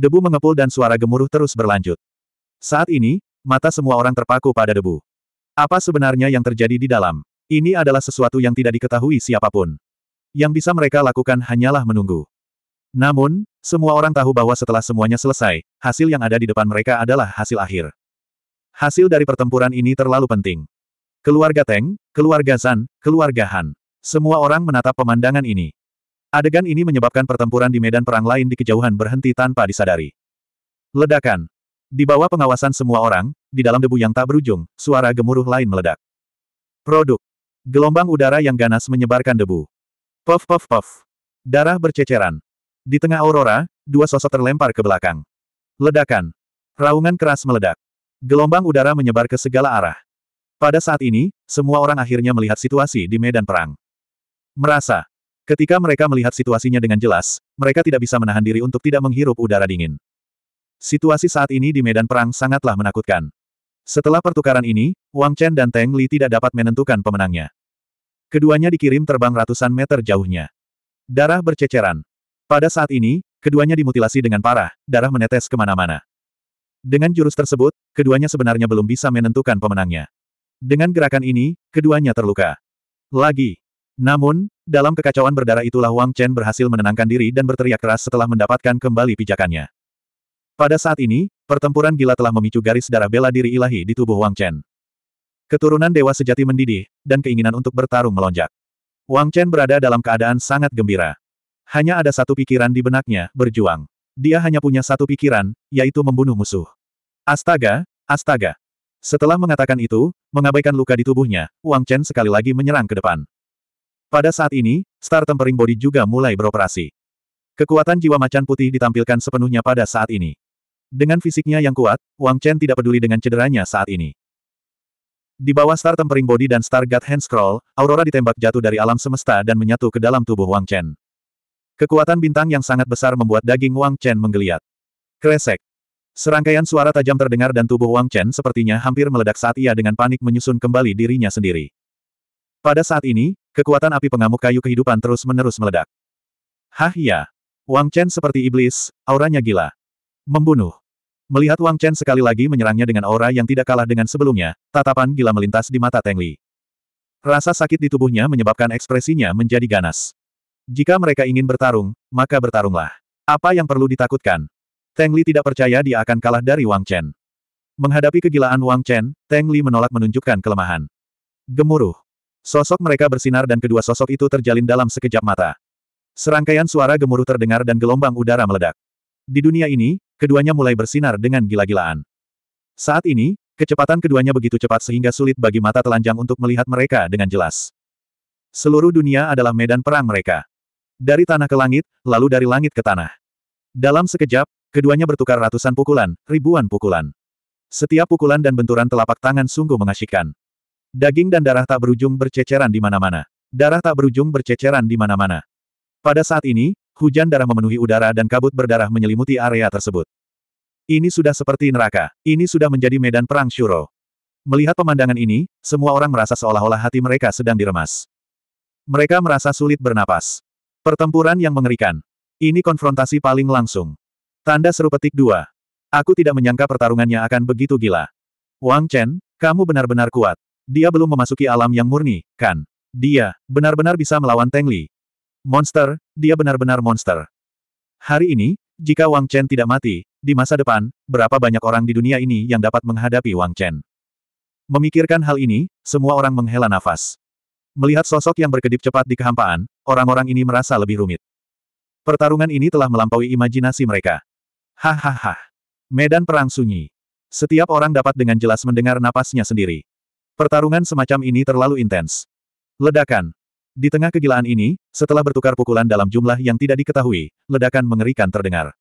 Debu mengepul dan suara gemuruh terus berlanjut. Saat ini, mata semua orang terpaku pada debu. Apa sebenarnya yang terjadi di dalam? Ini adalah sesuatu yang tidak diketahui siapapun. Yang bisa mereka lakukan hanyalah menunggu. Namun, semua orang tahu bahwa setelah semuanya selesai, hasil yang ada di depan mereka adalah hasil akhir. Hasil dari pertempuran ini terlalu penting. Keluarga Teng, keluarga Zan, keluarga Han. Semua orang menatap pemandangan ini. Adegan ini menyebabkan pertempuran di medan perang lain di kejauhan berhenti tanpa disadari. Ledakan. Di bawah pengawasan semua orang, di dalam debu yang tak berujung, suara gemuruh lain meledak. Produk. Gelombang udara yang ganas menyebarkan debu. Puff puff puff. Darah berceceran. Di tengah aurora, dua sosok terlempar ke belakang. Ledakan. Raungan keras meledak. Gelombang udara menyebar ke segala arah. Pada saat ini, semua orang akhirnya melihat situasi di medan perang. Merasa, Ketika mereka melihat situasinya dengan jelas, mereka tidak bisa menahan diri untuk tidak menghirup udara dingin. Situasi saat ini di medan perang sangatlah menakutkan. Setelah pertukaran ini, Wang Chen dan Teng Li tidak dapat menentukan pemenangnya. Keduanya dikirim terbang ratusan meter jauhnya. Darah berceceran. Pada saat ini, keduanya dimutilasi dengan parah, darah menetes kemana-mana. Dengan jurus tersebut, keduanya sebenarnya belum bisa menentukan pemenangnya. Dengan gerakan ini, keduanya terluka. Lagi, namun, dalam kekacauan berdarah itulah Wang Chen berhasil menenangkan diri dan berteriak keras setelah mendapatkan kembali pijakannya. Pada saat ini, pertempuran gila telah memicu garis darah bela diri ilahi di tubuh Wang Chen. Keturunan dewa sejati mendidih, dan keinginan untuk bertarung melonjak. Wang Chen berada dalam keadaan sangat gembira. Hanya ada satu pikiran di benaknya, berjuang. Dia hanya punya satu pikiran, yaitu membunuh musuh. Astaga, astaga. Setelah mengatakan itu, mengabaikan luka di tubuhnya, Wang Chen sekali lagi menyerang ke depan. Pada saat ini, Star Tempering Body juga mulai beroperasi. Kekuatan jiwa macan putih ditampilkan sepenuhnya pada saat ini. Dengan fisiknya yang kuat, Wang Chen tidak peduli dengan cederanya saat ini. Di bawah Star Tempering Body dan Star God Hand Scroll, Aurora ditembak jatuh dari alam semesta dan menyatu ke dalam tubuh Wang Chen. Kekuatan bintang yang sangat besar membuat daging Wang Chen menggeliat. Kresek. Serangkaian suara tajam terdengar dan tubuh Wang Chen sepertinya hampir meledak saat ia dengan panik menyusun kembali dirinya sendiri. Pada saat ini, Kekuatan api pengamuk kayu kehidupan terus-menerus meledak. Hah ya. Wang Chen seperti iblis, auranya gila. Membunuh. Melihat Wang Chen sekali lagi menyerangnya dengan aura yang tidak kalah dengan sebelumnya, tatapan gila melintas di mata Teng Li. Rasa sakit di tubuhnya menyebabkan ekspresinya menjadi ganas. Jika mereka ingin bertarung, maka bertarunglah. Apa yang perlu ditakutkan? Teng Li tidak percaya dia akan kalah dari Wang Chen. Menghadapi kegilaan Wang Chen, Teng Li menolak menunjukkan kelemahan. Gemuruh. Sosok mereka bersinar dan kedua sosok itu terjalin dalam sekejap mata. Serangkaian suara gemuruh terdengar dan gelombang udara meledak. Di dunia ini, keduanya mulai bersinar dengan gila-gilaan. Saat ini, kecepatan keduanya begitu cepat sehingga sulit bagi mata telanjang untuk melihat mereka dengan jelas. Seluruh dunia adalah medan perang mereka. Dari tanah ke langit, lalu dari langit ke tanah. Dalam sekejap, keduanya bertukar ratusan pukulan, ribuan pukulan. Setiap pukulan dan benturan telapak tangan sungguh mengasyikkan. Daging dan darah tak berujung berceceran di mana-mana. Darah tak berujung berceceran di mana-mana. Pada saat ini, hujan darah memenuhi udara dan kabut berdarah menyelimuti area tersebut. Ini sudah seperti neraka. Ini sudah menjadi medan perang Shuro. Melihat pemandangan ini, semua orang merasa seolah-olah hati mereka sedang diremas. Mereka merasa sulit bernapas. Pertempuran yang mengerikan. Ini konfrontasi paling langsung. Tanda seru petik dua. Aku tidak menyangka pertarungannya akan begitu gila. Wang Chen, kamu benar-benar kuat. Dia belum memasuki alam yang murni, kan? Dia, benar-benar bisa melawan Teng Li. Monster, dia benar-benar monster. Hari ini, jika Wang Chen tidak mati, di masa depan, berapa banyak orang di dunia ini yang dapat menghadapi Wang Chen? Memikirkan hal ini, semua orang menghela nafas. Melihat sosok yang berkedip cepat di kehampaan, orang-orang ini merasa lebih rumit. Pertarungan ini telah melampaui imajinasi mereka. Hahaha. Medan perang sunyi. Setiap orang dapat dengan jelas mendengar napasnya sendiri. Pertarungan semacam ini terlalu intens. Ledakan. Di tengah kegilaan ini, setelah bertukar pukulan dalam jumlah yang tidak diketahui, ledakan mengerikan terdengar.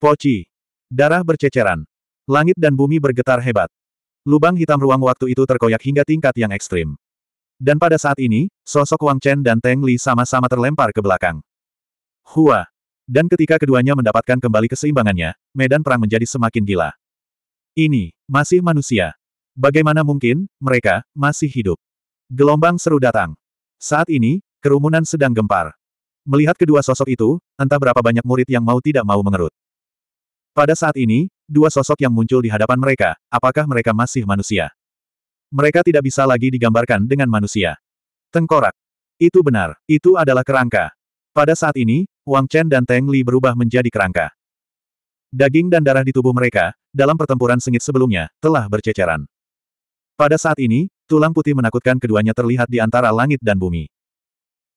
Poci. Darah berceceran. Langit dan bumi bergetar hebat. Lubang hitam ruang waktu itu terkoyak hingga tingkat yang ekstrim. Dan pada saat ini, sosok Wang Chen dan Teng Li sama-sama terlempar ke belakang. Hua. Dan ketika keduanya mendapatkan kembali keseimbangannya, medan perang menjadi semakin gila. Ini, masih manusia. Bagaimana mungkin, mereka, masih hidup? Gelombang seru datang. Saat ini, kerumunan sedang gempar. Melihat kedua sosok itu, entah berapa banyak murid yang mau tidak mau mengerut. Pada saat ini, dua sosok yang muncul di hadapan mereka, apakah mereka masih manusia? Mereka tidak bisa lagi digambarkan dengan manusia. Tengkorak. Itu benar, itu adalah kerangka. Pada saat ini, Wang Chen dan Teng Li berubah menjadi kerangka. Daging dan darah di tubuh mereka, dalam pertempuran sengit sebelumnya, telah berceceran. Pada saat ini, tulang putih menakutkan keduanya terlihat di antara langit dan bumi.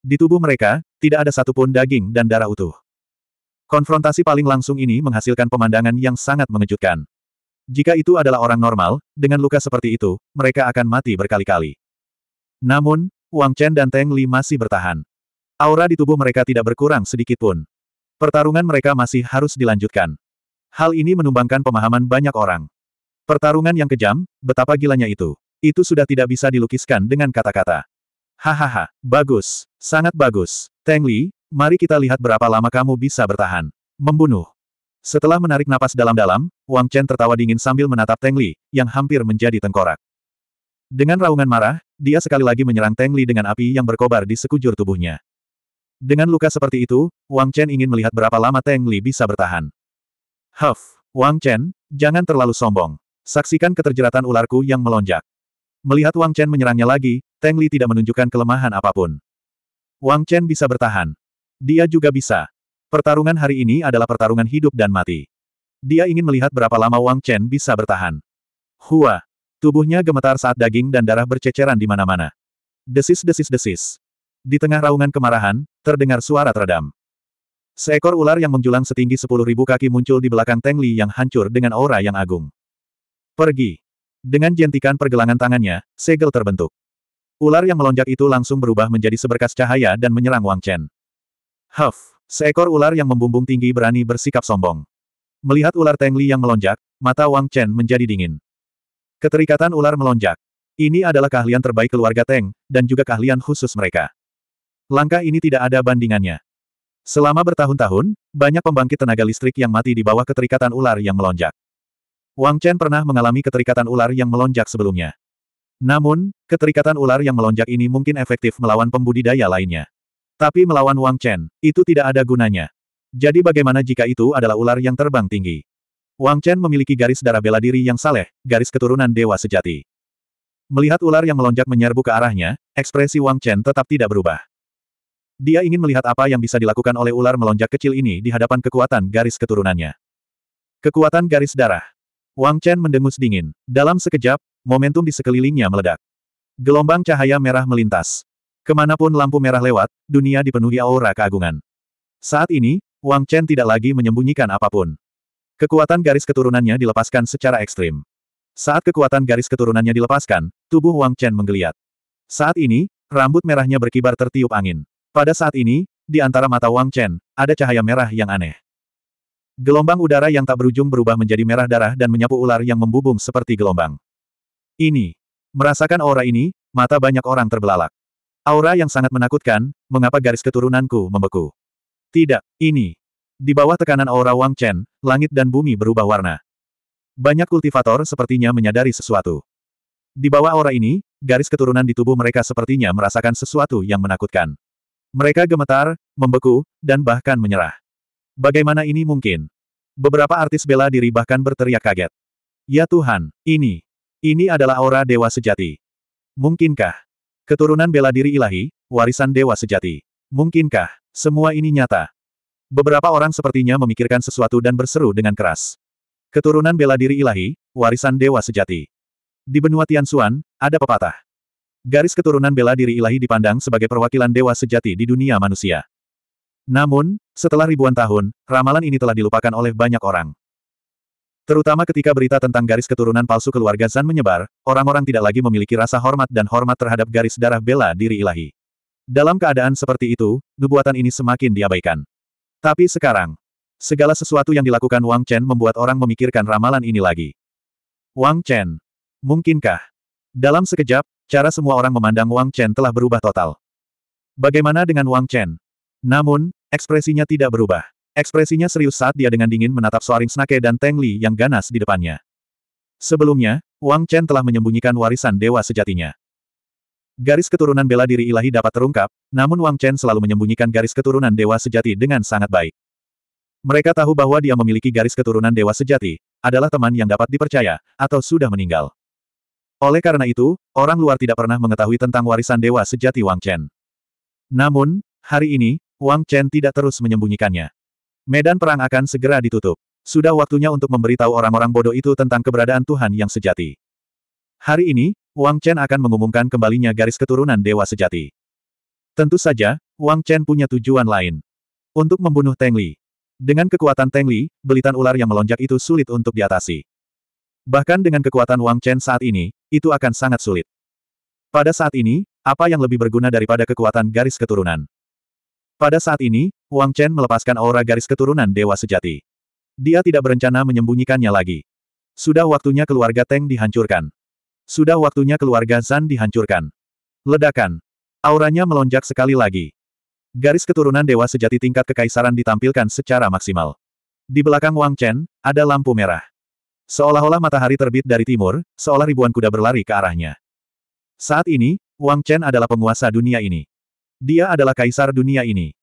Di tubuh mereka, tidak ada satupun daging dan darah utuh. Konfrontasi paling langsung ini menghasilkan pemandangan yang sangat mengejutkan. Jika itu adalah orang normal, dengan luka seperti itu, mereka akan mati berkali-kali. Namun, Wang Chen dan Teng Li masih bertahan. Aura di tubuh mereka tidak berkurang sedikit pun. Pertarungan mereka masih harus dilanjutkan. Hal ini menumbangkan pemahaman banyak orang. Pertarungan yang kejam, betapa gilanya itu. Itu sudah tidak bisa dilukiskan dengan kata-kata. Hahaha, bagus, sangat bagus. Teng Li, mari kita lihat berapa lama kamu bisa bertahan. Membunuh. Setelah menarik napas dalam-dalam, Wang Chen tertawa dingin sambil menatap Teng Li, yang hampir menjadi tengkorak. Dengan raungan marah, dia sekali lagi menyerang Teng Li dengan api yang berkobar di sekujur tubuhnya. Dengan luka seperti itu, Wang Chen ingin melihat berapa lama Teng Li bisa bertahan. Huff, Wang Chen, jangan terlalu sombong. Saksikan keterjeratan ularku yang melonjak. Melihat Wang Chen menyerangnya lagi, Tang Li tidak menunjukkan kelemahan apapun. Wang Chen bisa bertahan. Dia juga bisa. Pertarungan hari ini adalah pertarungan hidup dan mati. Dia ingin melihat berapa lama Wang Chen bisa bertahan. Hua! Tubuhnya gemetar saat daging dan darah berceceran di mana-mana. Desis-desis-desis. Di tengah raungan kemarahan, terdengar suara teredam. Seekor ular yang menjulang setinggi sepuluh ribu kaki muncul di belakang Tang Li yang hancur dengan aura yang agung. Pergi. Dengan jentikan pergelangan tangannya, segel terbentuk. Ular yang melonjak itu langsung berubah menjadi seberkas cahaya dan menyerang Wang Chen. Huff! Seekor ular yang membumbung tinggi berani bersikap sombong. Melihat ular Teng Li yang melonjak, mata Wang Chen menjadi dingin. Keterikatan ular melonjak. Ini adalah keahlian terbaik keluarga Teng, dan juga keahlian khusus mereka. Langkah ini tidak ada bandingannya. Selama bertahun-tahun, banyak pembangkit tenaga listrik yang mati di bawah keterikatan ular yang melonjak. Wang Chen pernah mengalami keterikatan ular yang melonjak sebelumnya. Namun, keterikatan ular yang melonjak ini mungkin efektif melawan pembudidaya lainnya. Tapi melawan Wang Chen, itu tidak ada gunanya. Jadi bagaimana jika itu adalah ular yang terbang tinggi? Wang Chen memiliki garis darah bela diri yang saleh, garis keturunan dewa sejati. Melihat ular yang melonjak menyerbu ke arahnya, ekspresi Wang Chen tetap tidak berubah. Dia ingin melihat apa yang bisa dilakukan oleh ular melonjak kecil ini di hadapan kekuatan garis keturunannya. Kekuatan garis darah. Wang Chen mendengus dingin. Dalam sekejap, momentum di sekelilingnya meledak. Gelombang cahaya merah melintas. Kemanapun lampu merah lewat, dunia dipenuhi aura keagungan. Saat ini, Wang Chen tidak lagi menyembunyikan apapun. Kekuatan garis keturunannya dilepaskan secara ekstrim. Saat kekuatan garis keturunannya dilepaskan, tubuh Wang Chen menggeliat. Saat ini, rambut merahnya berkibar tertiup angin. Pada saat ini, di antara mata Wang Chen, ada cahaya merah yang aneh. Gelombang udara yang tak berujung berubah menjadi merah darah dan menyapu ular yang membubung seperti gelombang. Ini. Merasakan aura ini, mata banyak orang terbelalak. Aura yang sangat menakutkan, mengapa garis keturunanku membeku? Tidak, ini. Di bawah tekanan aura Wang Chen, langit dan bumi berubah warna. Banyak kultivator sepertinya menyadari sesuatu. Di bawah aura ini, garis keturunan di tubuh mereka sepertinya merasakan sesuatu yang menakutkan. Mereka gemetar, membeku, dan bahkan menyerah. Bagaimana ini mungkin? Beberapa artis bela diri bahkan berteriak kaget. Ya Tuhan, ini, ini adalah aura dewa sejati. Mungkinkah? Keturunan bela diri ilahi, warisan dewa sejati. Mungkinkah? Semua ini nyata. Beberapa orang sepertinya memikirkan sesuatu dan berseru dengan keras. Keturunan bela diri ilahi, warisan dewa sejati. Di benua Tianxuan, ada pepatah. Garis keturunan bela diri ilahi dipandang sebagai perwakilan dewa sejati di dunia manusia. Namun, setelah ribuan tahun, ramalan ini telah dilupakan oleh banyak orang. Terutama ketika berita tentang garis keturunan palsu keluarga Zan menyebar, orang-orang tidak lagi memiliki rasa hormat dan hormat terhadap garis darah bela diri ilahi. Dalam keadaan seperti itu, nubuatan ini semakin diabaikan. Tapi sekarang, segala sesuatu yang dilakukan Wang Chen membuat orang memikirkan ramalan ini lagi. Wang Chen, mungkinkah? Dalam sekejap, cara semua orang memandang Wang Chen telah berubah total. Bagaimana dengan Wang Chen? Namun, Ekspresinya tidak berubah. Ekspresinya serius saat dia dengan dingin menatap Soaring Snake dan Teng Li yang ganas di depannya. Sebelumnya, Wang Chen telah menyembunyikan warisan dewa sejatinya. Garis keturunan bela diri ilahi dapat terungkap, namun Wang Chen selalu menyembunyikan garis keturunan dewa sejati dengan sangat baik. Mereka tahu bahwa dia memiliki garis keturunan dewa sejati, adalah teman yang dapat dipercaya, atau sudah meninggal. Oleh karena itu, orang luar tidak pernah mengetahui tentang warisan dewa sejati Wang Chen. Namun, hari ini, Wang Chen tidak terus menyembunyikannya. Medan perang akan segera ditutup. Sudah waktunya untuk memberitahu orang-orang bodoh itu tentang keberadaan Tuhan yang sejati. Hari ini, Wang Chen akan mengumumkan kembalinya garis keturunan Dewa Sejati. Tentu saja, Wang Chen punya tujuan lain. Untuk membunuh Teng Li. Dengan kekuatan Teng Li, belitan ular yang melonjak itu sulit untuk diatasi. Bahkan dengan kekuatan Wang Chen saat ini, itu akan sangat sulit. Pada saat ini, apa yang lebih berguna daripada kekuatan garis keturunan? Pada saat ini, Wang Chen melepaskan aura garis keturunan Dewa Sejati. Dia tidak berencana menyembunyikannya lagi. Sudah waktunya keluarga Teng dihancurkan. Sudah waktunya keluarga Zan dihancurkan. Ledakan. Auranya melonjak sekali lagi. Garis keturunan Dewa Sejati tingkat kekaisaran ditampilkan secara maksimal. Di belakang Wang Chen, ada lampu merah. Seolah-olah matahari terbit dari timur, seolah ribuan kuda berlari ke arahnya. Saat ini, Wang Chen adalah penguasa dunia ini. Dia adalah kaisar dunia ini.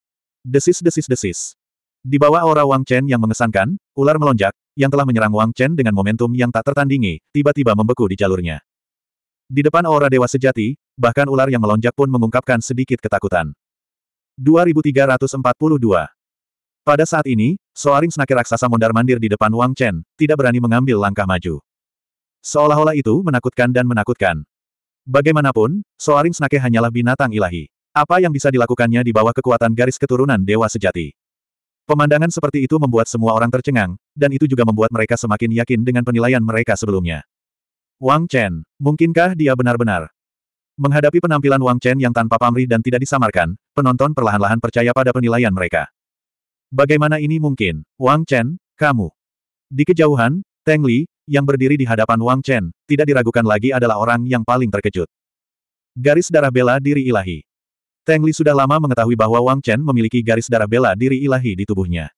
Desis-desis-desis. Di bawah aura Wang Chen yang mengesankan, ular melonjak, yang telah menyerang Wang Chen dengan momentum yang tak tertandingi, tiba-tiba membeku di jalurnya. Di depan aura dewa sejati, bahkan ular yang melonjak pun mengungkapkan sedikit ketakutan. 2342 Pada saat ini, Soaring senakir raksasa mondar-mandir di depan Wang Chen, tidak berani mengambil langkah maju. Seolah-olah itu menakutkan dan menakutkan. Bagaimanapun, Soaring senakir hanyalah binatang ilahi. Apa yang bisa dilakukannya di bawah kekuatan garis keturunan dewa sejati? Pemandangan seperti itu membuat semua orang tercengang, dan itu juga membuat mereka semakin yakin dengan penilaian mereka sebelumnya. Wang Chen, mungkinkah dia benar-benar? Menghadapi penampilan Wang Chen yang tanpa pamrih dan tidak disamarkan, penonton perlahan-lahan percaya pada penilaian mereka. Bagaimana ini mungkin, Wang Chen, kamu? Di kejauhan, Teng Li, yang berdiri di hadapan Wang Chen, tidak diragukan lagi adalah orang yang paling terkejut. Garis darah bela diri ilahi. Teng Li sudah lama mengetahui bahwa Wang Chen memiliki garis darah bela diri ilahi di tubuhnya.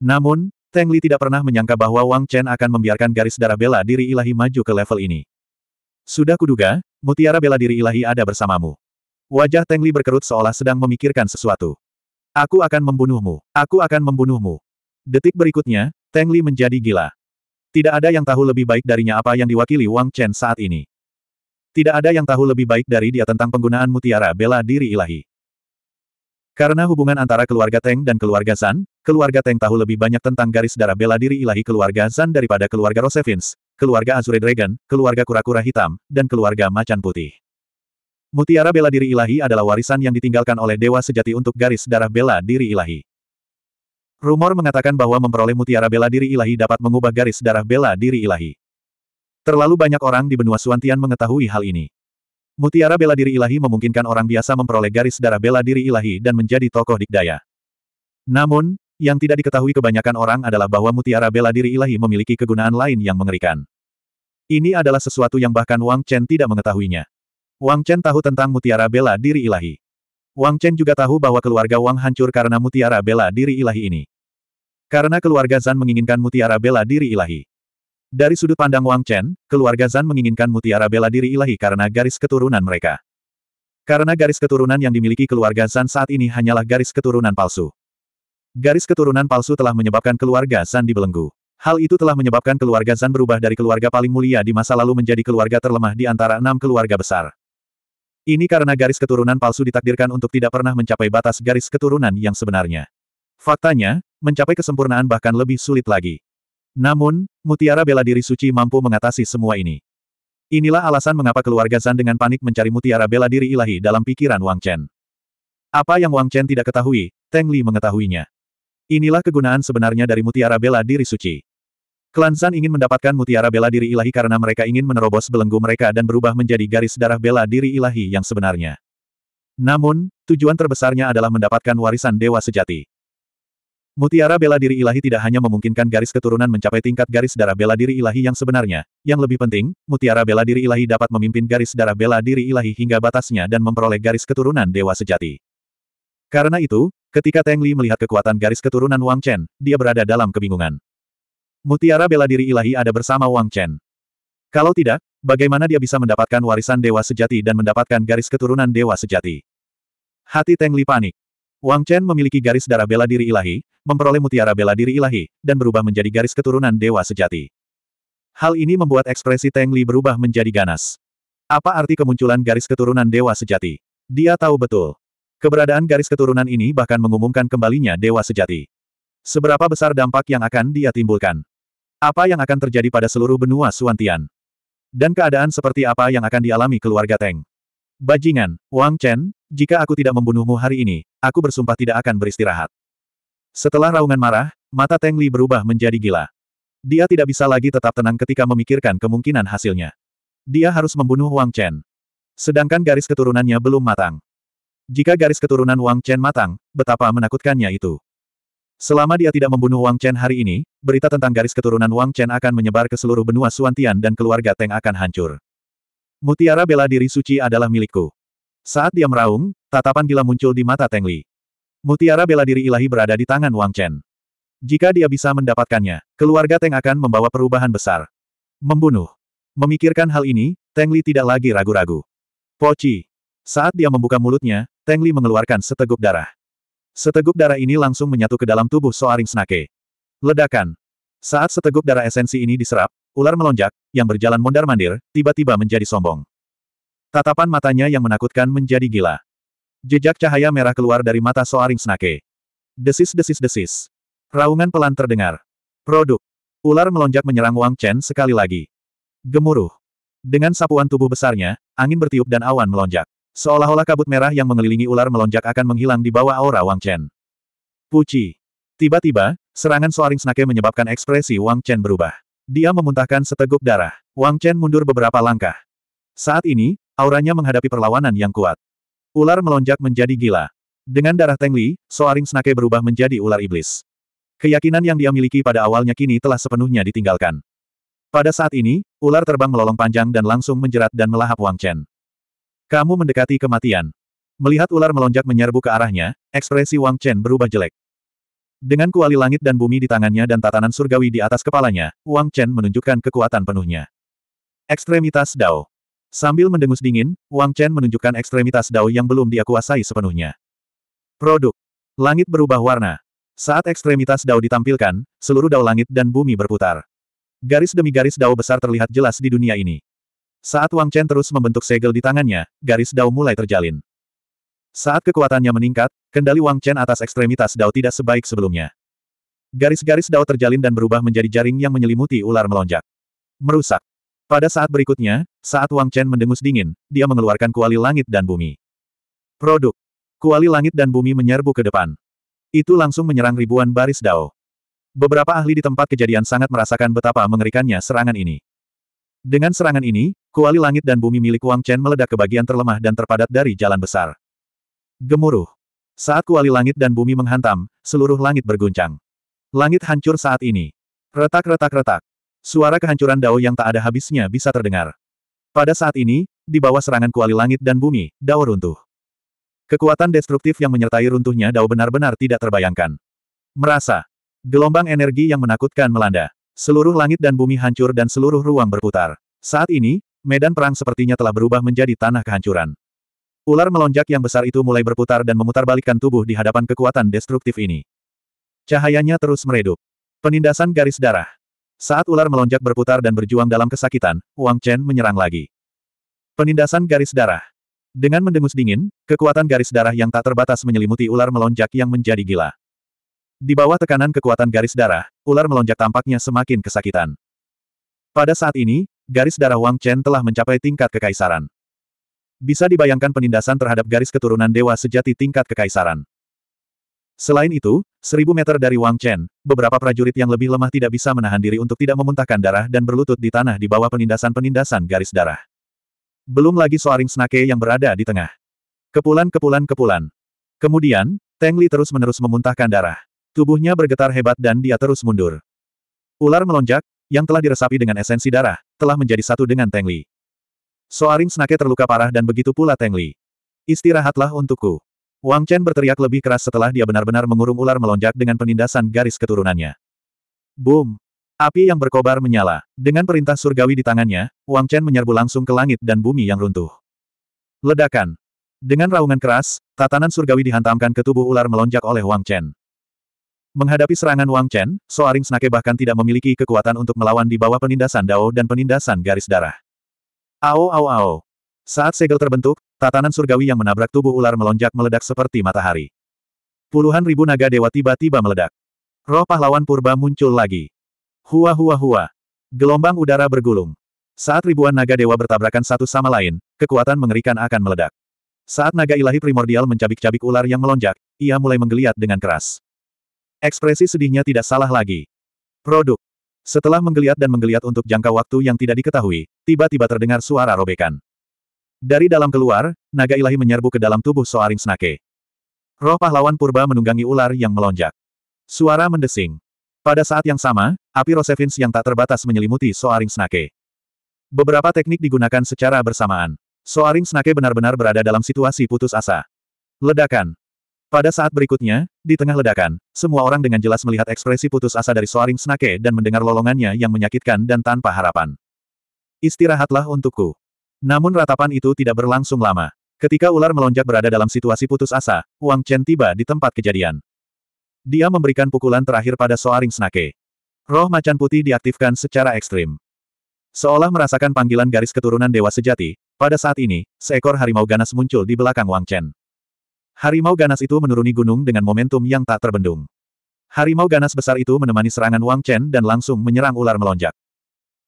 Namun, Teng Li tidak pernah menyangka bahwa Wang Chen akan membiarkan garis darah bela diri ilahi maju ke level ini. Sudah kuduga, mutiara bela diri ilahi ada bersamamu. Wajah Teng Li berkerut seolah sedang memikirkan sesuatu. Aku akan membunuhmu. Aku akan membunuhmu. Detik berikutnya, Teng Li menjadi gila. Tidak ada yang tahu lebih baik darinya apa yang diwakili Wang Chen saat ini. Tidak ada yang tahu lebih baik dari dia tentang penggunaan mutiara bela diri ilahi. Karena hubungan antara keluarga Teng dan keluarga San, keluarga Teng tahu lebih banyak tentang garis darah bela diri ilahi keluarga San daripada keluarga Rosevins, keluarga Azure Dragon, keluarga kura-kura hitam, dan keluarga macan putih. Mutiara bela diri ilahi adalah warisan yang ditinggalkan oleh dewa sejati untuk garis darah bela diri ilahi. Rumor mengatakan bahwa memperoleh mutiara bela diri ilahi dapat mengubah garis darah bela diri ilahi. Terlalu banyak orang di benua Suantian mengetahui hal ini. Mutiara bela diri ilahi memungkinkan orang biasa memperoleh garis darah bela diri ilahi dan menjadi tokoh dikdaya. Namun, yang tidak diketahui kebanyakan orang adalah bahwa mutiara bela diri ilahi memiliki kegunaan lain yang mengerikan. Ini adalah sesuatu yang bahkan Wang Chen tidak mengetahuinya. Wang Chen tahu tentang mutiara bela diri ilahi. Wang Chen juga tahu bahwa keluarga Wang hancur karena mutiara bela diri ilahi ini. Karena keluarga Zan menginginkan mutiara bela diri ilahi. Dari sudut pandang Wang Chen, keluarga Zan menginginkan mutiara bela diri ilahi karena garis keturunan mereka. Karena garis keturunan yang dimiliki keluarga Zan saat ini hanyalah garis keturunan palsu. Garis keturunan palsu telah menyebabkan keluarga Zan dibelenggu. Hal itu telah menyebabkan keluarga Zan berubah dari keluarga paling mulia di masa lalu menjadi keluarga terlemah di antara enam keluarga besar. Ini karena garis keturunan palsu ditakdirkan untuk tidak pernah mencapai batas garis keturunan yang sebenarnya. Faktanya, mencapai kesempurnaan bahkan lebih sulit lagi. Namun, mutiara bela diri suci mampu mengatasi semua ini. Inilah alasan mengapa keluarga Zan dengan panik mencari mutiara bela diri ilahi dalam pikiran Wang Chen. Apa yang Wang Chen tidak ketahui, Teng Li mengetahuinya. Inilah kegunaan sebenarnya dari mutiara bela diri suci. Klan Zan ingin mendapatkan mutiara bela diri ilahi karena mereka ingin menerobos belenggu mereka dan berubah menjadi garis darah bela diri ilahi yang sebenarnya. Namun, tujuan terbesarnya adalah mendapatkan warisan dewa sejati. Mutiara bela diri ilahi tidak hanya memungkinkan garis keturunan mencapai tingkat garis darah bela diri ilahi yang sebenarnya, yang lebih penting, mutiara bela diri ilahi dapat memimpin garis darah bela diri ilahi hingga batasnya dan memperoleh garis keturunan dewa sejati. Karena itu, ketika Teng Li melihat kekuatan garis keturunan Wang Chen, dia berada dalam kebingungan. Mutiara bela diri ilahi ada bersama Wang Chen. Kalau tidak, bagaimana dia bisa mendapatkan warisan dewa sejati dan mendapatkan garis keturunan dewa sejati? Hati Teng Li panik. Wang Chen memiliki garis darah bela diri ilahi, memperoleh mutiara bela diri ilahi, dan berubah menjadi garis keturunan dewa sejati. Hal ini membuat ekspresi Teng Li berubah menjadi ganas. Apa arti kemunculan garis keturunan dewa sejati? Dia tahu betul. Keberadaan garis keturunan ini bahkan mengumumkan kembalinya dewa sejati. Seberapa besar dampak yang akan dia timbulkan? Apa yang akan terjadi pada seluruh benua Suantian? Dan keadaan seperti apa yang akan dialami keluarga Teng? Bajingan, Wang Chen, jika aku tidak membunuhmu hari ini, aku bersumpah tidak akan beristirahat. Setelah raungan marah, mata Teng Li berubah menjadi gila. Dia tidak bisa lagi tetap tenang ketika memikirkan kemungkinan hasilnya. Dia harus membunuh Wang Chen. Sedangkan garis keturunannya belum matang. Jika garis keturunan Wang Chen matang, betapa menakutkannya itu. Selama dia tidak membunuh Wang Chen hari ini, berita tentang garis keturunan Wang Chen akan menyebar ke seluruh benua Suantian dan keluarga Teng akan hancur. Mutiara bela diri suci adalah milikku. Saat dia meraung, tatapan gila muncul di mata Teng Li. Mutiara bela diri ilahi berada di tangan Wang Chen. Jika dia bisa mendapatkannya, keluarga Teng akan membawa perubahan besar. Membunuh. Memikirkan hal ini, Teng Li tidak lagi ragu-ragu. Poci. Saat dia membuka mulutnya, Teng Li mengeluarkan seteguk darah. Seteguk darah ini langsung menyatu ke dalam tubuh Soaring Snake. Ledakan. Saat seteguk darah esensi ini diserap, Ular melonjak, yang berjalan mondar-mandir, tiba-tiba menjadi sombong. Tatapan matanya yang menakutkan menjadi gila. Jejak cahaya merah keluar dari mata Soaring Snake. Desis-desis-desis. Raungan pelan terdengar. Produk. Ular melonjak menyerang Wang Chen sekali lagi. Gemuruh. Dengan sapuan tubuh besarnya, angin bertiup dan awan melonjak. Seolah-olah kabut merah yang mengelilingi ular melonjak akan menghilang di bawah aura Wang Chen. Puci. Tiba-tiba, serangan Soaring Snake menyebabkan ekspresi Wang Chen berubah. Dia memuntahkan seteguk darah. Wang Chen mundur beberapa langkah. Saat ini, auranya menghadapi perlawanan yang kuat. Ular melonjak menjadi gila. Dengan darah Teng Li, Soaring Snake berubah menjadi ular iblis. Keyakinan yang dia miliki pada awalnya kini telah sepenuhnya ditinggalkan. Pada saat ini, ular terbang melolong panjang dan langsung menjerat dan melahap Wang Chen. Kamu mendekati kematian. Melihat ular melonjak menyerbu ke arahnya, ekspresi Wang Chen berubah jelek. Dengan kuali langit dan bumi di tangannya dan tatanan surgawi di atas kepalanya, Wang Chen menunjukkan kekuatan penuhnya. Ekstremitas Dao. Sambil mendengus dingin, Wang Chen menunjukkan ekstremitas Dao yang belum dia kuasai sepenuhnya. Produk. Langit berubah warna. Saat ekstremitas Dao ditampilkan, seluruh Dao langit dan bumi berputar. Garis demi garis Dao besar terlihat jelas di dunia ini. Saat Wang Chen terus membentuk segel di tangannya, garis Dao mulai terjalin. Saat kekuatannya meningkat, kendali Wang Chen atas ekstremitas Dao tidak sebaik sebelumnya. Garis-garis Dao terjalin dan berubah menjadi jaring yang menyelimuti ular melonjak. Merusak. Pada saat berikutnya, saat Wang Chen mendengus dingin, dia mengeluarkan kuali langit dan bumi. Produk. Kuali langit dan bumi menyerbu ke depan. Itu langsung menyerang ribuan baris Dao. Beberapa ahli di tempat kejadian sangat merasakan betapa mengerikannya serangan ini. Dengan serangan ini, kuali langit dan bumi milik Wang Chen meledak ke bagian terlemah dan terpadat dari jalan besar. Gemuruh. Saat kuali langit dan bumi menghantam, seluruh langit berguncang. Langit hancur saat ini. Retak-retak-retak. Suara kehancuran Dao yang tak ada habisnya bisa terdengar. Pada saat ini, di bawah serangan kuali langit dan bumi, Dao runtuh. Kekuatan destruktif yang menyertai runtuhnya Dao benar-benar tidak terbayangkan. Merasa. Gelombang energi yang menakutkan melanda. Seluruh langit dan bumi hancur dan seluruh ruang berputar. Saat ini, medan perang sepertinya telah berubah menjadi tanah kehancuran. Ular melonjak yang besar itu mulai berputar dan memutarbalikkan tubuh di hadapan kekuatan destruktif ini. Cahayanya terus meredup. Penindasan garis darah. Saat ular melonjak berputar dan berjuang dalam kesakitan, Wang Chen menyerang lagi. Penindasan garis darah. Dengan mendengus dingin, kekuatan garis darah yang tak terbatas menyelimuti ular melonjak yang menjadi gila. Di bawah tekanan kekuatan garis darah, ular melonjak tampaknya semakin kesakitan. Pada saat ini, garis darah Wang Chen telah mencapai tingkat kekaisaran. Bisa dibayangkan penindasan terhadap garis keturunan dewa sejati tingkat kekaisaran. Selain itu, seribu meter dari Wang Chen, beberapa prajurit yang lebih lemah tidak bisa menahan diri untuk tidak memuntahkan darah dan berlutut di tanah di bawah penindasan-penindasan garis darah. Belum lagi Soaring Snake yang berada di tengah. Kepulan-kepulan-kepulan. Kemudian, Teng Li terus-menerus memuntahkan darah. Tubuhnya bergetar hebat dan dia terus mundur. Ular melonjak, yang telah diresapi dengan esensi darah, telah menjadi satu dengan Teng Li. Soarim Snake terluka parah dan begitu pula Teng Li. Istirahatlah untukku. Wang Chen berteriak lebih keras setelah dia benar-benar mengurung ular melonjak dengan penindasan garis keturunannya. Boom! Api yang berkobar menyala. Dengan perintah surgawi di tangannya, Wang Chen menyerbu langsung ke langit dan bumi yang runtuh. Ledakan. Dengan raungan keras, tatanan surgawi dihantamkan ke tubuh ular melonjak oleh Wang Chen. Menghadapi serangan Wang Chen, Soaring Snake bahkan tidak memiliki kekuatan untuk melawan di bawah penindasan Dao dan penindasan garis darah. Ao ao ao. Saat segel terbentuk, tatanan surgawi yang menabrak tubuh ular melonjak meledak seperti matahari. Puluhan ribu naga dewa tiba-tiba meledak. Roh pahlawan purba muncul lagi. Hua hua hua. Gelombang udara bergulung. Saat ribuan naga dewa bertabrakan satu sama lain, kekuatan mengerikan akan meledak. Saat naga ilahi primordial mencabik-cabik ular yang melonjak, ia mulai menggeliat dengan keras. Ekspresi sedihnya tidak salah lagi. Produk. Setelah menggeliat dan menggeliat untuk jangka waktu yang tidak diketahui, tiba-tiba terdengar suara robekan. Dari dalam keluar, naga ilahi menyerbu ke dalam tubuh Soaring Snake. Roh pahlawan purba menunggangi ular yang melonjak. Suara mendesing. Pada saat yang sama, api Rosevins yang tak terbatas menyelimuti Soaring Snake. Beberapa teknik digunakan secara bersamaan. Soaring Snake benar-benar berada dalam situasi putus asa. Ledakan. Pada saat berikutnya, di tengah ledakan, semua orang dengan jelas melihat ekspresi putus asa dari Soaring Snake dan mendengar lolongannya yang menyakitkan dan tanpa harapan. Istirahatlah untukku. Namun ratapan itu tidak berlangsung lama. Ketika ular melonjak berada dalam situasi putus asa, Wang Chen tiba di tempat kejadian. Dia memberikan pukulan terakhir pada Soaring Snake. Roh macan putih diaktifkan secara ekstrim. Seolah merasakan panggilan garis keturunan dewa sejati, pada saat ini, seekor harimau ganas muncul di belakang Wang Chen. Harimau ganas itu menuruni gunung dengan momentum yang tak terbendung. Harimau ganas besar itu menemani serangan Wang Chen dan langsung menyerang ular melonjak.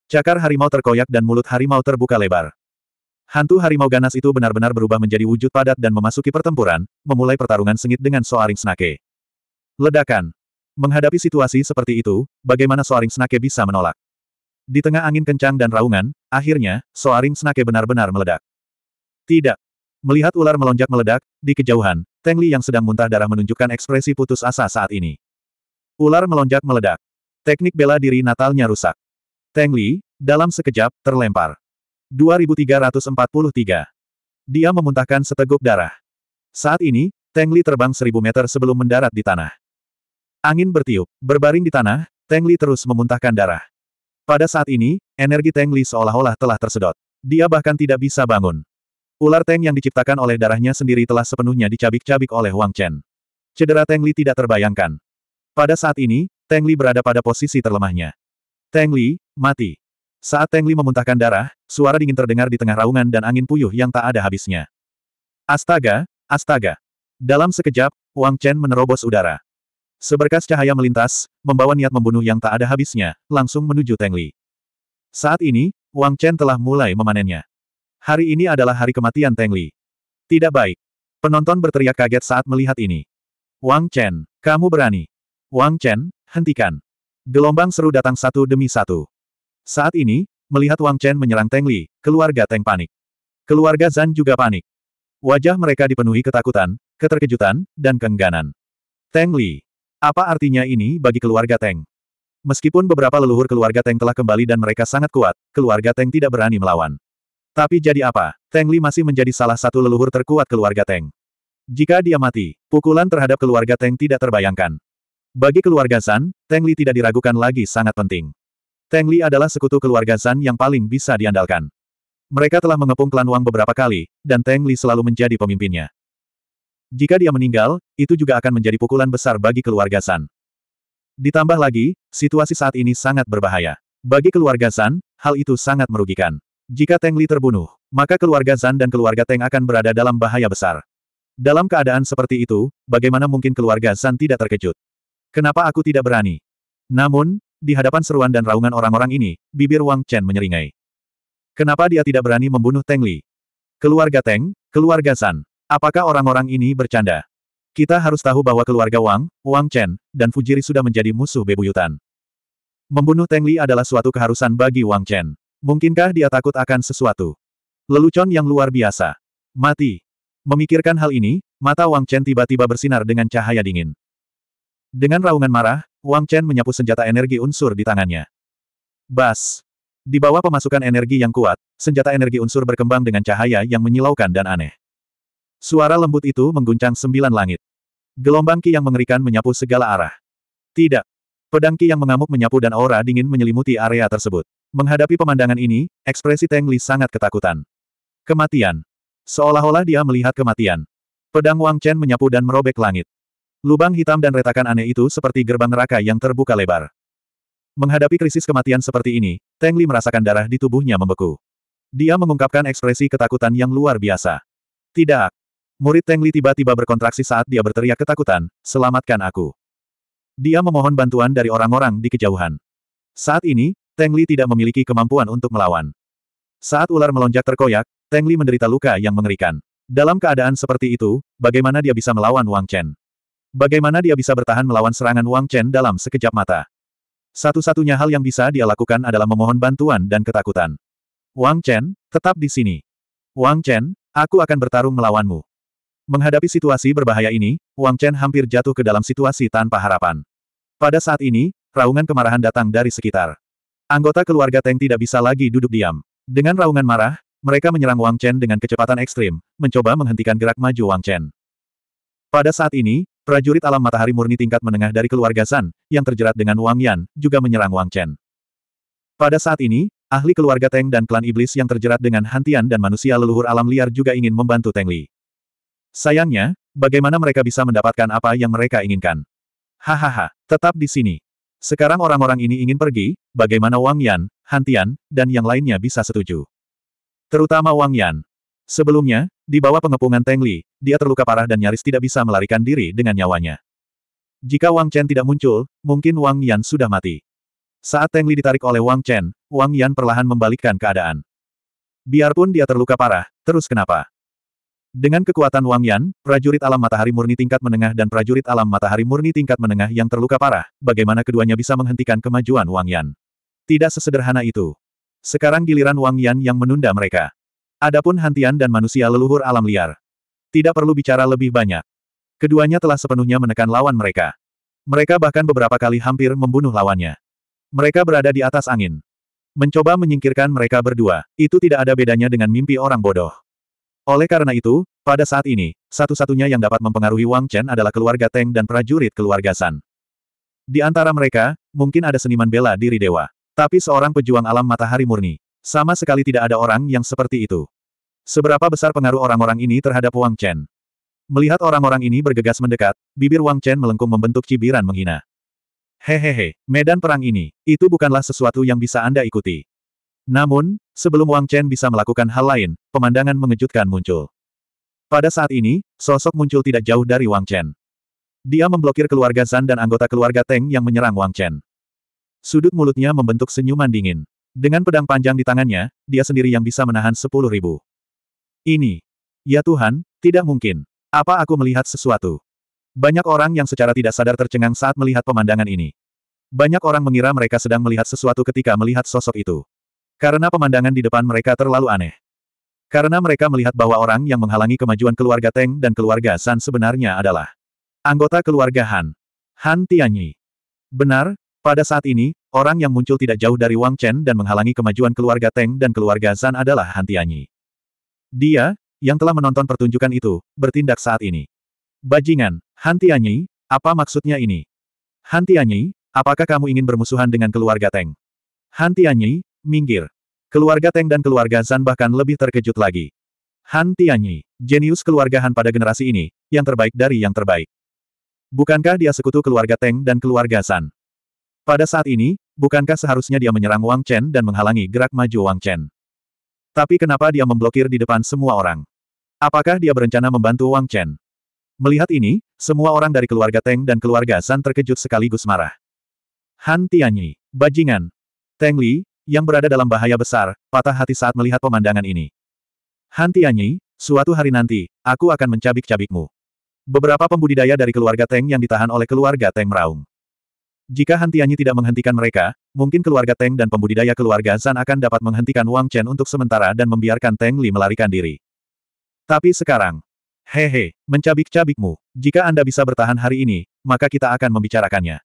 Cakar harimau terkoyak dan mulut harimau terbuka lebar. Hantu harimau ganas itu benar-benar berubah menjadi wujud padat dan memasuki pertempuran, memulai pertarungan sengit dengan Soaring Snake. Ledakan. Menghadapi situasi seperti itu, bagaimana Soaring Snake bisa menolak? Di tengah angin kencang dan raungan, akhirnya, Soaring Snake benar-benar meledak. Tidak. Melihat ular melonjak meledak, di kejauhan, Teng Li yang sedang muntah darah menunjukkan ekspresi putus asa saat ini. Ular melonjak meledak. Teknik bela diri Natalnya rusak. Teng Li, dalam sekejap, terlempar. 2343. Dia memuntahkan seteguk darah. Saat ini, Teng Li terbang seribu meter sebelum mendarat di tanah. Angin bertiup, berbaring di tanah, Teng Li terus memuntahkan darah. Pada saat ini, energi Teng Li seolah-olah telah tersedot. Dia bahkan tidak bisa bangun. Ular Teng yang diciptakan oleh darahnya sendiri telah sepenuhnya dicabik-cabik oleh Wang Chen. Cedera Teng Li tidak terbayangkan. Pada saat ini, Teng Li berada pada posisi terlemahnya. Teng Li, mati. Saat Teng Li memuntahkan darah, suara dingin terdengar di tengah raungan dan angin puyuh yang tak ada habisnya. Astaga, astaga. Dalam sekejap, Wang Chen menerobos udara. Seberkas cahaya melintas, membawa niat membunuh yang tak ada habisnya, langsung menuju Teng Li. Saat ini, Wang Chen telah mulai memanennya. Hari ini adalah hari kematian Teng Li. Tidak baik. Penonton berteriak kaget saat melihat ini. Wang Chen, kamu berani. Wang Chen, hentikan. Gelombang seru datang satu demi satu. Saat ini, melihat Wang Chen menyerang Teng Li, keluarga Teng panik. Keluarga Zan juga panik. Wajah mereka dipenuhi ketakutan, keterkejutan, dan keengganan. Teng Li. Apa artinya ini bagi keluarga Teng? Meskipun beberapa leluhur keluarga Teng telah kembali dan mereka sangat kuat, keluarga Teng tidak berani melawan. Tapi jadi apa? Teng Li masih menjadi salah satu leluhur terkuat keluarga Teng. Jika dia mati, pukulan terhadap keluarga Teng tidak terbayangkan. Bagi keluarga San, Teng Li tidak diragukan lagi sangat penting. Teng Li adalah sekutu keluarga San yang paling bisa diandalkan. Mereka telah mengepung klan Wang beberapa kali, dan Teng Li selalu menjadi pemimpinnya. Jika dia meninggal, itu juga akan menjadi pukulan besar bagi keluarga San. Ditambah lagi, situasi saat ini sangat berbahaya. Bagi keluarga San. hal itu sangat merugikan. Jika Teng Li terbunuh, maka keluarga Zan dan keluarga Teng akan berada dalam bahaya besar. Dalam keadaan seperti itu, bagaimana mungkin keluarga Zan tidak terkejut? Kenapa aku tidak berani? Namun, di hadapan seruan dan raungan orang-orang ini, bibir Wang Chen menyeringai. Kenapa dia tidak berani membunuh Teng Li? Keluarga Teng, keluarga Zan. Apakah orang-orang ini bercanda? Kita harus tahu bahwa keluarga Wang, Wang Chen, dan Fujiri sudah menjadi musuh bebuyutan. Membunuh Teng Li adalah suatu keharusan bagi Wang Chen. Mungkinkah dia takut akan sesuatu? Lelucon yang luar biasa. Mati. Memikirkan hal ini, mata Wang Chen tiba-tiba bersinar dengan cahaya dingin. Dengan raungan marah, Wang Chen menyapu senjata energi unsur di tangannya. Bas. Di bawah pemasukan energi yang kuat, senjata energi unsur berkembang dengan cahaya yang menyilaukan dan aneh. Suara lembut itu mengguncang sembilan langit. Gelombang Ki yang mengerikan menyapu segala arah. Tidak. Pedang Ki yang mengamuk menyapu dan aura dingin menyelimuti area tersebut. Menghadapi pemandangan ini, ekspresi Teng Li sangat ketakutan. Kematian. Seolah-olah dia melihat kematian. Pedang Wang Chen menyapu dan merobek langit. Lubang hitam dan retakan aneh itu seperti gerbang neraka yang terbuka lebar. Menghadapi krisis kematian seperti ini, Teng Li merasakan darah di tubuhnya membeku. Dia mengungkapkan ekspresi ketakutan yang luar biasa. Tidak. Murid Teng Li tiba-tiba berkontraksi saat dia berteriak ketakutan, selamatkan aku. Dia memohon bantuan dari orang-orang di kejauhan. Saat ini, Teng Li tidak memiliki kemampuan untuk melawan. Saat ular melonjak terkoyak, Teng Li menderita luka yang mengerikan. Dalam keadaan seperti itu, bagaimana dia bisa melawan Wang Chen? Bagaimana dia bisa bertahan melawan serangan Wang Chen dalam sekejap mata? Satu-satunya hal yang bisa dia lakukan adalah memohon bantuan dan ketakutan. Wang Chen, tetap di sini. Wang Chen, aku akan bertarung melawanmu. Menghadapi situasi berbahaya ini, Wang Chen hampir jatuh ke dalam situasi tanpa harapan. Pada saat ini, raungan kemarahan datang dari sekitar. Anggota keluarga Teng tidak bisa lagi duduk diam. Dengan raungan marah, mereka menyerang Wang Chen dengan kecepatan ekstrim, mencoba menghentikan gerak maju Wang Chen. Pada saat ini, prajurit alam matahari murni tingkat menengah dari keluarga San, yang terjerat dengan Wang Yan, juga menyerang Wang Chen. Pada saat ini, ahli keluarga Teng dan klan iblis yang terjerat dengan hantian dan manusia leluhur alam liar juga ingin membantu Teng Li. Sayangnya, bagaimana mereka bisa mendapatkan apa yang mereka inginkan? Hahaha, tetap di sini. Sekarang orang-orang ini ingin pergi, bagaimana Wang Yan, Han Tian, dan yang lainnya bisa setuju. Terutama Wang Yan. Sebelumnya, di bawah pengepungan Teng Li, dia terluka parah dan nyaris tidak bisa melarikan diri dengan nyawanya. Jika Wang Chen tidak muncul, mungkin Wang Yan sudah mati. Saat Teng Li ditarik oleh Wang Chen, Wang Yan perlahan membalikkan keadaan. Biarpun dia terluka parah, terus kenapa? Dengan kekuatan Wang Yan, prajurit alam matahari murni tingkat menengah dan prajurit alam matahari murni tingkat menengah yang terluka parah, bagaimana keduanya bisa menghentikan kemajuan Wang Yan? Tidak sesederhana itu. Sekarang giliran Wang Yan yang menunda mereka. Adapun Hantian dan manusia leluhur alam liar. Tidak perlu bicara lebih banyak. Keduanya telah sepenuhnya menekan lawan mereka. Mereka bahkan beberapa kali hampir membunuh lawannya. Mereka berada di atas angin. Mencoba menyingkirkan mereka berdua, itu tidak ada bedanya dengan mimpi orang bodoh. Oleh karena itu, pada saat ini, satu-satunya yang dapat mempengaruhi Wang Chen adalah keluarga Teng dan prajurit keluarga San. Di antara mereka, mungkin ada seniman bela diri dewa. Tapi seorang pejuang alam matahari murni. Sama sekali tidak ada orang yang seperti itu. Seberapa besar pengaruh orang-orang ini terhadap Wang Chen? Melihat orang-orang ini bergegas mendekat, bibir Wang Chen melengkung membentuk cibiran menghina. Hehehe, medan perang ini, itu bukanlah sesuatu yang bisa Anda ikuti. Namun, sebelum Wang Chen bisa melakukan hal lain, pemandangan mengejutkan muncul. Pada saat ini, sosok muncul tidak jauh dari Wang Chen. Dia memblokir keluarga Zan dan anggota keluarga Teng yang menyerang Wang Chen. Sudut mulutnya membentuk senyuman dingin. Dengan pedang panjang di tangannya, dia sendiri yang bisa menahan sepuluh ribu. Ini. Ya Tuhan, tidak mungkin. Apa aku melihat sesuatu? Banyak orang yang secara tidak sadar tercengang saat melihat pemandangan ini. Banyak orang mengira mereka sedang melihat sesuatu ketika melihat sosok itu. Karena pemandangan di depan mereka terlalu aneh. Karena mereka melihat bahwa orang yang menghalangi kemajuan keluarga Teng dan keluarga San sebenarnya adalah anggota keluarga Han. Han Tianyi. Benar, pada saat ini, orang yang muncul tidak jauh dari Wang Chen dan menghalangi kemajuan keluarga Teng dan keluarga San adalah Han Tianyi. Dia, yang telah menonton pertunjukan itu, bertindak saat ini. Bajingan, Han Tianyi, apa maksudnya ini? Han Tianyi, apakah kamu ingin bermusuhan dengan keluarga Teng? Han Tianyi, Minggir. Keluarga Teng dan keluarga Zan bahkan lebih terkejut lagi. Han Tianyi, jenius keluarga Han pada generasi ini, yang terbaik dari yang terbaik. Bukankah dia sekutu keluarga Teng dan keluarga Zan? Pada saat ini, bukankah seharusnya dia menyerang Wang Chen dan menghalangi gerak maju Wang Chen? Tapi kenapa dia memblokir di depan semua orang? Apakah dia berencana membantu Wang Chen? Melihat ini, semua orang dari keluarga Teng dan keluarga San terkejut sekaligus marah. Han Tianyi, bajingan. Teng Li, yang berada dalam bahaya besar, patah hati saat melihat pemandangan ini. Han Tianyi, suatu hari nanti, aku akan mencabik-cabikmu. Beberapa pembudidaya dari keluarga Teng yang ditahan oleh keluarga Teng meraung. Jika Han Tianyi tidak menghentikan mereka, mungkin keluarga Teng dan pembudidaya keluarga Zan akan dapat menghentikan Wang Chen untuk sementara dan membiarkan Teng Li melarikan diri. Tapi sekarang, hehe, mencabik-cabikmu, jika Anda bisa bertahan hari ini, maka kita akan membicarakannya.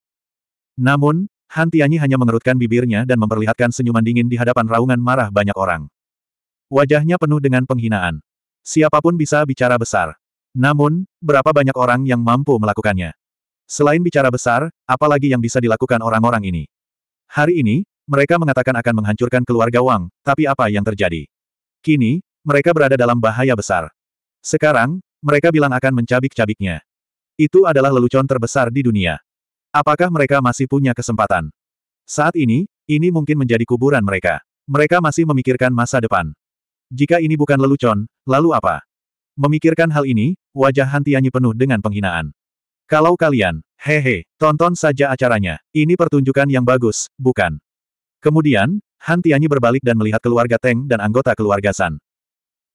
Namun, Han Tianyi hanya mengerutkan bibirnya dan memperlihatkan senyuman dingin di hadapan raungan marah banyak orang. Wajahnya penuh dengan penghinaan. Siapapun bisa bicara besar. Namun, berapa banyak orang yang mampu melakukannya? Selain bicara besar, apalagi yang bisa dilakukan orang-orang ini? Hari ini, mereka mengatakan akan menghancurkan keluarga Wang, tapi apa yang terjadi? Kini, mereka berada dalam bahaya besar. Sekarang, mereka bilang akan mencabik-cabiknya. Itu adalah lelucon terbesar di dunia. Apakah mereka masih punya kesempatan? Saat ini, ini mungkin menjadi kuburan mereka. Mereka masih memikirkan masa depan. Jika ini bukan lelucon, lalu apa? Memikirkan hal ini, wajah Hantianyi penuh dengan penghinaan. Kalau kalian, hehe, tonton saja acaranya. Ini pertunjukan yang bagus, bukan? Kemudian, Hantianyi berbalik dan melihat keluarga Teng dan anggota keluarga San.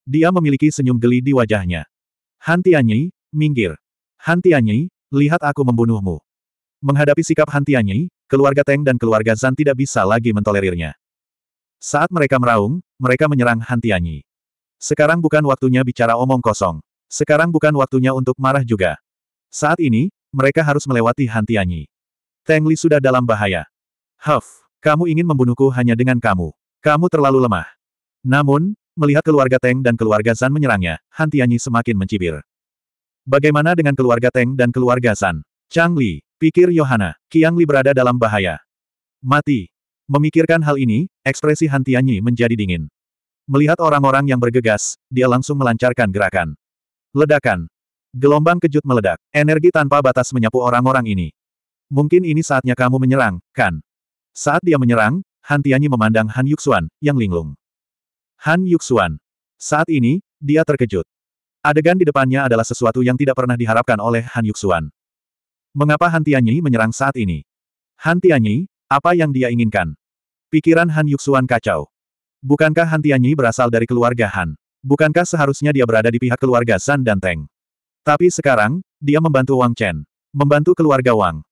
Dia memiliki senyum geli di wajahnya. Hantianyi, minggir. Hantianyi, lihat aku membunuhmu. Menghadapi sikap hantianyi, keluarga Teng dan keluarga Zan tidak bisa lagi mentolerirnya. Saat mereka meraung, mereka menyerang hantianyi. Sekarang bukan waktunya bicara omong kosong. Sekarang bukan waktunya untuk marah juga. Saat ini, mereka harus melewati hantianyi. Teng Li sudah dalam bahaya. Huff, kamu ingin membunuhku hanya dengan kamu. Kamu terlalu lemah. Namun, melihat keluarga Teng dan keluarga Zan menyerangnya, hantianyi semakin mencibir. Bagaimana dengan keluarga Teng dan keluarga Zan? Chang Li, Pikir Yohana, Qiang Li berada dalam bahaya. Mati. Memikirkan hal ini, ekspresi hantianyi menjadi dingin. Melihat orang-orang yang bergegas, dia langsung melancarkan gerakan. Ledakan. Gelombang kejut meledak, energi tanpa batas menyapu orang-orang ini. Mungkin ini saatnya kamu menyerang, kan? Saat dia menyerang, Han Tianyi memandang Han Yuxuan, yang linglung. Han Yuxuan. Saat ini, dia terkejut. Adegan di depannya adalah sesuatu yang tidak pernah diharapkan oleh Han Yuxuan. Mengapa Han Tianyi menyerang saat ini? Han Tianyi, apa yang dia inginkan? Pikiran Han Yuxuan kacau. Bukankah Han Tianyi berasal dari keluarga Han? Bukankah seharusnya dia berada di pihak keluarga Zan dan Teng? Tapi sekarang, dia membantu Wang Chen. Membantu keluarga Wang.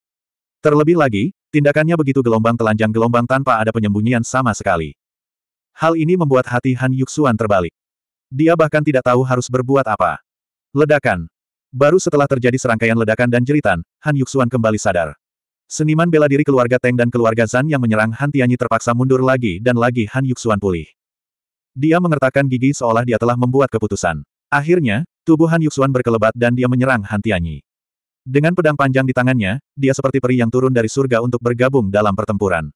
Terlebih lagi, tindakannya begitu gelombang telanjang gelombang tanpa ada penyembunyian sama sekali. Hal ini membuat hati Han Yuxuan terbalik. Dia bahkan tidak tahu harus berbuat apa. Ledakan, Baru setelah terjadi serangkaian ledakan dan jeritan, Han Yuxuan kembali sadar. Seniman bela diri keluarga Teng dan keluarga Zan yang menyerang Han Tianyi terpaksa mundur lagi dan lagi Han Yuxuan pulih. Dia mengertakkan gigi seolah dia telah membuat keputusan. Akhirnya, tubuh Han Yuxuan berkelebat dan dia menyerang Han Tianyi. Dengan pedang panjang di tangannya, dia seperti peri yang turun dari surga untuk bergabung dalam pertempuran.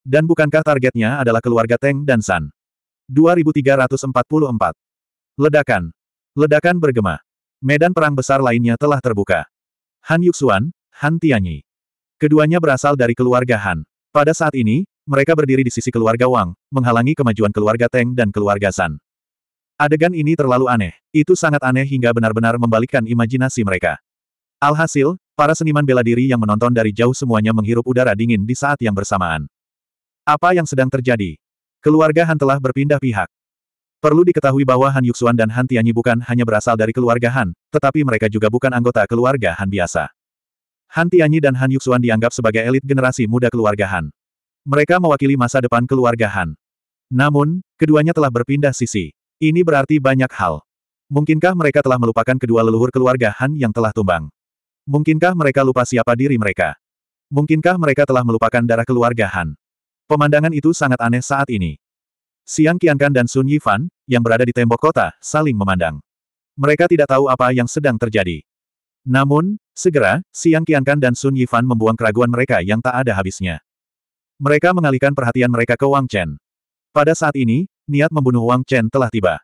Dan bukankah targetnya adalah keluarga Teng dan San? 2344. Ledakan. Ledakan bergema medan perang besar lainnya telah terbuka. Han Yuxuan, Han Tianyi. Keduanya berasal dari keluarga Han. Pada saat ini, mereka berdiri di sisi keluarga Wang, menghalangi kemajuan keluarga Teng dan keluarga San. Adegan ini terlalu aneh. Itu sangat aneh hingga benar-benar membalikkan imajinasi mereka. Alhasil, para seniman bela diri yang menonton dari jauh semuanya menghirup udara dingin di saat yang bersamaan. Apa yang sedang terjadi? Keluarga Han telah berpindah pihak. Perlu diketahui bahwa Han Yuxuan dan Han Tianyi bukan hanya berasal dari keluarga Han, tetapi mereka juga bukan anggota keluarga Han biasa. Han Tianyi dan Han Yuxuan dianggap sebagai elit generasi muda keluarga Han. Mereka mewakili masa depan keluarga Han. Namun, keduanya telah berpindah sisi. Ini berarti banyak hal. Mungkinkah mereka telah melupakan kedua leluhur keluarga Han yang telah tumbang? Mungkinkah mereka lupa siapa diri mereka? Mungkinkah mereka telah melupakan darah keluarga Han? Pemandangan itu sangat aneh saat ini. Siang Qiankan dan Sun Yifan, yang berada di tembok kota, saling memandang. Mereka tidak tahu apa yang sedang terjadi. Namun, segera, Siang Qiankan dan Sun Yifan membuang keraguan mereka yang tak ada habisnya. Mereka mengalihkan perhatian mereka ke Wang Chen. Pada saat ini, niat membunuh Wang Chen telah tiba.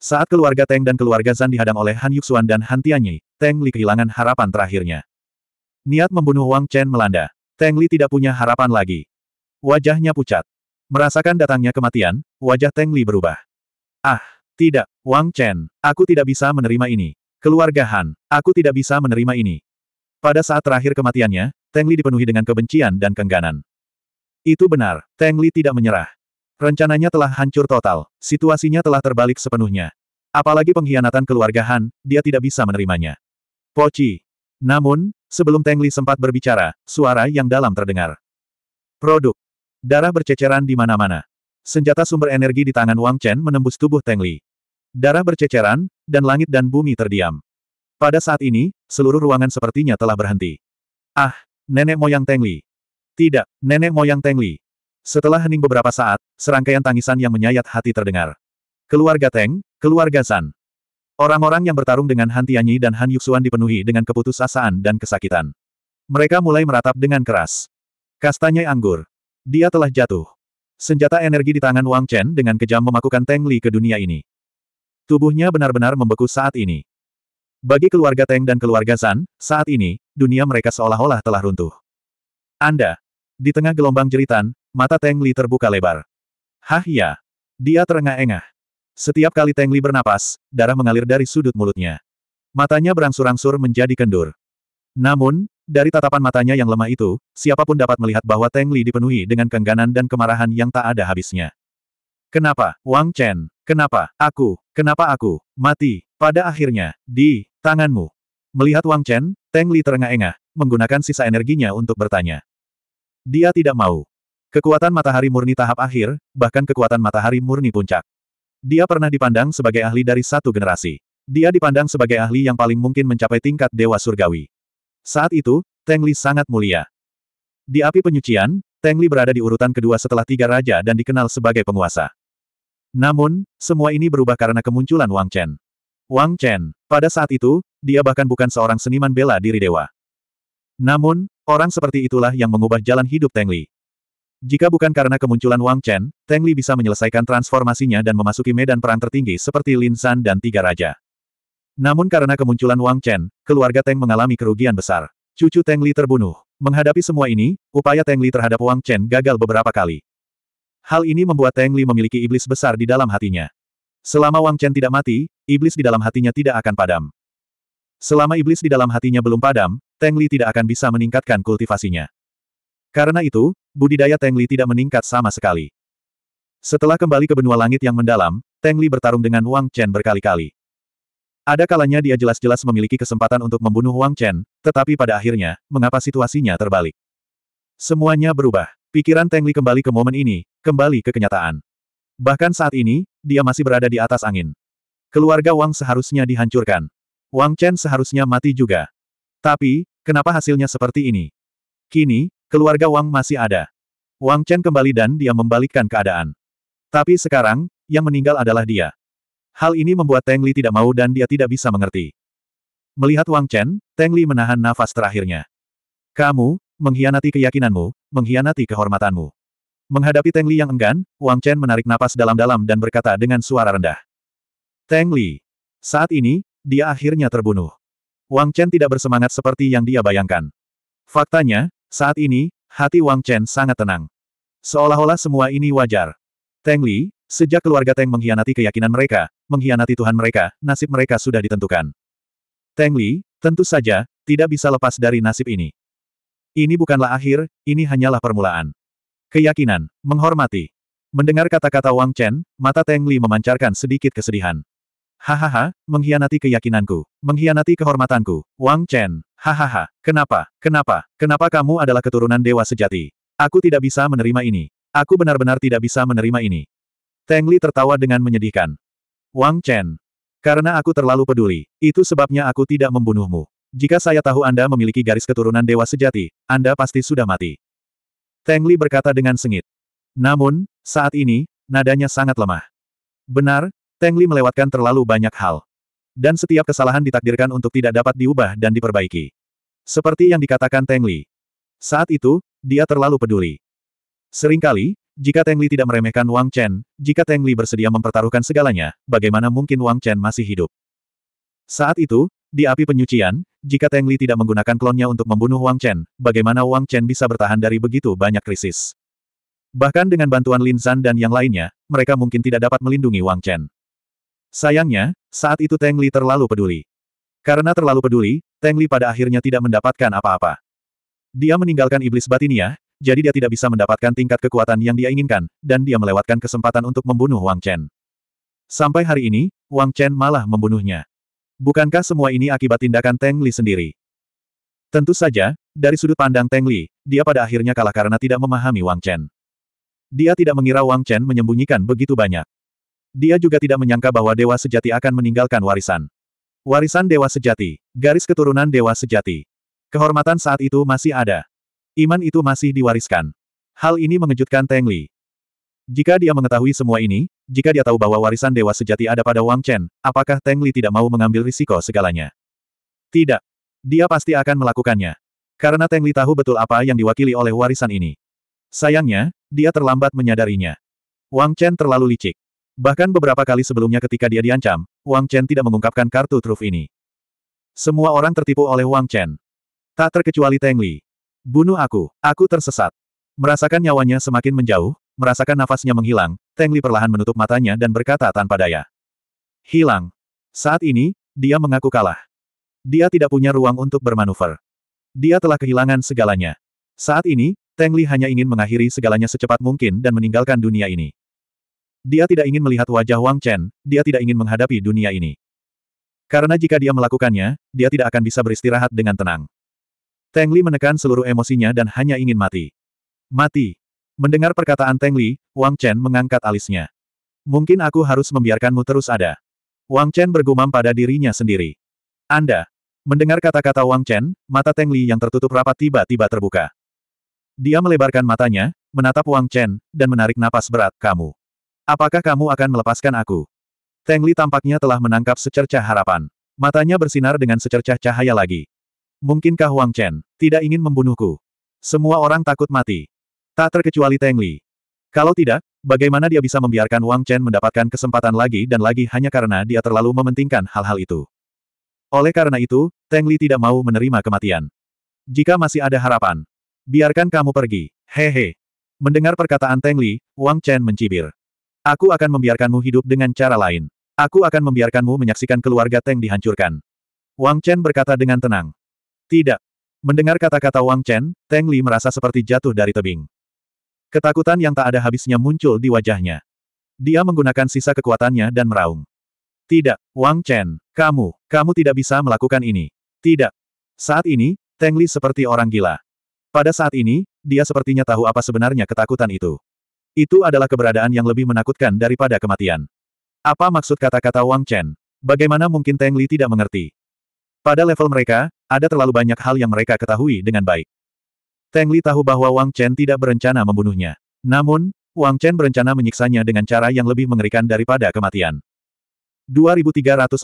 Saat keluarga Teng dan keluarga Zan dihadang oleh Han Yuxuan dan Han Tianyi, Teng Li kehilangan harapan terakhirnya. Niat membunuh Wang Chen melanda. Teng Li tidak punya harapan lagi. Wajahnya pucat. Merasakan datangnya kematian, wajah Teng Li berubah. Ah, tidak, Wang Chen, aku tidak bisa menerima ini. Keluarga Han, aku tidak bisa menerima ini. Pada saat terakhir kematiannya, Teng Li dipenuhi dengan kebencian dan kengganan. Itu benar, Teng Li tidak menyerah. Rencananya telah hancur total, situasinya telah terbalik sepenuhnya. Apalagi pengkhianatan keluarga Han, dia tidak bisa menerimanya. Poci. Namun, sebelum Teng Li sempat berbicara, suara yang dalam terdengar. Produk. Darah berceceran di mana-mana. Senjata sumber energi di tangan Wang Chen menembus tubuh Teng Li. Darah berceceran, dan langit dan bumi terdiam. Pada saat ini, seluruh ruangan sepertinya telah berhenti. Ah, nenek moyang Teng Li. Tidak, nenek moyang Teng Li. Setelah hening beberapa saat, serangkaian tangisan yang menyayat hati terdengar. Keluarga Teng, keluarga San. Orang-orang yang bertarung dengan Han Tianyi dan Han Yuxuan dipenuhi dengan keputusasaan dan kesakitan. Mereka mulai meratap dengan keras. Kastanya anggur. Dia telah jatuh. Senjata energi di tangan Wang Chen dengan kejam memakukan Teng Li ke dunia ini. Tubuhnya benar-benar membeku saat ini. Bagi keluarga Teng dan keluarga Zan, saat ini, dunia mereka seolah-olah telah runtuh. Anda! Di tengah gelombang jeritan, mata Teng Li terbuka lebar. Hah ya! Dia terengah-engah. Setiap kali Teng Li bernapas, darah mengalir dari sudut mulutnya. Matanya berangsur-angsur menjadi kendur. Namun, dari tatapan matanya yang lemah itu, siapapun dapat melihat bahwa Teng Li dipenuhi dengan kengganan dan kemarahan yang tak ada habisnya. Kenapa, Wang Chen? Kenapa, aku? Kenapa aku? Mati. Pada akhirnya, di tanganmu. Melihat Wang Chen, Teng Li terengah-engah, menggunakan sisa energinya untuk bertanya. Dia tidak mau. Kekuatan matahari murni tahap akhir, bahkan kekuatan matahari murni puncak. Dia pernah dipandang sebagai ahli dari satu generasi. Dia dipandang sebagai ahli yang paling mungkin mencapai tingkat dewa surgawi. Saat itu, Teng Li sangat mulia. Di api penyucian, Teng Li berada di urutan kedua setelah tiga raja dan dikenal sebagai penguasa. Namun, semua ini berubah karena kemunculan Wang Chen. Wang Chen, pada saat itu, dia bahkan bukan seorang seniman bela diri dewa. Namun, orang seperti itulah yang mengubah jalan hidup Teng Li. Jika bukan karena kemunculan Wang Chen, Teng Li bisa menyelesaikan transformasinya dan memasuki medan perang tertinggi seperti Lin San dan Tiga Raja. Namun karena kemunculan Wang Chen, keluarga Teng mengalami kerugian besar. Cucu Teng Li terbunuh. Menghadapi semua ini, upaya Teng Li terhadap Wang Chen gagal beberapa kali. Hal ini membuat Teng Li memiliki iblis besar di dalam hatinya. Selama Wang Chen tidak mati, iblis di dalam hatinya tidak akan padam. Selama iblis di dalam hatinya belum padam, Teng Li tidak akan bisa meningkatkan kultivasinya. Karena itu, budidaya Teng Li tidak meningkat sama sekali. Setelah kembali ke benua langit yang mendalam, Teng Li bertarung dengan Wang Chen berkali-kali. Ada kalanya dia jelas-jelas memiliki kesempatan untuk membunuh Wang Chen, tetapi pada akhirnya, mengapa situasinya terbalik? Semuanya berubah. Pikiran Teng Li kembali ke momen ini, kembali ke kenyataan. Bahkan saat ini, dia masih berada di atas angin. Keluarga Wang seharusnya dihancurkan. Wang Chen seharusnya mati juga. Tapi, kenapa hasilnya seperti ini? Kini, keluarga Wang masih ada. Wang Chen kembali dan dia membalikkan keadaan. Tapi sekarang, yang meninggal adalah dia. Hal ini membuat Teng Li tidak mau dan dia tidak bisa mengerti. Melihat Wang Chen, Teng Li menahan nafas terakhirnya. Kamu, mengkhianati keyakinanmu, mengkhianati kehormatanmu. Menghadapi Teng Li yang enggan, Wang Chen menarik napas dalam-dalam dan berkata dengan suara rendah. Teng Li. Saat ini, dia akhirnya terbunuh. Wang Chen tidak bersemangat seperti yang dia bayangkan. Faktanya, saat ini, hati Wang Chen sangat tenang. Seolah-olah semua ini wajar. Teng Li, Sejak keluarga Teng mengkhianati keyakinan mereka, mengkhianati Tuhan mereka, nasib mereka sudah ditentukan. Teng Li, tentu saja, tidak bisa lepas dari nasib ini. Ini bukanlah akhir, ini hanyalah permulaan. Keyakinan, menghormati. Mendengar kata-kata Wang Chen, mata Teng Li memancarkan sedikit kesedihan. Hahaha, mengkhianati keyakinanku, mengkhianati kehormatanku, Wang Chen, hahaha, kenapa, kenapa, kenapa kamu adalah keturunan dewa sejati? Aku tidak bisa menerima ini. Aku benar-benar tidak bisa menerima ini. Teng Li tertawa dengan menyedihkan. Wang Chen. Karena aku terlalu peduli, itu sebabnya aku tidak membunuhmu. Jika saya tahu Anda memiliki garis keturunan dewa sejati, Anda pasti sudah mati. Teng Li berkata dengan sengit. Namun, saat ini, nadanya sangat lemah. Benar, Teng Li melewatkan terlalu banyak hal. Dan setiap kesalahan ditakdirkan untuk tidak dapat diubah dan diperbaiki. Seperti yang dikatakan Teng Li. Saat itu, dia terlalu peduli. Seringkali, jika Teng Li tidak meremehkan Wang Chen, jika Teng Li bersedia mempertaruhkan segalanya, bagaimana mungkin Wang Chen masih hidup? Saat itu, di api penyucian, jika Teng Li tidak menggunakan klonnya untuk membunuh Wang Chen, bagaimana Wang Chen bisa bertahan dari begitu banyak krisis? Bahkan dengan bantuan Lin Zan dan yang lainnya, mereka mungkin tidak dapat melindungi Wang Chen. Sayangnya, saat itu Teng Li terlalu peduli. Karena terlalu peduli, Teng Li pada akhirnya tidak mendapatkan apa-apa. Dia meninggalkan iblis batinnya, jadi dia tidak bisa mendapatkan tingkat kekuatan yang dia inginkan, dan dia melewatkan kesempatan untuk membunuh Wang Chen. Sampai hari ini, Wang Chen malah membunuhnya. Bukankah semua ini akibat tindakan Teng Li sendiri? Tentu saja, dari sudut pandang Teng Li, dia pada akhirnya kalah karena tidak memahami Wang Chen. Dia tidak mengira Wang Chen menyembunyikan begitu banyak. Dia juga tidak menyangka bahwa dewa sejati akan meninggalkan warisan. Warisan dewa sejati, garis keturunan dewa sejati. Kehormatan saat itu masih ada. Iman itu masih diwariskan. Hal ini mengejutkan Teng Li. Jika dia mengetahui semua ini, jika dia tahu bahwa warisan dewa sejati ada pada Wang Chen, apakah Teng Li tidak mau mengambil risiko segalanya? Tidak. Dia pasti akan melakukannya. Karena Teng Li tahu betul apa yang diwakili oleh warisan ini. Sayangnya, dia terlambat menyadarinya. Wang Chen terlalu licik. Bahkan beberapa kali sebelumnya ketika dia diancam, Wang Chen tidak mengungkapkan kartu truf ini. Semua orang tertipu oleh Wang Chen. Tak terkecuali Teng Li. Bunuh aku, aku tersesat. Merasakan nyawanya semakin menjauh, merasakan nafasnya menghilang, Teng Li perlahan menutup matanya dan berkata tanpa daya. Hilang. Saat ini, dia mengaku kalah. Dia tidak punya ruang untuk bermanuver. Dia telah kehilangan segalanya. Saat ini, Teng Li hanya ingin mengakhiri segalanya secepat mungkin dan meninggalkan dunia ini. Dia tidak ingin melihat wajah Wang Chen, dia tidak ingin menghadapi dunia ini. Karena jika dia melakukannya, dia tidak akan bisa beristirahat dengan tenang. Teng Li menekan seluruh emosinya dan hanya ingin mati. Mati. Mendengar perkataan Teng Li, Wang Chen mengangkat alisnya. Mungkin aku harus membiarkanmu terus ada. Wang Chen bergumam pada dirinya sendiri. Anda. Mendengar kata-kata Wang Chen, mata Teng Li yang tertutup rapat tiba-tiba terbuka. Dia melebarkan matanya, menatap Wang Chen, dan menarik napas berat, kamu. Apakah kamu akan melepaskan aku? Teng Li tampaknya telah menangkap secercah harapan. Matanya bersinar dengan secercah cahaya lagi. Mungkinkah Wang Chen tidak ingin membunuhku? Semua orang takut mati. Tak terkecuali Tang Li. Kalau tidak, bagaimana dia bisa membiarkan Wang Chen mendapatkan kesempatan lagi dan lagi hanya karena dia terlalu mementingkan hal-hal itu? Oleh karena itu, Tang Li tidak mau menerima kematian. Jika masih ada harapan, biarkan kamu pergi. Hehe. Mendengar perkataan Tang Li, Wang Chen mencibir. Aku akan membiarkanmu hidup dengan cara lain. Aku akan membiarkanmu menyaksikan keluarga Tang dihancurkan. Wang Chen berkata dengan tenang. Tidak. Mendengar kata-kata Wang Chen, Teng Li merasa seperti jatuh dari tebing. Ketakutan yang tak ada habisnya muncul di wajahnya. Dia menggunakan sisa kekuatannya dan meraung. Tidak, Wang Chen, kamu, kamu tidak bisa melakukan ini. Tidak. Saat ini, Teng Li seperti orang gila. Pada saat ini, dia sepertinya tahu apa sebenarnya ketakutan itu. Itu adalah keberadaan yang lebih menakutkan daripada kematian. Apa maksud kata-kata Wang Chen? Bagaimana mungkin Teng Li tidak mengerti? Pada level mereka, ada terlalu banyak hal yang mereka ketahui dengan baik. Teng Li tahu bahwa Wang Chen tidak berencana membunuhnya. Namun, Wang Chen berencana menyiksanya dengan cara yang lebih mengerikan daripada kematian. 2345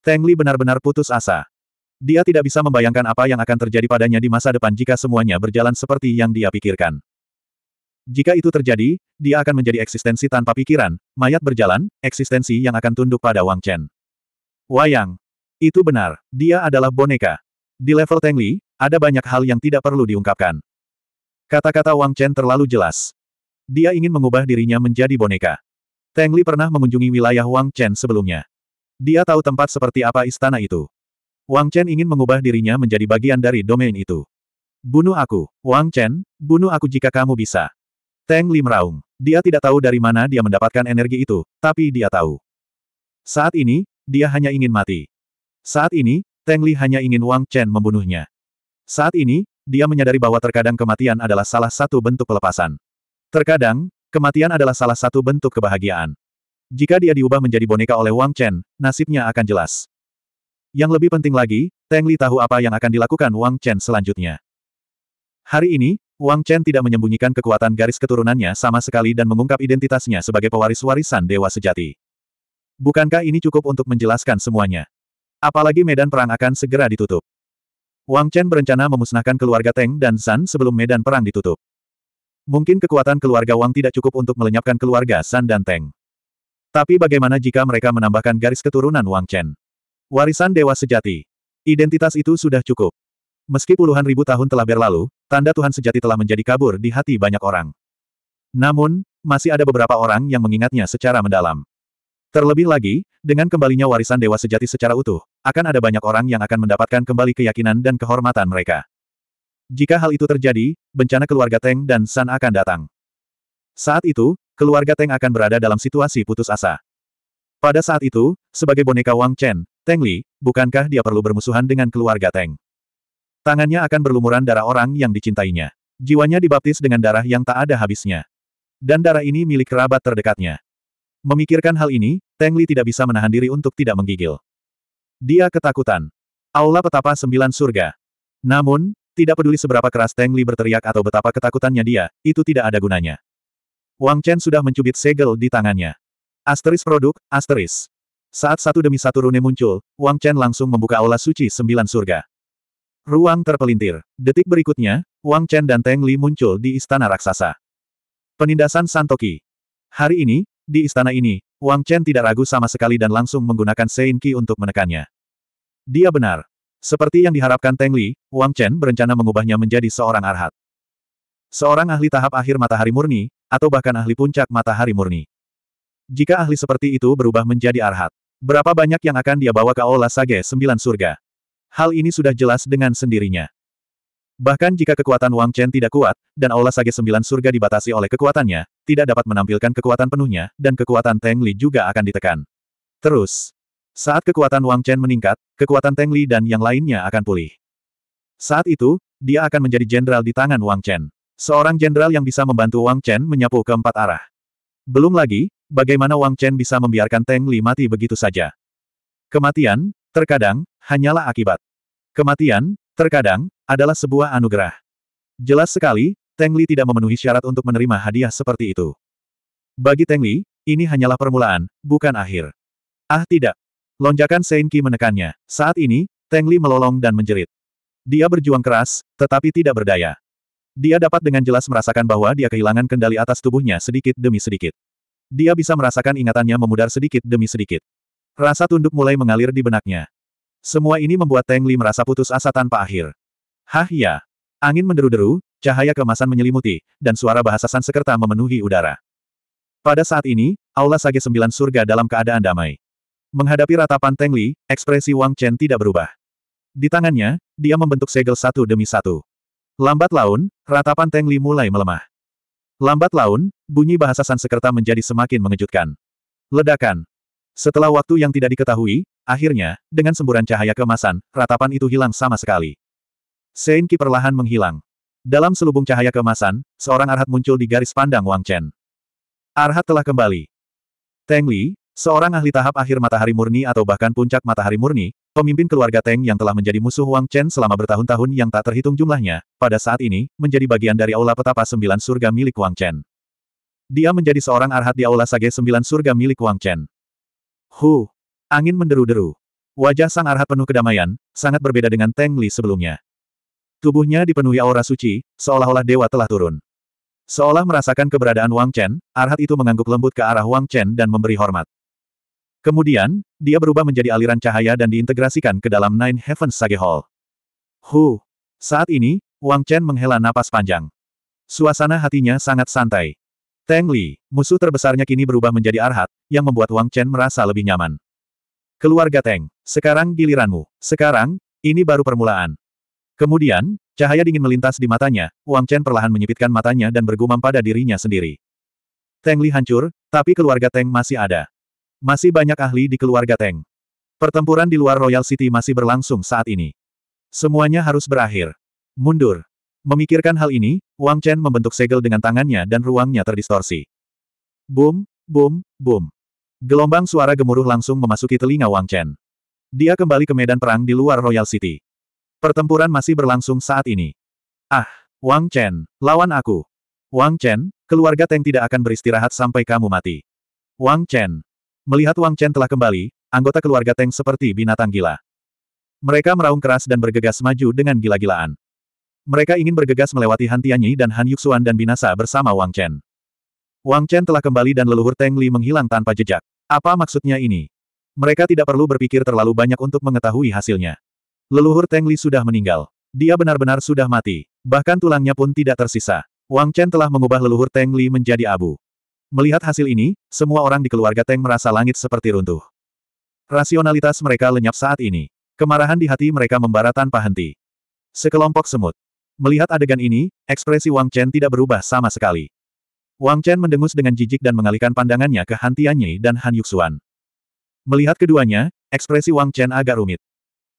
Teng Li benar-benar putus asa. Dia tidak bisa membayangkan apa yang akan terjadi padanya di masa depan jika semuanya berjalan seperti yang dia pikirkan. Jika itu terjadi, dia akan menjadi eksistensi tanpa pikiran, mayat berjalan, eksistensi yang akan tunduk pada Wang Chen. Wayang itu benar, dia adalah boneka. Di level Tang Li, ada banyak hal yang tidak perlu diungkapkan. Kata-kata Wang Chen terlalu jelas. Dia ingin mengubah dirinya menjadi boneka. Tang Li pernah mengunjungi wilayah Wang Chen sebelumnya. Dia tahu tempat seperti apa istana itu. Wang Chen ingin mengubah dirinya menjadi bagian dari domain itu. Bunuh aku, Wang Chen, bunuh aku jika kamu bisa. Tang Li meraung. Dia tidak tahu dari mana dia mendapatkan energi itu, tapi dia tahu. Saat ini, dia hanya ingin mati. Saat ini, Teng Li hanya ingin Wang Chen membunuhnya. Saat ini, dia menyadari bahwa terkadang kematian adalah salah satu bentuk pelepasan. Terkadang, kematian adalah salah satu bentuk kebahagiaan. Jika dia diubah menjadi boneka oleh Wang Chen, nasibnya akan jelas. Yang lebih penting lagi, Teng Li tahu apa yang akan dilakukan Wang Chen selanjutnya. Hari ini, Wang Chen tidak menyembunyikan kekuatan garis keturunannya sama sekali dan mengungkap identitasnya sebagai pewaris warisan dewa sejati. Bukankah ini cukup untuk menjelaskan semuanya? Apalagi medan perang akan segera ditutup. Wang Chen berencana memusnahkan keluarga Teng dan San sebelum medan perang ditutup. Mungkin kekuatan keluarga Wang tidak cukup untuk melenyapkan keluarga San dan Teng. Tapi bagaimana jika mereka menambahkan garis keturunan Wang Chen? Warisan dewa sejati. Identitas itu sudah cukup. Meski puluhan ribu tahun telah berlalu, tanda Tuhan sejati telah menjadi kabur di hati banyak orang. Namun, masih ada beberapa orang yang mengingatnya secara mendalam. Terlebih lagi, dengan kembalinya warisan dewa sejati secara utuh, akan ada banyak orang yang akan mendapatkan kembali keyakinan dan kehormatan mereka. Jika hal itu terjadi, bencana keluarga Teng dan San akan datang. Saat itu, keluarga Teng akan berada dalam situasi putus asa. Pada saat itu, sebagai boneka Wang Chen, Teng Li, bukankah dia perlu bermusuhan dengan keluarga Teng? Tangannya akan berlumuran darah orang yang dicintainya. Jiwanya dibaptis dengan darah yang tak ada habisnya. Dan darah ini milik kerabat terdekatnya. Memikirkan hal ini, Teng Li tidak bisa menahan diri untuk tidak menggigil. Dia ketakutan. Aula petapa sembilan surga. Namun, tidak peduli seberapa keras Teng Li berteriak atau betapa ketakutannya dia, itu tidak ada gunanya. Wang Chen sudah mencubit segel di tangannya. Asteris produk, asteris. Saat satu demi satu rune muncul, Wang Chen langsung membuka aula suci sembilan surga. Ruang terpelintir. Detik berikutnya, Wang Chen dan Teng Li muncul di istana raksasa. Penindasan Santoki. Hari ini, di istana ini, Wang Chen tidak ragu sama sekali dan langsung menggunakan Sein Qi untuk menekannya. Dia benar. Seperti yang diharapkan Teng Li, Wang Chen berencana mengubahnya menjadi seorang arhat. Seorang ahli tahap akhir matahari murni, atau bahkan ahli puncak matahari murni. Jika ahli seperti itu berubah menjadi arhat, berapa banyak yang akan dia bawa ke Aula Sage Sembilan Surga? Hal ini sudah jelas dengan sendirinya. Bahkan jika kekuatan Wang Chen tidak kuat, dan Aula Sage Sembilan Surga dibatasi oleh kekuatannya, tidak dapat menampilkan kekuatan penuhnya, dan kekuatan Teng Li juga akan ditekan. Terus, saat kekuatan Wang Chen meningkat, kekuatan Teng Li dan yang lainnya akan pulih. Saat itu, dia akan menjadi jenderal di tangan Wang Chen. Seorang jenderal yang bisa membantu Wang Chen menyapu keempat arah. Belum lagi, bagaimana Wang Chen bisa membiarkan Teng Li mati begitu saja. Kematian, terkadang, hanyalah akibat. Kematian, terkadang, adalah sebuah anugerah. Jelas sekali, Teng Li tidak memenuhi syarat untuk menerima hadiah seperti itu. Bagi Teng Li, ini hanyalah permulaan, bukan akhir. Ah tidak. Lonjakan Sein Qi menekannya. Saat ini, Teng Li melolong dan menjerit. Dia berjuang keras, tetapi tidak berdaya. Dia dapat dengan jelas merasakan bahwa dia kehilangan kendali atas tubuhnya sedikit demi sedikit. Dia bisa merasakan ingatannya memudar sedikit demi sedikit. Rasa tunduk mulai mengalir di benaknya. Semua ini membuat Teng Li merasa putus asa tanpa akhir. Hah ya. Angin menderu-deru, cahaya kemasan menyelimuti, dan suara bahasa Sansekerta memenuhi udara. Pada saat ini, Aula Sage Sembilan Surga dalam keadaan damai. Menghadapi ratapan Teng Li, ekspresi Wang Chen tidak berubah. Di tangannya, dia membentuk segel satu demi satu. Lambat laun, ratapan Teng Li mulai melemah. Lambat laun, bunyi bahasa Sansekerta menjadi semakin mengejutkan. Ledakan. Setelah waktu yang tidak diketahui, akhirnya, dengan semburan cahaya kemasan, ratapan itu hilang sama sekali. Sein Seinki perlahan menghilang. Dalam selubung cahaya kemasan, seorang arhat muncul di garis pandang Wang Chen. Arhat telah kembali. Teng Li, seorang ahli tahap akhir matahari murni atau bahkan puncak matahari murni, pemimpin keluarga Teng yang telah menjadi musuh Wang Chen selama bertahun-tahun yang tak terhitung jumlahnya, pada saat ini, menjadi bagian dari aula petapa sembilan surga milik Wang Chen. Dia menjadi seorang arhat di aula sage sembilan surga milik Wang Chen. Hu! Angin menderu-deru. Wajah sang arhat penuh kedamaian, sangat berbeda dengan Teng Li sebelumnya. Tubuhnya dipenuhi aura suci, seolah-olah dewa telah turun. Seolah merasakan keberadaan Wang Chen, Arhat itu mengangguk lembut ke arah Wang Chen dan memberi hormat. Kemudian, dia berubah menjadi aliran cahaya dan diintegrasikan ke dalam Nine Heavens Sage Hall. Hu! Saat ini, Wang Chen menghela napas panjang. Suasana hatinya sangat santai. Tang Li, musuh terbesarnya kini berubah menjadi Arhat, yang membuat Wang Chen merasa lebih nyaman. Keluarga Tang, sekarang giliranmu. Sekarang, ini baru permulaan. Kemudian, cahaya dingin melintas di matanya, Wang Chen perlahan menyipitkan matanya dan bergumam pada dirinya sendiri. Teng Li hancur, tapi keluarga Teng masih ada. Masih banyak ahli di keluarga Teng. Pertempuran di luar Royal City masih berlangsung saat ini. Semuanya harus berakhir. Mundur. Memikirkan hal ini, Wang Chen membentuk segel dengan tangannya dan ruangnya terdistorsi. Boom, boom, boom. Gelombang suara gemuruh langsung memasuki telinga Wang Chen. Dia kembali ke medan perang di luar Royal City. Pertempuran masih berlangsung saat ini. Ah, Wang Chen, lawan aku. Wang Chen, keluarga Teng tidak akan beristirahat sampai kamu mati. Wang Chen. Melihat Wang Chen telah kembali, anggota keluarga Teng seperti binatang gila. Mereka meraung keras dan bergegas maju dengan gila-gilaan. Mereka ingin bergegas melewati Han Tianyi dan Han Yuxuan dan binasa bersama Wang Chen. Wang Chen telah kembali dan leluhur Teng Li menghilang tanpa jejak. Apa maksudnya ini? Mereka tidak perlu berpikir terlalu banyak untuk mengetahui hasilnya. Leluhur Teng Li sudah meninggal. Dia benar-benar sudah mati. Bahkan tulangnya pun tidak tersisa. Wang Chen telah mengubah leluhur Teng Li menjadi abu. Melihat hasil ini, semua orang di keluarga Teng merasa langit seperti runtuh. Rasionalitas mereka lenyap saat ini. Kemarahan di hati mereka membara tanpa henti. Sekelompok semut. Melihat adegan ini, ekspresi Wang Chen tidak berubah sama sekali. Wang Chen mendengus dengan jijik dan mengalihkan pandangannya ke Han Tianyi dan Han Yuxuan. Melihat keduanya, ekspresi Wang Chen agak rumit.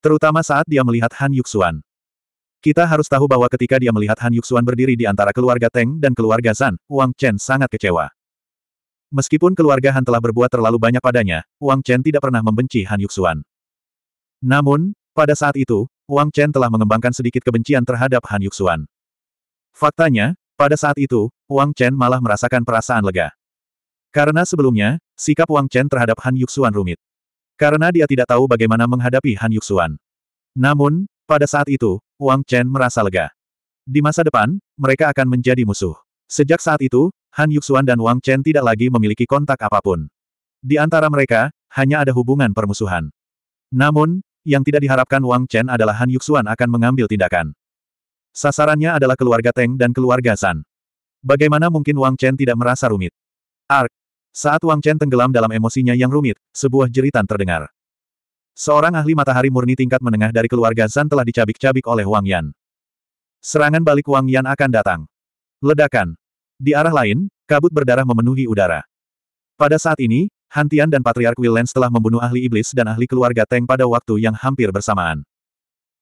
Terutama saat dia melihat Han Yuxuan. Kita harus tahu bahwa ketika dia melihat Han Yuxuan berdiri di antara keluarga Teng dan keluarga Zan, Wang Chen sangat kecewa. Meskipun keluarga Han telah berbuat terlalu banyak padanya, Wang Chen tidak pernah membenci Han Yuxuan. Namun, pada saat itu, Wang Chen telah mengembangkan sedikit kebencian terhadap Han Yuxuan. Faktanya, pada saat itu, Wang Chen malah merasakan perasaan lega. Karena sebelumnya, sikap Wang Chen terhadap Han Yuxuan rumit. Karena dia tidak tahu bagaimana menghadapi Han Yuxuan. Namun, pada saat itu, Wang Chen merasa lega. Di masa depan, mereka akan menjadi musuh. Sejak saat itu, Han Yuxuan dan Wang Chen tidak lagi memiliki kontak apapun. Di antara mereka, hanya ada hubungan permusuhan. Namun, yang tidak diharapkan Wang Chen adalah Han Yuxuan akan mengambil tindakan. Sasarannya adalah keluarga Teng dan keluarga San. Bagaimana mungkin Wang Chen tidak merasa rumit? Ark. Saat Wang Chen tenggelam dalam emosinya yang rumit, sebuah jeritan terdengar. Seorang ahli matahari murni tingkat menengah dari keluarga Zan telah dicabik-cabik oleh Wang Yan. Serangan balik Wang Yan akan datang. Ledakan. Di arah lain, kabut berdarah memenuhi udara. Pada saat ini, Hantian dan Patriark Willens telah membunuh ahli iblis dan ahli keluarga Teng pada waktu yang hampir bersamaan.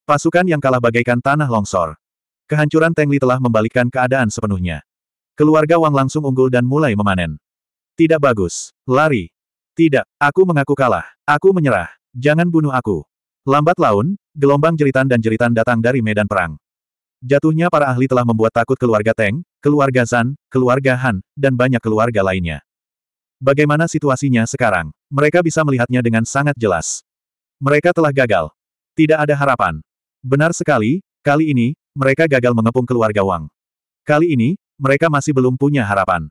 Pasukan yang kalah bagaikan tanah longsor. Kehancuran Teng Li telah membalikkan keadaan sepenuhnya. Keluarga Wang langsung unggul dan mulai memanen. Tidak bagus. Lari. Tidak, aku mengaku kalah. Aku menyerah. Jangan bunuh aku. Lambat laun, gelombang jeritan dan jeritan datang dari medan perang. Jatuhnya para ahli telah membuat takut keluarga Teng, keluarga Zan, keluarga Han, dan banyak keluarga lainnya. Bagaimana situasinya sekarang? Mereka bisa melihatnya dengan sangat jelas. Mereka telah gagal. Tidak ada harapan. Benar sekali, kali ini, mereka gagal mengepung keluarga Wang. Kali ini, mereka masih belum punya harapan.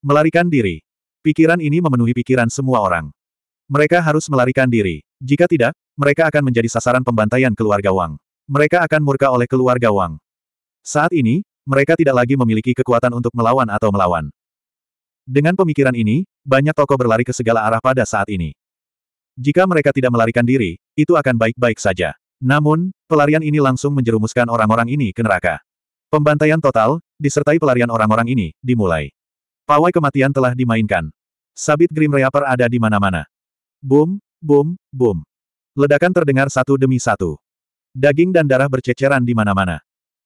Melarikan diri. Pikiran ini memenuhi pikiran semua orang. Mereka harus melarikan diri. Jika tidak, mereka akan menjadi sasaran pembantaian keluarga Wang. Mereka akan murka oleh keluarga Wang. Saat ini, mereka tidak lagi memiliki kekuatan untuk melawan atau melawan. Dengan pemikiran ini, banyak toko berlari ke segala arah pada saat ini. Jika mereka tidak melarikan diri, itu akan baik-baik saja. Namun, pelarian ini langsung menjerumuskan orang-orang ini ke neraka. Pembantaian total, disertai pelarian orang-orang ini, dimulai. Pawai kematian telah dimainkan. Sabit Grim Reaper ada di mana-mana. Boom, boom, boom. Ledakan terdengar satu demi satu. Daging dan darah berceceran di mana-mana.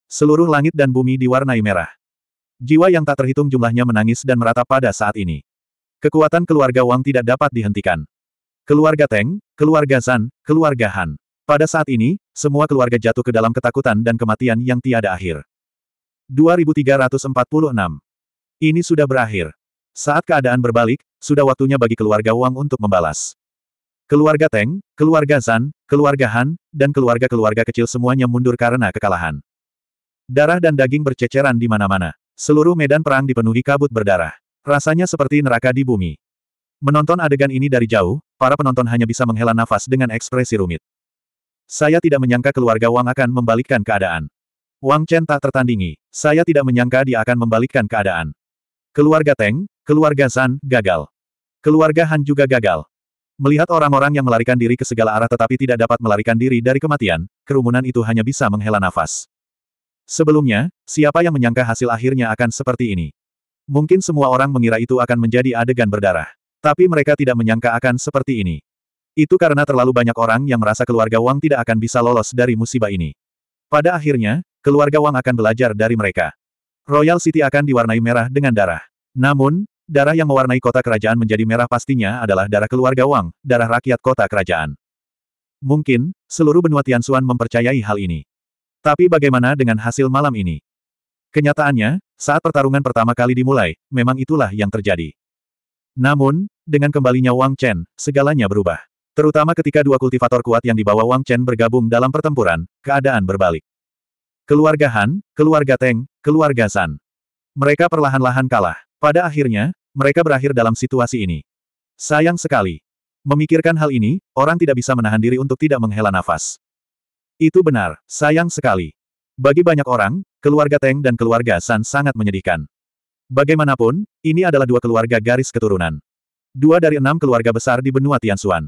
Seluruh langit dan bumi diwarnai merah. Jiwa yang tak terhitung jumlahnya menangis dan meratap pada saat ini. Kekuatan keluarga Wang tidak dapat dihentikan. Keluarga Teng, keluarga Zan, keluarga Han. Pada saat ini, semua keluarga jatuh ke dalam ketakutan dan kematian yang tiada akhir. 2346 ini sudah berakhir. Saat keadaan berbalik, sudah waktunya bagi keluarga Wang untuk membalas. Keluarga Teng, keluarga Zan, keluarga Han, dan keluarga-keluarga kecil semuanya mundur karena kekalahan. Darah dan daging berceceran di mana-mana. Seluruh medan perang dipenuhi kabut berdarah. Rasanya seperti neraka di bumi. Menonton adegan ini dari jauh, para penonton hanya bisa menghela nafas dengan ekspresi rumit. Saya tidak menyangka keluarga Wang akan membalikkan keadaan. Wang Chen tak tertandingi. Saya tidak menyangka dia akan membalikkan keadaan. Keluarga Teng, keluarga San gagal. Keluarga Han juga gagal. Melihat orang-orang yang melarikan diri ke segala arah tetapi tidak dapat melarikan diri dari kematian, kerumunan itu hanya bisa menghela nafas. Sebelumnya, siapa yang menyangka hasil akhirnya akan seperti ini? Mungkin semua orang mengira itu akan menjadi adegan berdarah. Tapi mereka tidak menyangka akan seperti ini. Itu karena terlalu banyak orang yang merasa keluarga Wang tidak akan bisa lolos dari musibah ini. Pada akhirnya, keluarga Wang akan belajar dari mereka. Royal City akan diwarnai merah dengan darah. Namun, darah yang mewarnai kota kerajaan menjadi merah pastinya adalah darah keluarga Wang, darah rakyat kota kerajaan. Mungkin, seluruh benua Tianxuan mempercayai hal ini. Tapi bagaimana dengan hasil malam ini? Kenyataannya, saat pertarungan pertama kali dimulai, memang itulah yang terjadi. Namun, dengan kembalinya Wang Chen, segalanya berubah. Terutama ketika dua kultivator kuat yang dibawa Wang Chen bergabung dalam pertempuran, keadaan berbalik. Keluarga Han, keluarga Teng, keluarga San. Mereka perlahan-lahan kalah. Pada akhirnya, mereka berakhir dalam situasi ini. Sayang sekali. Memikirkan hal ini, orang tidak bisa menahan diri untuk tidak menghela nafas. Itu benar, sayang sekali. Bagi banyak orang, keluarga Teng dan keluarga San sangat menyedihkan. Bagaimanapun, ini adalah dua keluarga garis keturunan. Dua dari enam keluarga besar di benua Tianxuan.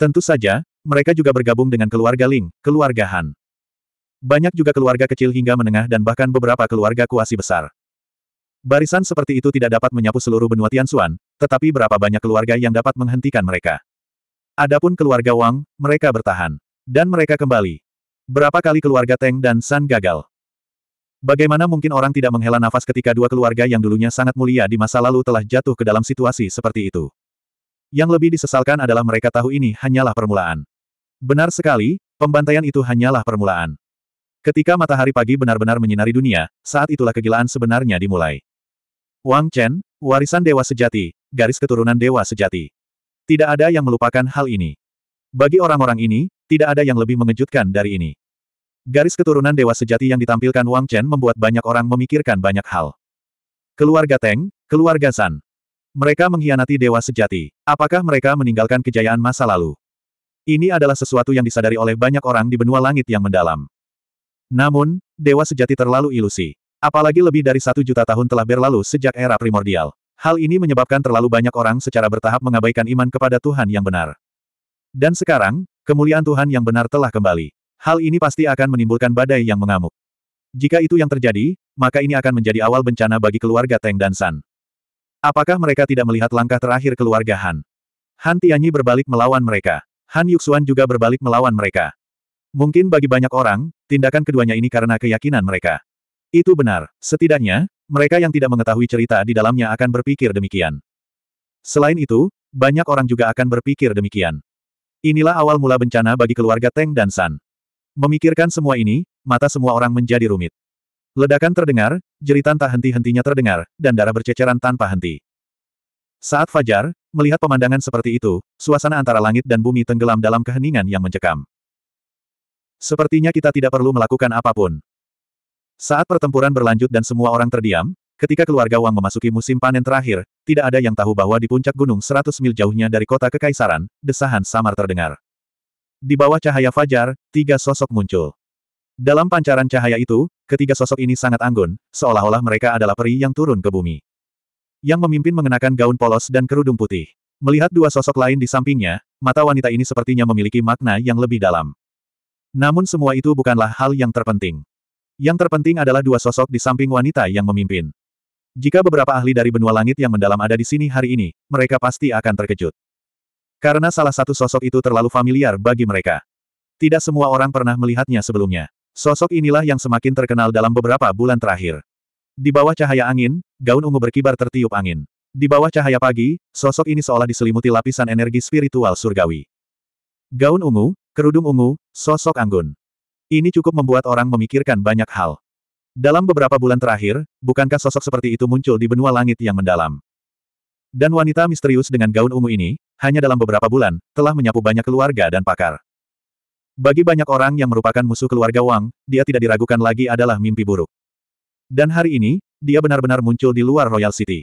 Tentu saja, mereka juga bergabung dengan keluarga Ling, keluarga Han. Banyak juga keluarga kecil hingga menengah dan bahkan beberapa keluarga kuasi besar. Barisan seperti itu tidak dapat menyapu seluruh benua Tianxuan, tetapi berapa banyak keluarga yang dapat menghentikan mereka. Adapun keluarga Wang, mereka bertahan. Dan mereka kembali. Berapa kali keluarga Teng dan San gagal. Bagaimana mungkin orang tidak menghela nafas ketika dua keluarga yang dulunya sangat mulia di masa lalu telah jatuh ke dalam situasi seperti itu. Yang lebih disesalkan adalah mereka tahu ini hanyalah permulaan. Benar sekali, pembantaian itu hanyalah permulaan. Ketika matahari pagi benar-benar menyinari dunia, saat itulah kegilaan sebenarnya dimulai. Wang Chen, warisan dewa sejati, garis keturunan dewa sejati. Tidak ada yang melupakan hal ini. Bagi orang-orang ini, tidak ada yang lebih mengejutkan dari ini. Garis keturunan dewa sejati yang ditampilkan Wang Chen membuat banyak orang memikirkan banyak hal. Keluarga Teng, keluarga San, Mereka mengkhianati dewa sejati. Apakah mereka meninggalkan kejayaan masa lalu? Ini adalah sesuatu yang disadari oleh banyak orang di benua langit yang mendalam. Namun, dewa sejati terlalu ilusi. Apalagi lebih dari satu juta tahun telah berlalu sejak era primordial. Hal ini menyebabkan terlalu banyak orang secara bertahap mengabaikan iman kepada Tuhan yang benar. Dan sekarang, kemuliaan Tuhan yang benar telah kembali. Hal ini pasti akan menimbulkan badai yang mengamuk. Jika itu yang terjadi, maka ini akan menjadi awal bencana bagi keluarga Teng dan San. Apakah mereka tidak melihat langkah terakhir keluarga Han? Han Tianyi berbalik melawan mereka. Han Yuxuan juga berbalik melawan mereka. Mungkin bagi banyak orang, tindakan keduanya ini karena keyakinan mereka. Itu benar, setidaknya, mereka yang tidak mengetahui cerita di dalamnya akan berpikir demikian. Selain itu, banyak orang juga akan berpikir demikian. Inilah awal mula bencana bagi keluarga Teng dan San. Memikirkan semua ini, mata semua orang menjadi rumit. Ledakan terdengar, jeritan tak henti-hentinya terdengar, dan darah berceceran tanpa henti. Saat Fajar, melihat pemandangan seperti itu, suasana antara langit dan bumi tenggelam dalam keheningan yang mencekam. Sepertinya kita tidak perlu melakukan apapun. Saat pertempuran berlanjut dan semua orang terdiam, ketika keluarga Wang memasuki musim panen terakhir, tidak ada yang tahu bahwa di puncak gunung 100 mil jauhnya dari kota kekaisaran, desahan samar terdengar. Di bawah cahaya fajar, tiga sosok muncul. Dalam pancaran cahaya itu, ketiga sosok ini sangat anggun, seolah-olah mereka adalah peri yang turun ke bumi. Yang memimpin mengenakan gaun polos dan kerudung putih. Melihat dua sosok lain di sampingnya, mata wanita ini sepertinya memiliki makna yang lebih dalam. Namun semua itu bukanlah hal yang terpenting. Yang terpenting adalah dua sosok di samping wanita yang memimpin. Jika beberapa ahli dari benua langit yang mendalam ada di sini hari ini, mereka pasti akan terkejut. Karena salah satu sosok itu terlalu familiar bagi mereka. Tidak semua orang pernah melihatnya sebelumnya. Sosok inilah yang semakin terkenal dalam beberapa bulan terakhir. Di bawah cahaya angin, gaun ungu berkibar tertiup angin. Di bawah cahaya pagi, sosok ini seolah diselimuti lapisan energi spiritual surgawi. Gaun ungu, Kerudung ungu, sosok anggun. Ini cukup membuat orang memikirkan banyak hal. Dalam beberapa bulan terakhir, bukankah sosok seperti itu muncul di benua langit yang mendalam? Dan wanita misterius dengan gaun ungu ini, hanya dalam beberapa bulan, telah menyapu banyak keluarga dan pakar. Bagi banyak orang yang merupakan musuh keluarga Wang, dia tidak diragukan lagi adalah mimpi buruk. Dan hari ini, dia benar-benar muncul di luar Royal City.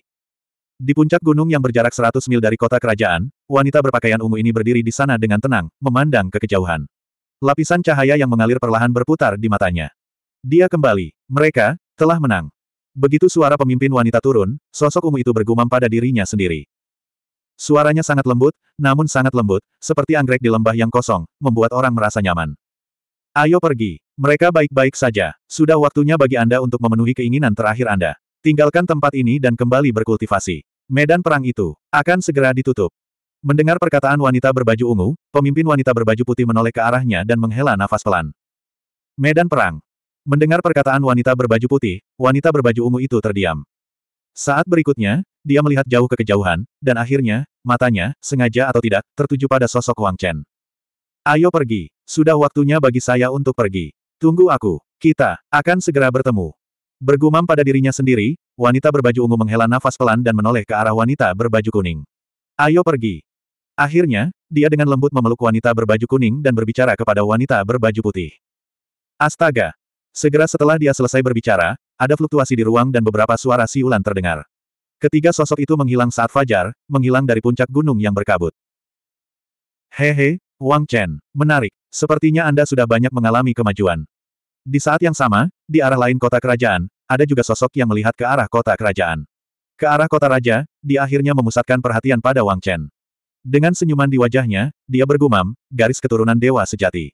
Di puncak gunung yang berjarak 100 mil dari kota kerajaan, wanita berpakaian ungu ini berdiri di sana dengan tenang, memandang ke kejauhan. Lapisan cahaya yang mengalir perlahan berputar di matanya. Dia kembali. Mereka, telah menang. Begitu suara pemimpin wanita turun, sosok ungu itu bergumam pada dirinya sendiri. Suaranya sangat lembut, namun sangat lembut, seperti anggrek di lembah yang kosong, membuat orang merasa nyaman. Ayo pergi. Mereka baik-baik saja. Sudah waktunya bagi Anda untuk memenuhi keinginan terakhir Anda. Tinggalkan tempat ini dan kembali berkultivasi. Medan perang itu akan segera ditutup. Mendengar perkataan wanita berbaju ungu, pemimpin wanita berbaju putih menoleh ke arahnya dan menghela nafas pelan. Medan perang. Mendengar perkataan wanita berbaju putih, wanita berbaju ungu itu terdiam. Saat berikutnya, dia melihat jauh ke kejauhan, dan akhirnya, matanya, sengaja atau tidak, tertuju pada sosok Wang Chen. Ayo pergi. Sudah waktunya bagi saya untuk pergi. Tunggu aku. Kita akan segera bertemu. Bergumam pada dirinya sendiri, wanita berbaju ungu menghela nafas pelan dan menoleh ke arah wanita berbaju kuning. Ayo pergi. Akhirnya, dia dengan lembut memeluk wanita berbaju kuning dan berbicara kepada wanita berbaju putih. Astaga! Segera setelah dia selesai berbicara, ada fluktuasi di ruang dan beberapa suara siulan terdengar. Ketiga sosok itu menghilang saat fajar, menghilang dari puncak gunung yang berkabut. Hehe, Wang Chen, menarik. Sepertinya Anda sudah banyak mengalami kemajuan. Di saat yang sama, di arah lain kota kerajaan, ada juga sosok yang melihat ke arah kota kerajaan. Ke arah kota raja, dia akhirnya memusatkan perhatian pada Wang Chen. Dengan senyuman di wajahnya, dia bergumam, garis keturunan dewa sejati.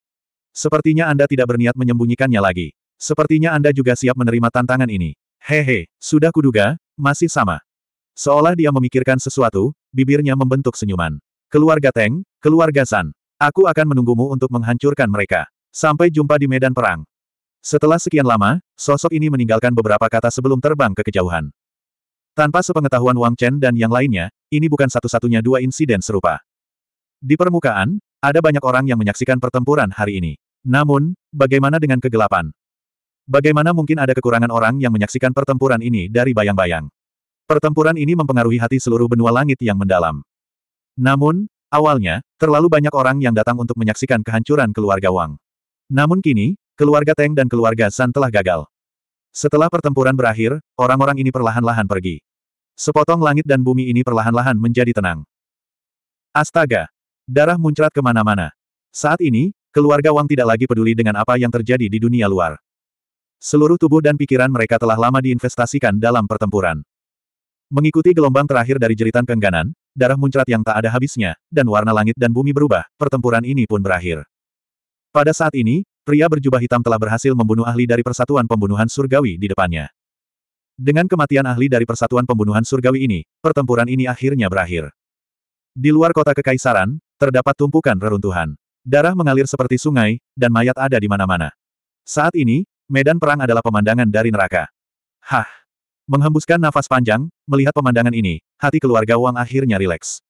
Sepertinya Anda tidak berniat menyembunyikannya lagi. Sepertinya Anda juga siap menerima tantangan ini. Hehe, sudah kuduga, masih sama. Seolah dia memikirkan sesuatu, bibirnya membentuk senyuman. Keluarga Teng, keluarga San. Aku akan menunggumu untuk menghancurkan mereka. Sampai jumpa di medan perang. Setelah sekian lama, sosok ini meninggalkan beberapa kata sebelum terbang ke kejauhan. Tanpa sepengetahuan Wang Chen dan yang lainnya, ini bukan satu-satunya dua insiden serupa. Di permukaan, ada banyak orang yang menyaksikan pertempuran hari ini. Namun, bagaimana dengan kegelapan? Bagaimana mungkin ada kekurangan orang yang menyaksikan pertempuran ini dari bayang-bayang? Pertempuran ini mempengaruhi hati seluruh benua langit yang mendalam. Namun, awalnya, terlalu banyak orang yang datang untuk menyaksikan kehancuran keluarga Wang. Namun kini, Keluarga Teng dan keluarga San telah gagal. Setelah pertempuran berakhir, orang-orang ini perlahan-lahan pergi. Sepotong langit dan bumi ini perlahan-lahan menjadi tenang. Astaga! Darah muncrat kemana-mana. Saat ini, keluarga Wang tidak lagi peduli dengan apa yang terjadi di dunia luar. Seluruh tubuh dan pikiran mereka telah lama diinvestasikan dalam pertempuran. Mengikuti gelombang terakhir dari jeritan kengganan, darah muncrat yang tak ada habisnya, dan warna langit dan bumi berubah, pertempuran ini pun berakhir. Pada saat ini, pria berjubah hitam telah berhasil membunuh ahli dari Persatuan Pembunuhan Surgawi di depannya. Dengan kematian ahli dari Persatuan Pembunuhan Surgawi ini, pertempuran ini akhirnya berakhir. Di luar kota Kekaisaran, terdapat tumpukan reruntuhan. Darah mengalir seperti sungai, dan mayat ada di mana-mana. Saat ini, medan perang adalah pemandangan dari neraka. Hah! Menghembuskan nafas panjang, melihat pemandangan ini, hati keluarga Wang akhirnya rileks.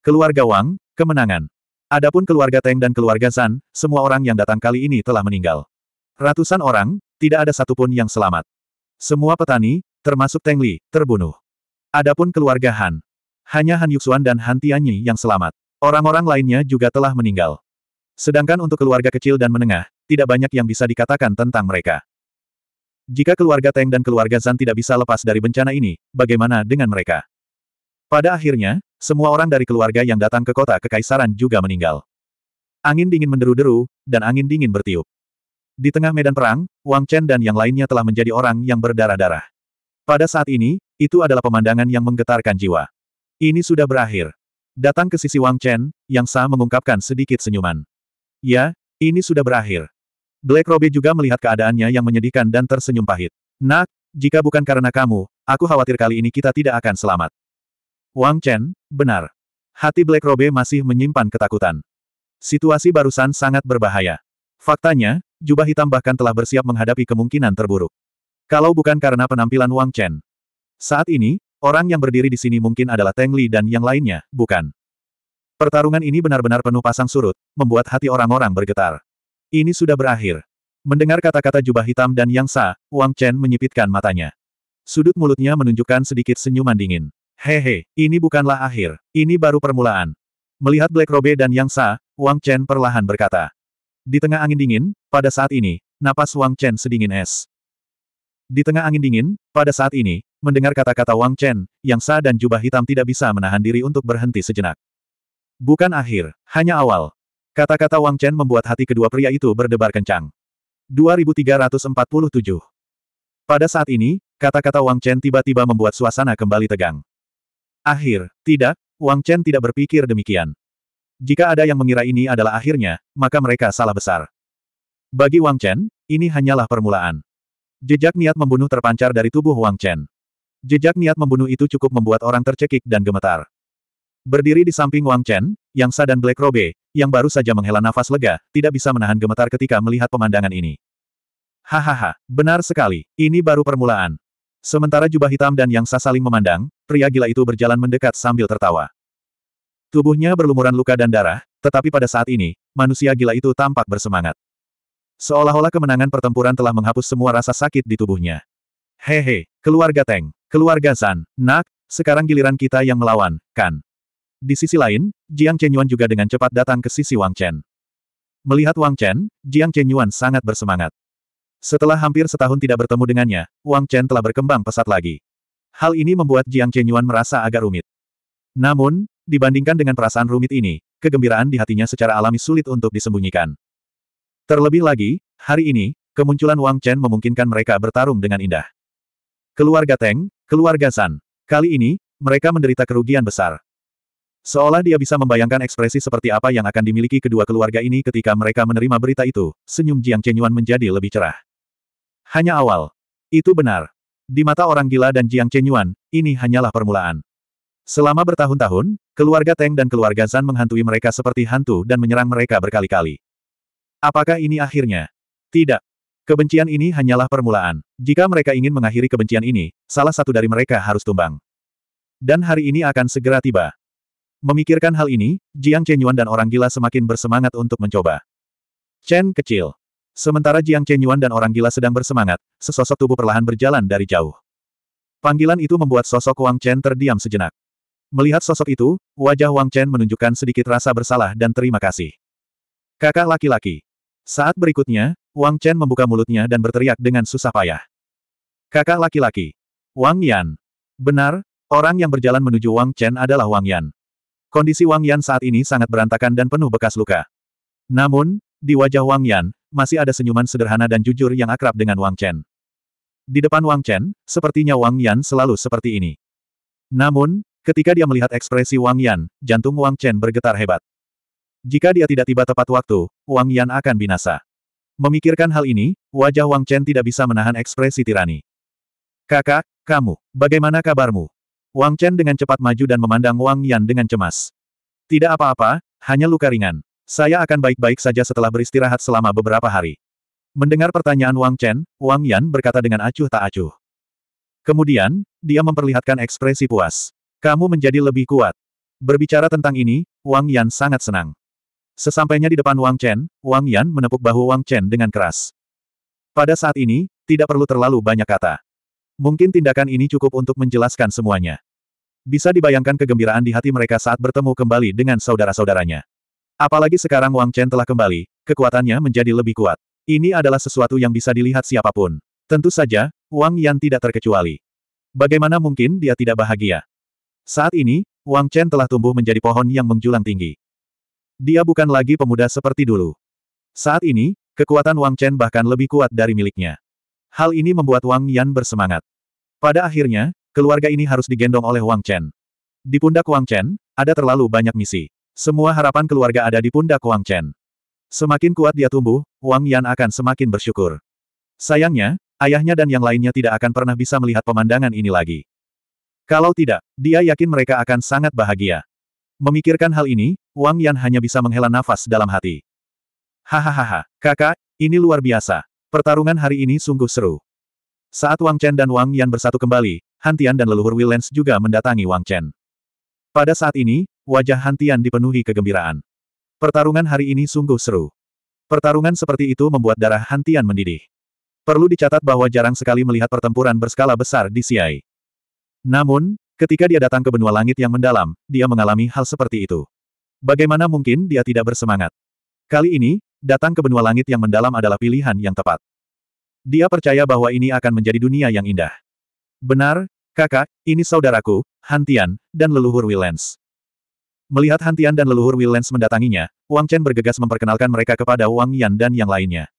Keluarga Wang, kemenangan. Adapun keluarga Teng dan keluarga Zan, semua orang yang datang kali ini telah meninggal. Ratusan orang, tidak ada satupun yang selamat. Semua petani, termasuk Teng Li, terbunuh. Adapun keluarga Han. Hanya Han Yuxuan dan Han Tianyi yang selamat. Orang-orang lainnya juga telah meninggal. Sedangkan untuk keluarga kecil dan menengah, tidak banyak yang bisa dikatakan tentang mereka. Jika keluarga Teng dan keluarga Zan tidak bisa lepas dari bencana ini, bagaimana dengan mereka? Pada akhirnya, semua orang dari keluarga yang datang ke kota kekaisaran juga meninggal. Angin dingin menderu-deru, dan angin dingin bertiup. Di tengah medan perang, Wang Chen dan yang lainnya telah menjadi orang yang berdarah-darah. Pada saat ini, itu adalah pemandangan yang menggetarkan jiwa. Ini sudah berakhir. Datang ke sisi Wang Chen, yang sah mengungkapkan sedikit senyuman. Ya, ini sudah berakhir. Black Robe juga melihat keadaannya yang menyedihkan dan tersenyum pahit. Nak, jika bukan karena kamu, aku khawatir kali ini kita tidak akan selamat. Wang Chen, benar. Hati Black Robe masih menyimpan ketakutan. Situasi barusan sangat berbahaya. Faktanya, jubah hitam bahkan telah bersiap menghadapi kemungkinan terburuk. Kalau bukan karena penampilan Wang Chen. Saat ini, orang yang berdiri di sini mungkin adalah Teng Li dan yang lainnya, bukan. Pertarungan ini benar-benar penuh pasang surut, membuat hati orang-orang bergetar. Ini sudah berakhir. Mendengar kata-kata jubah hitam dan yang sa, Wang Chen menyipitkan matanya. Sudut mulutnya menunjukkan sedikit senyuman dingin. Hehe, ini bukanlah akhir, ini baru permulaan. Melihat Black Robe dan Yang Sa, Wang Chen perlahan berkata. Di tengah angin dingin, pada saat ini, napas Wang Chen sedingin es. Di tengah angin dingin, pada saat ini, mendengar kata-kata Wang Chen, Yang Sa dan jubah hitam tidak bisa menahan diri untuk berhenti sejenak. Bukan akhir, hanya awal. Kata-kata Wang Chen membuat hati kedua pria itu berdebar kencang. 2347 Pada saat ini, kata-kata Wang Chen tiba-tiba membuat suasana kembali tegang. Akhir, tidak, Wang Chen tidak berpikir demikian. Jika ada yang mengira ini adalah akhirnya, maka mereka salah besar. Bagi Wang Chen, ini hanyalah permulaan. Jejak niat membunuh terpancar dari tubuh Wang Chen. Jejak niat membunuh itu cukup membuat orang tercekik dan gemetar. Berdiri di samping Wang Chen, Yang Sa dan Black Robe, yang baru saja menghela nafas lega, tidak bisa menahan gemetar ketika melihat pemandangan ini. Hahaha, benar sekali, ini baru permulaan. Sementara jubah hitam dan Yang Sa saling memandang, pria gila itu berjalan mendekat sambil tertawa. Tubuhnya berlumuran luka dan darah, tetapi pada saat ini, manusia gila itu tampak bersemangat. Seolah-olah kemenangan pertempuran telah menghapus semua rasa sakit di tubuhnya. Hehe, keluarga Teng, keluarga Zan, Nak, sekarang giliran kita yang melawan, kan? Di sisi lain, Jiang Chenyuan juga dengan cepat datang ke sisi Wang Chen. Melihat Wang Chen, Jiang Chenyuan sangat bersemangat. Setelah hampir setahun tidak bertemu dengannya, Wang Chen telah berkembang pesat lagi. Hal ini membuat Jiang Chenyuan merasa agak rumit. Namun, dibandingkan dengan perasaan rumit ini, kegembiraan di hatinya secara alami sulit untuk disembunyikan. Terlebih lagi, hari ini, kemunculan Wang Chen memungkinkan mereka bertarung dengan indah. Keluarga Teng, keluarga San. Kali ini, mereka menderita kerugian besar. Seolah dia bisa membayangkan ekspresi seperti apa yang akan dimiliki kedua keluarga ini ketika mereka menerima berita itu, senyum Jiang Chenyuan menjadi lebih cerah. Hanya awal. Itu benar. Di mata orang gila dan Jiang Chenyuan, ini hanyalah permulaan. Selama bertahun-tahun, keluarga Teng dan keluarga Zan menghantui mereka seperti hantu dan menyerang mereka berkali-kali. Apakah ini akhirnya? Tidak. Kebencian ini hanyalah permulaan. Jika mereka ingin mengakhiri kebencian ini, salah satu dari mereka harus tumbang. Dan hari ini akan segera tiba. Memikirkan hal ini, Jiang Chenyuan dan orang gila semakin bersemangat untuk mencoba. Chen kecil. Sementara Jiang Chenyuan dan orang gila sedang bersemangat, sesosok tubuh perlahan berjalan dari jauh. Panggilan itu membuat sosok Wang Chen terdiam sejenak. Melihat sosok itu, wajah Wang Chen menunjukkan sedikit rasa bersalah dan terima kasih. Kakak laki-laki. Saat berikutnya, Wang Chen membuka mulutnya dan berteriak dengan susah payah. Kakak laki-laki. Wang Yan. Benar, orang yang berjalan menuju Wang Chen adalah Wang Yan. Kondisi Wang Yan saat ini sangat berantakan dan penuh bekas luka. Namun, di wajah Wang Yan, masih ada senyuman sederhana dan jujur yang akrab dengan Wang Chen. Di depan Wang Chen, sepertinya Wang Yan selalu seperti ini. Namun, ketika dia melihat ekspresi Wang Yan, jantung Wang Chen bergetar hebat. Jika dia tidak tiba tepat waktu, Wang Yan akan binasa. Memikirkan hal ini, wajah Wang Chen tidak bisa menahan ekspresi tirani. Kakak, kamu, bagaimana kabarmu? Wang Chen dengan cepat maju dan memandang Wang Yan dengan cemas. Tidak apa-apa, hanya luka ringan. Saya akan baik-baik saja setelah beristirahat selama beberapa hari. Mendengar pertanyaan Wang Chen, Wang Yan berkata dengan acuh tak acuh. Kemudian, dia memperlihatkan ekspresi puas. Kamu menjadi lebih kuat. Berbicara tentang ini, Wang Yan sangat senang. Sesampainya di depan Wang Chen, Wang Yan menepuk bahu Wang Chen dengan keras. Pada saat ini, tidak perlu terlalu banyak kata. Mungkin tindakan ini cukup untuk menjelaskan semuanya. Bisa dibayangkan kegembiraan di hati mereka saat bertemu kembali dengan saudara-saudaranya. Apalagi sekarang Wang Chen telah kembali, kekuatannya menjadi lebih kuat. Ini adalah sesuatu yang bisa dilihat siapapun. Tentu saja, Wang Yan tidak terkecuali. Bagaimana mungkin dia tidak bahagia? Saat ini, Wang Chen telah tumbuh menjadi pohon yang menjulang tinggi. Dia bukan lagi pemuda seperti dulu. Saat ini, kekuatan Wang Chen bahkan lebih kuat dari miliknya. Hal ini membuat Wang Yan bersemangat. Pada akhirnya, keluarga ini harus digendong oleh Wang Chen. Di pundak Wang Chen, ada terlalu banyak misi. Semua harapan keluarga ada di pundak Wang Chen. Semakin kuat dia tumbuh, Wang Yan akan semakin bersyukur. Sayangnya, ayahnya dan yang lainnya tidak akan pernah bisa melihat pemandangan ini lagi. Kalau tidak, dia yakin mereka akan sangat bahagia. Memikirkan hal ini, Wang Yan hanya bisa menghela nafas dalam hati. Hahaha, kakak, ini luar biasa. Pertarungan hari ini sungguh seru. Saat Wang Chen dan Wang Yan bersatu kembali, Hantian dan leluhur Willens juga mendatangi Wang Chen. Pada saat ini, wajah Hantian dipenuhi kegembiraan. Pertarungan hari ini sungguh seru. Pertarungan seperti itu membuat darah Hantian mendidih. Perlu dicatat bahwa jarang sekali melihat pertempuran berskala besar di Siai. Namun, ketika dia datang ke benua langit yang mendalam, dia mengalami hal seperti itu. Bagaimana mungkin dia tidak bersemangat? Kali ini, datang ke benua langit yang mendalam adalah pilihan yang tepat. Dia percaya bahwa ini akan menjadi dunia yang indah. Benar, Kakak, ini saudaraku, Hantian, dan leluhur Wilens. Melihat Hantian dan leluhur Wilens mendatanginya, Wang Chen bergegas memperkenalkan mereka kepada Wang Yan dan yang lainnya.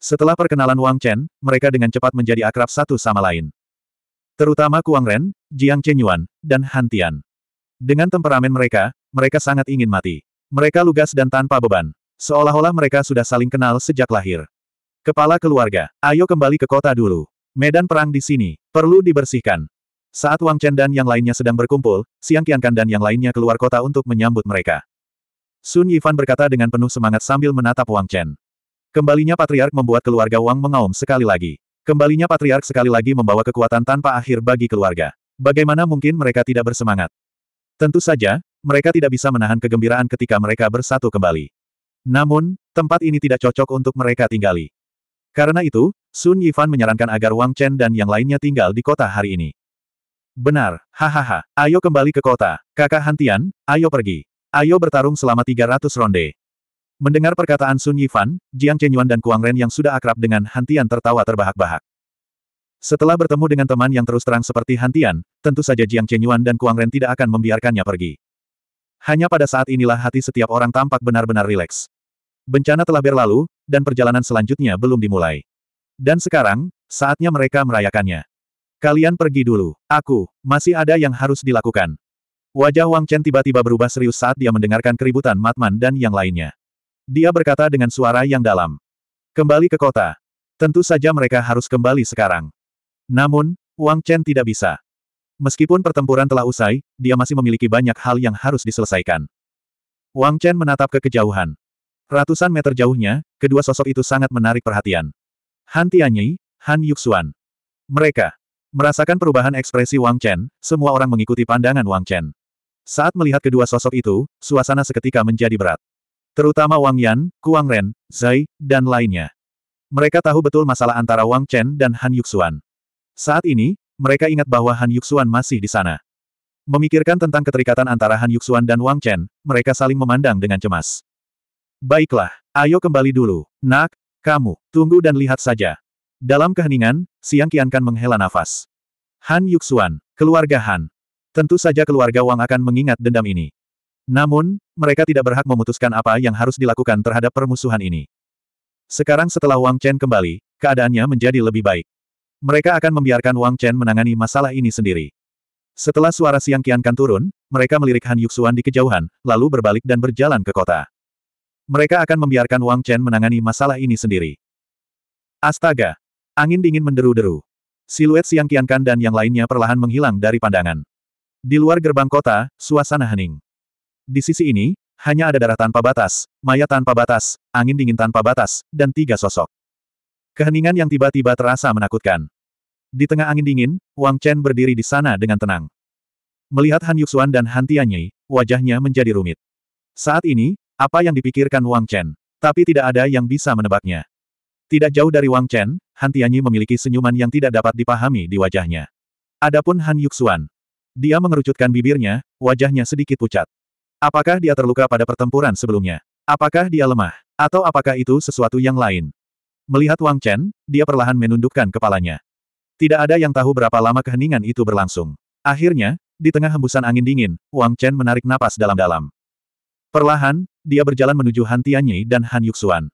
Setelah perkenalan Wang Chen, mereka dengan cepat menjadi akrab satu sama lain. Terutama Kuang Ren, Jiang Chenyuan, dan Hantian. Dengan temperamen mereka, mereka sangat ingin mati. Mereka lugas dan tanpa beban. Seolah-olah mereka sudah saling kenal sejak lahir. Kepala keluarga, ayo kembali ke kota dulu. Medan perang di sini, perlu dibersihkan. Saat Wang Chen dan yang lainnya sedang berkumpul, Siang Qiankan dan yang lainnya keluar kota untuk menyambut mereka. Sun Yifan berkata dengan penuh semangat sambil menatap Wang Chen. Kembalinya Patriark membuat keluarga Wang mengaum sekali lagi. Kembalinya Patriark sekali lagi membawa kekuatan tanpa akhir bagi keluarga. Bagaimana mungkin mereka tidak bersemangat? Tentu saja, mereka tidak bisa menahan kegembiraan ketika mereka bersatu kembali. Namun, tempat ini tidak cocok untuk mereka tinggali. Karena itu, Sun Yifan menyarankan agar Wang Chen dan yang lainnya tinggal di kota hari ini. Benar, hahaha, ayo kembali ke kota. Kakak Hantian, ayo pergi. Ayo bertarung selama 300 ronde. Mendengar perkataan Sun Yifan, Jiang Chenyuan dan Kuang Ren yang sudah akrab dengan Hantian tertawa terbahak-bahak. Setelah bertemu dengan teman yang terus terang seperti Hantian, tentu saja Jiang Chenyuan dan Kuang Ren tidak akan membiarkannya pergi. Hanya pada saat inilah hati setiap orang tampak benar-benar rileks. Bencana telah berlalu, dan perjalanan selanjutnya belum dimulai. Dan sekarang, saatnya mereka merayakannya. Kalian pergi dulu. Aku, masih ada yang harus dilakukan. Wajah Wang Chen tiba-tiba berubah serius saat dia mendengarkan keributan Matman dan yang lainnya. Dia berkata dengan suara yang dalam. Kembali ke kota. Tentu saja mereka harus kembali sekarang. Namun, Wang Chen tidak bisa. Meskipun pertempuran telah usai, dia masih memiliki banyak hal yang harus diselesaikan. Wang Chen menatap ke kejauhan. Ratusan meter jauhnya, kedua sosok itu sangat menarik perhatian. Han Tianyi, Han Yuxuan. Mereka. Merasakan perubahan ekspresi Wang Chen, semua orang mengikuti pandangan Wang Chen. Saat melihat kedua sosok itu, suasana seketika menjadi berat. Terutama Wang Yan, Kuang Ren, Zai, dan lainnya. Mereka tahu betul masalah antara Wang Chen dan Han Yuxuan. Saat ini, mereka ingat bahwa Han Yuxuan masih di sana. Memikirkan tentang keterikatan antara Han Yuxuan dan Wang Chen, mereka saling memandang dengan cemas. Baiklah, ayo kembali dulu, nak, kamu, tunggu dan lihat saja, dalam keheningan, Siang Kian Kan menghela nafas. Han Yuxuan, keluarga Han. Tentu saja keluarga Wang akan mengingat dendam ini. Namun, mereka tidak berhak memutuskan apa yang harus dilakukan terhadap permusuhan ini. Sekarang setelah Wang Chen kembali, keadaannya menjadi lebih baik. Mereka akan membiarkan Wang Chen menangani masalah ini sendiri. Setelah suara Siang Kian Kan turun, mereka melirik Han Yuxuan di kejauhan, lalu berbalik dan berjalan ke kota. Mereka akan membiarkan Wang Chen menangani masalah ini sendiri. Astaga, Angin dingin menderu-deru. Siluet Siang Kiankan dan yang lainnya perlahan menghilang dari pandangan. Di luar gerbang kota, suasana hening. Di sisi ini, hanya ada darah tanpa batas, maya tanpa batas, angin dingin tanpa batas, dan tiga sosok. Keheningan yang tiba-tiba terasa menakutkan. Di tengah angin dingin, Wang Chen berdiri di sana dengan tenang. Melihat Han Yuxuan dan Han Tianyi, wajahnya menjadi rumit. Saat ini, apa yang dipikirkan Wang Chen? Tapi tidak ada yang bisa menebaknya. Tidak jauh dari Wang Chen, Han Tianyi memiliki senyuman yang tidak dapat dipahami di wajahnya. Adapun Han Yuxuan. Dia mengerucutkan bibirnya, wajahnya sedikit pucat. Apakah dia terluka pada pertempuran sebelumnya? Apakah dia lemah? Atau apakah itu sesuatu yang lain? Melihat Wang Chen, dia perlahan menundukkan kepalanya. Tidak ada yang tahu berapa lama keheningan itu berlangsung. Akhirnya, di tengah hembusan angin dingin, Wang Chen menarik napas dalam-dalam. Perlahan, dia berjalan menuju Han Tianyi dan Han Yuxuan.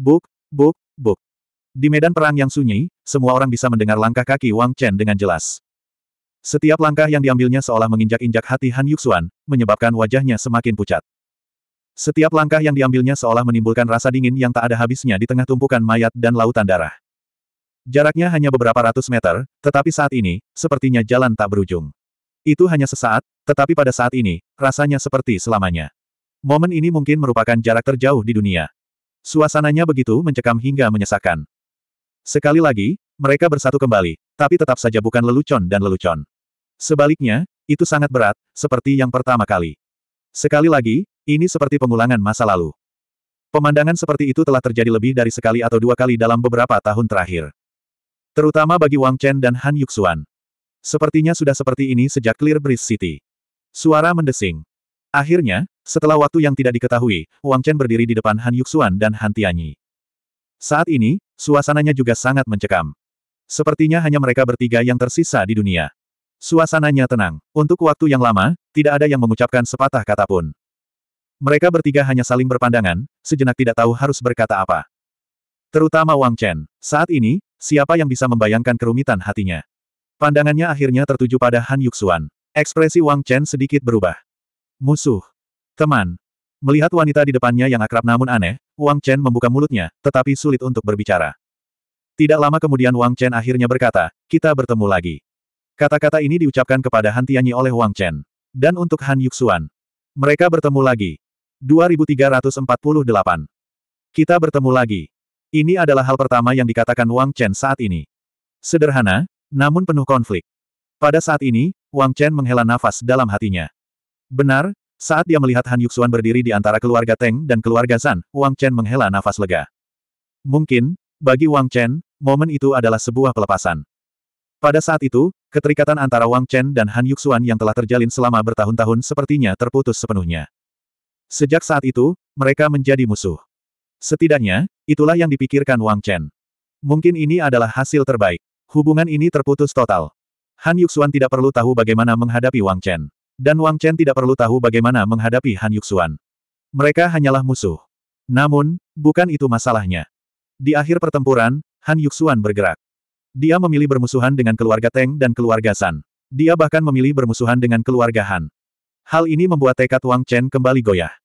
Buk, buk, Buk. Di medan perang yang sunyi, semua orang bisa mendengar langkah kaki Wang Chen dengan jelas. Setiap langkah yang diambilnya seolah menginjak-injak hati Han Yuxuan, menyebabkan wajahnya semakin pucat. Setiap langkah yang diambilnya seolah menimbulkan rasa dingin yang tak ada habisnya di tengah tumpukan mayat dan lautan darah. Jaraknya hanya beberapa ratus meter, tetapi saat ini, sepertinya jalan tak berujung. Itu hanya sesaat, tetapi pada saat ini, rasanya seperti selamanya. Momen ini mungkin merupakan jarak terjauh di dunia. Suasananya begitu mencekam hingga menyesakan. Sekali lagi, mereka bersatu kembali, tapi tetap saja bukan lelucon dan lelucon. Sebaliknya, itu sangat berat, seperti yang pertama kali. Sekali lagi, ini seperti pengulangan masa lalu. Pemandangan seperti itu telah terjadi lebih dari sekali atau dua kali dalam beberapa tahun terakhir. Terutama bagi Wang Chen dan Han Yuxuan. Sepertinya sudah seperti ini sejak Clear Breeze City. Suara mendesing. Akhirnya, setelah waktu yang tidak diketahui, Wang Chen berdiri di depan Han Yuxuan dan Han Tianyi. Saat ini, suasananya juga sangat mencekam. Sepertinya hanya mereka bertiga yang tersisa di dunia. Suasananya tenang. Untuk waktu yang lama, tidak ada yang mengucapkan sepatah kata pun. Mereka bertiga hanya saling berpandangan, sejenak tidak tahu harus berkata apa. Terutama Wang Chen. Saat ini, siapa yang bisa membayangkan kerumitan hatinya? Pandangannya akhirnya tertuju pada Han Yuxuan. Ekspresi Wang Chen sedikit berubah. Musuh. Teman. Melihat wanita di depannya yang akrab namun aneh, Wang Chen membuka mulutnya, tetapi sulit untuk berbicara. Tidak lama kemudian Wang Chen akhirnya berkata, kita bertemu lagi. Kata-kata ini diucapkan kepada Han Tianyi oleh Wang Chen. Dan untuk Han Yuxuan. Mereka bertemu lagi. 2348. Kita bertemu lagi. Ini adalah hal pertama yang dikatakan Wang Chen saat ini. Sederhana, namun penuh konflik. Pada saat ini, Wang Chen menghela nafas dalam hatinya. Benar, saat dia melihat Han Yuxuan berdiri di antara keluarga Teng dan keluarga San, Wang Chen menghela nafas lega. Mungkin, bagi Wang Chen, momen itu adalah sebuah pelepasan. Pada saat itu, keterikatan antara Wang Chen dan Han Yuxuan yang telah terjalin selama bertahun-tahun sepertinya terputus sepenuhnya. Sejak saat itu, mereka menjadi musuh. Setidaknya, itulah yang dipikirkan Wang Chen. Mungkin ini adalah hasil terbaik. Hubungan ini terputus total. Han Yuxuan tidak perlu tahu bagaimana menghadapi Wang Chen. Dan Wang Chen tidak perlu tahu bagaimana menghadapi Han Yuxuan. Mereka hanyalah musuh. Namun, bukan itu masalahnya. Di akhir pertempuran, Han Yuxuan bergerak. Dia memilih bermusuhan dengan keluarga Teng dan keluarga San. Dia bahkan memilih bermusuhan dengan keluarga Han. Hal ini membuat tekad Wang Chen kembali goyah.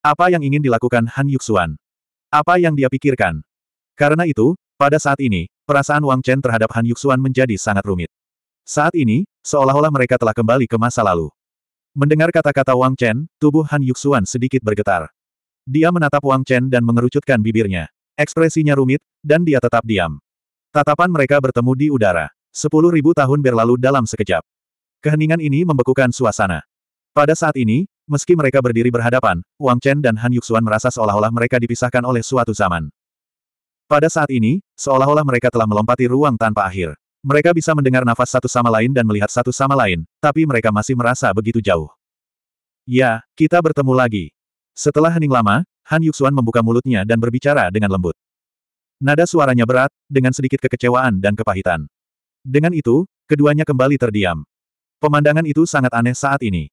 Apa yang ingin dilakukan Han Yuxuan? Apa yang dia pikirkan? Karena itu, pada saat ini, perasaan Wang Chen terhadap Han Yuxuan menjadi sangat rumit. Saat ini, seolah-olah mereka telah kembali ke masa lalu. Mendengar kata-kata Wang Chen, tubuh Han Yuxuan sedikit bergetar. Dia menatap Wang Chen dan mengerucutkan bibirnya. Ekspresinya rumit, dan dia tetap diam. Tatapan mereka bertemu di udara. Sepuluh ribu tahun berlalu dalam sekejap. Keheningan ini membekukan suasana. Pada saat ini, meski mereka berdiri berhadapan, Wang Chen dan Han Yuxuan merasa seolah-olah mereka dipisahkan oleh suatu zaman. Pada saat ini, seolah-olah mereka telah melompati ruang tanpa akhir. Mereka bisa mendengar nafas satu sama lain dan melihat satu sama lain, tapi mereka masih merasa begitu jauh. Ya, kita bertemu lagi. Setelah hening lama, Han Yuxuan membuka mulutnya dan berbicara dengan lembut. Nada suaranya berat, dengan sedikit kekecewaan dan kepahitan. Dengan itu, keduanya kembali terdiam. Pemandangan itu sangat aneh saat ini.